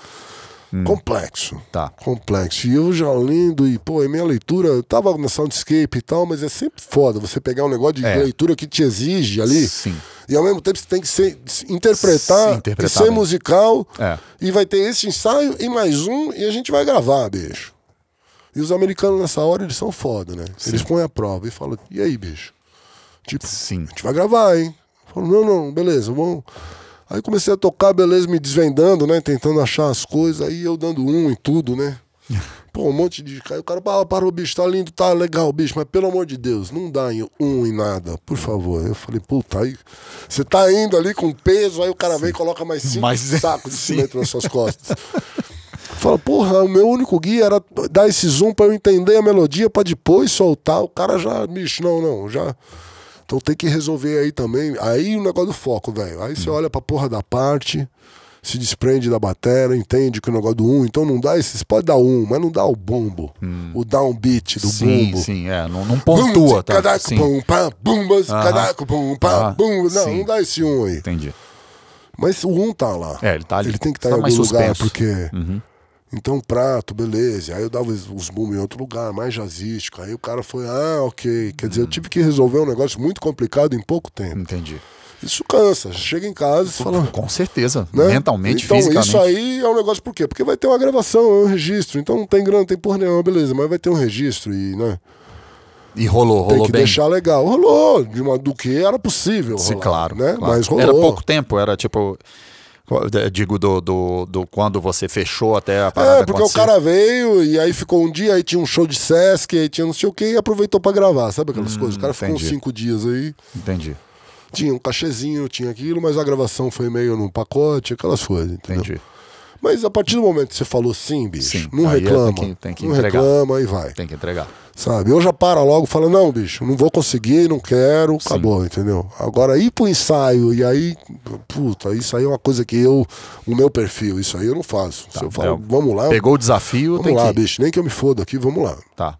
Hum. Complexo. Tá. Complexo. E eu já é lendo, e, pô, é minha leitura, eu tava na Soundscape e tal, mas é sempre foda você pegar um negócio de é. leitura que te exige ali. Sim. E ao mesmo tempo você tem que ser, interpretar, Se interpretar e ser bem. musical. É. E vai ter esse ensaio e mais um, e a gente vai gravar, bicho. E os americanos nessa hora, eles são foda, né? Sim. Eles põem a prova e falam, e aí, bicho? Tipo, Sim. a gente vai gravar, hein? Falam, não, não, beleza, vamos. Aí comecei a tocar, beleza, me desvendando, né? Tentando achar as coisas, aí eu dando um em tudo, né? Pô, um monte de. Aí o cara para parou, bicho, tá lindo, tá legal, bicho, mas pelo amor de Deus, não dá em um em nada, por favor. Eu falei, puta, aí você tá indo ali com peso, aí o cara vem e coloca mais cinco mas, sacos de sim. cimento nas suas costas. Fala, porra, o meu único guia era dar esse zoom pra eu entender a melodia, pra depois soltar. O cara já, bicho, não, não, já. Então tem que resolver aí também. Aí o negócio do foco, velho. Aí você hum. olha pra porra da parte, se desprende da batera, entende que o negócio do um, então não dá esse Pode dar um, mas não dá o bombo. Hum. O downbeat do sim, bumbo. Sim, é. Não, não pontua, tá? Cadaco, pum, pá, bumbas, cadaco, pum, pá, bumbas. Não, sim. não dá esse um aí. Entendi. Mas o um tá lá. É, ele tá ali. Ele tem que estar tá, tá em algum lugar, porque. Uhum. Então, prato, beleza. Aí eu dava os, boom em outro lugar, mais jazzístico. Aí o cara foi, ah, ok. Quer dizer, eu hum. tive que resolver um negócio muito complicado em pouco tempo. Entendi. Isso cansa. Chega em casa e fala. Com certeza. Né? Mentalmente, então, fisicamente. Isso aí é um negócio por quê? Porque vai ter uma gravação, é um registro. Então não tem grana, não tem porra nenhuma, beleza, mas vai ter um registro e, né? E rolou, rolou Tem que bem. deixar legal. Rolou, de uma, do que era possível. Rolar, Sim, claro, né? claro. Mas rolou. Era pouco tempo, era tipo. É, digo, do, do, do, quando você fechou até a parada É, porque acontecer. o cara veio e aí ficou um dia, aí tinha um show de Sesc, aí tinha não sei o que, e aproveitou para gravar, sabe aquelas hum, coisas? O cara entendi. ficou uns cinco dias aí. Entendi. Tinha um cachezinho, tinha aquilo, mas a gravação foi meio num pacote, aquelas coisas, entendeu? Entendi. Mas a partir do momento que você falou sim, bicho, sim. não Aí é, reclama. Tem que, tem que não entregar. reclama e vai. Tem que entregar. Sabe? Eu já para logo e não, bicho, não vou conseguir, não quero, sim. acabou, entendeu? Agora ir pro ensaio e aí, puta, isso aí é uma coisa que eu, o meu perfil, isso aí eu não faço. Tá, Se eu falo, é, vamos lá. Pegou o desafio, vamos tem lá, que... bicho, nem que eu me foda aqui, vamos lá. Tá.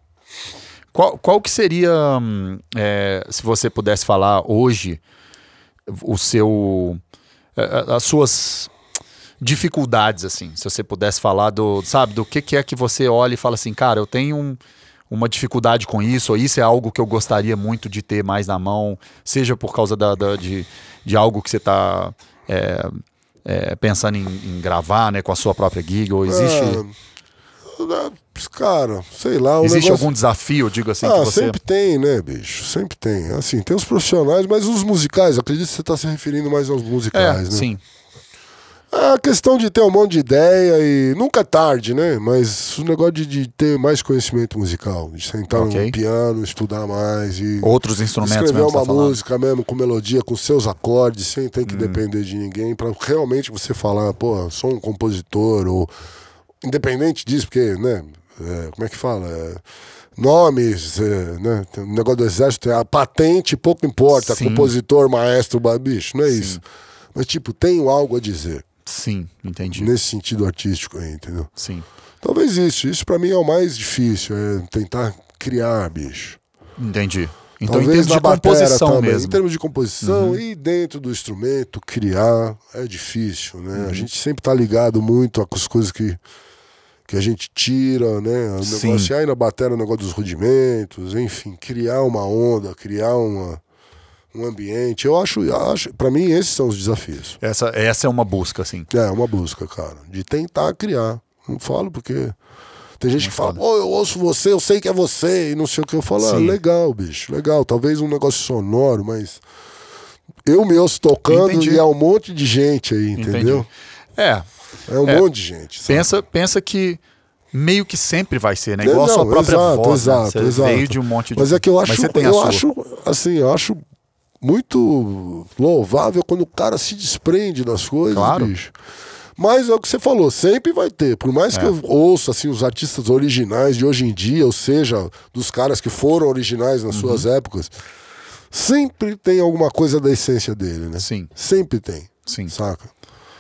Qual, qual que seria, hum, é, se você pudesse falar hoje, o seu, é, as suas dificuldades, assim? Se você pudesse falar do, sabe, do que, que é que você olha e fala assim, cara, eu tenho um, uma dificuldade com isso, ou isso é algo que eu gostaria muito de ter mais na mão, seja por causa da, da de, de algo que você está é, é, pensando em, em, gravar, né, com a sua própria gig, ou existe... É, né, cara, sei lá. Existe negócio... algum desafio, digo assim? Ah, você... sempre tem, né, bicho? Sempre tem. Assim, tem os profissionais, mas os musicais, acredito que você está se referindo mais aos musicais, é, né? Sim. É a questão de ter um monte de ideia e nunca é tarde, né? Mas o negócio de, de ter mais conhecimento musical, de sentar okay. no piano, estudar mais e outros instrumentos, escrever mesmo, uma tá música mesmo com melodia, com seus acordes, sem ter que hum. depender de ninguém para realmente você falar, pô, sou um compositor ou independente disso, porque, né? É, como é que fala? É, nomes, é, né? O negócio do exército é a patente, pouco importa, Sim. compositor, maestro, bicho, não é Sim. isso. Mas, tipo, tenho algo a dizer. Sim, entendi. Nesse sentido artístico aí, entendeu? Sim. Talvez isso. Isso para mim é o mais difícil, é tentar criar, bicho. Entendi. Então, Talvez em termos de composição também, mesmo. Em termos de composição uhum. e dentro do instrumento, criar é difícil, né? Uhum. A gente sempre tá ligado muito às coisas que, que a gente tira, né? O negócio, aí na bateria, o negócio dos rudimentos, enfim, criar uma onda, criar uma um ambiente. Eu acho, acho para mim, esses são os desafios. Essa, essa é uma busca, assim. É, uma busca, cara. De tentar criar. Não falo porque. Tem gente que fala, pô, oh, eu ouço você, eu sei que é você, e não sei o que eu falo. Ah, legal, bicho, legal. Talvez um negócio sonoro, mas. Eu me ouço tocando Entendi. e há é um monte de gente aí, entendeu? Entendi. É. É um é, monte de gente. Sabe? Pensa, pensa que meio que sempre vai ser, né? Igual não, a sua própria exato, voz. Exato, né? exato. Veio de um monte de Mas é que eu acho, eu acho assim, eu acho muito louvável quando o cara se desprende das coisas, claro. bicho. Mas é o que você falou, sempre vai ter. Por mais é. que eu ouça assim, os artistas originais de hoje em dia, ou seja, dos caras que foram originais nas uhum. suas épocas, sempre tem alguma coisa da essência dele, né? Sim. Sempre tem. Sim. Saca?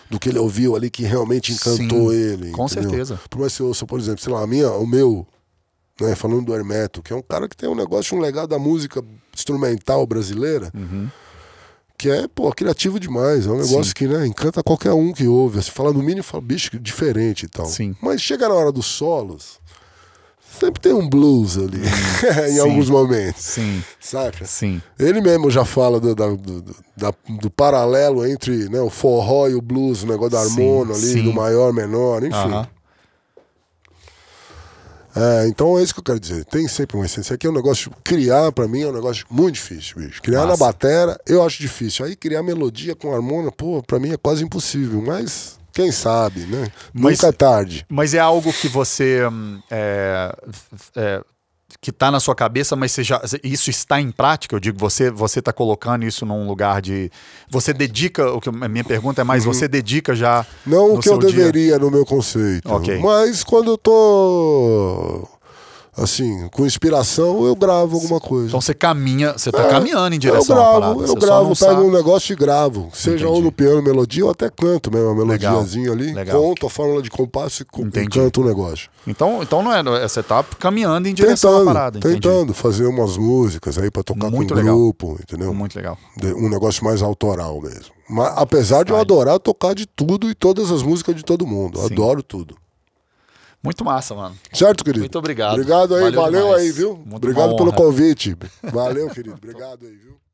Do que ele ouviu ali que realmente encantou Sim, ele. Com entendeu? certeza. Por mais que você ouça, por exemplo, sei lá, a minha, o meu né, falando do Hermeto, que é um cara que tem um negócio, um legado da música instrumental brasileira, uhum. que é, pô, criativo demais. É um negócio Sim. que, né, encanta qualquer um que ouve. Se assim, falar no mínimo, fala, bicho, diferente e tal. Sim. Mas chega na hora dos solos, sempre tem um blues ali, uhum. em Sim. alguns momentos. Sim. Saca? Sim. Ele mesmo já fala do, do, do, do paralelo entre né, o forró e o blues, o negócio da harmona ali, do maior, menor, enfim. Uh -huh. É, então é isso que eu quero dizer. Tem sempre uma essência. Aqui é um negócio, criar para mim é um negócio muito difícil, bicho. Criar Nossa. na batera eu acho difícil. Aí criar melodia com harmonia, pô, pra mim é quase impossível, mas quem sabe, né? Mas, Nunca é tarde. Mas é algo que você hum, é, é, que está na sua cabeça, mas você já, isso está em prática? Eu digo, você você está colocando isso num lugar de. Você dedica. O que, a minha pergunta é mais: uhum. você dedica já. Não o que eu dia? deveria no meu conceito. Okay. Mas quando eu tô Assim, com inspiração eu gravo alguma coisa. Então você caminha, você tá é, caminhando em direção eu gravo, à parada. Eu gravo, pego sabe. um negócio e gravo. Seja ou no piano, melodia, ou até canto mesmo, uma melodiazinha ali. Legal. Conto a fórmula de compasso e, canto um negócio. Então, então é, não é, você tá caminhando em direção tentando, à parada. Entendi. Tentando fazer umas músicas aí para tocar Muito com o grupo, entendeu? Muito legal. Um negócio mais autoral mesmo. Mas, apesar de eu adorar tocar de tudo e todas as músicas de todo mundo. Sim. Adoro tudo. Muito massa, mano. Certo, querido? Muito obrigado. Obrigado aí, valeu, valeu aí, viu? Muito obrigado pelo convite. Valeu, querido. Obrigado aí, viu?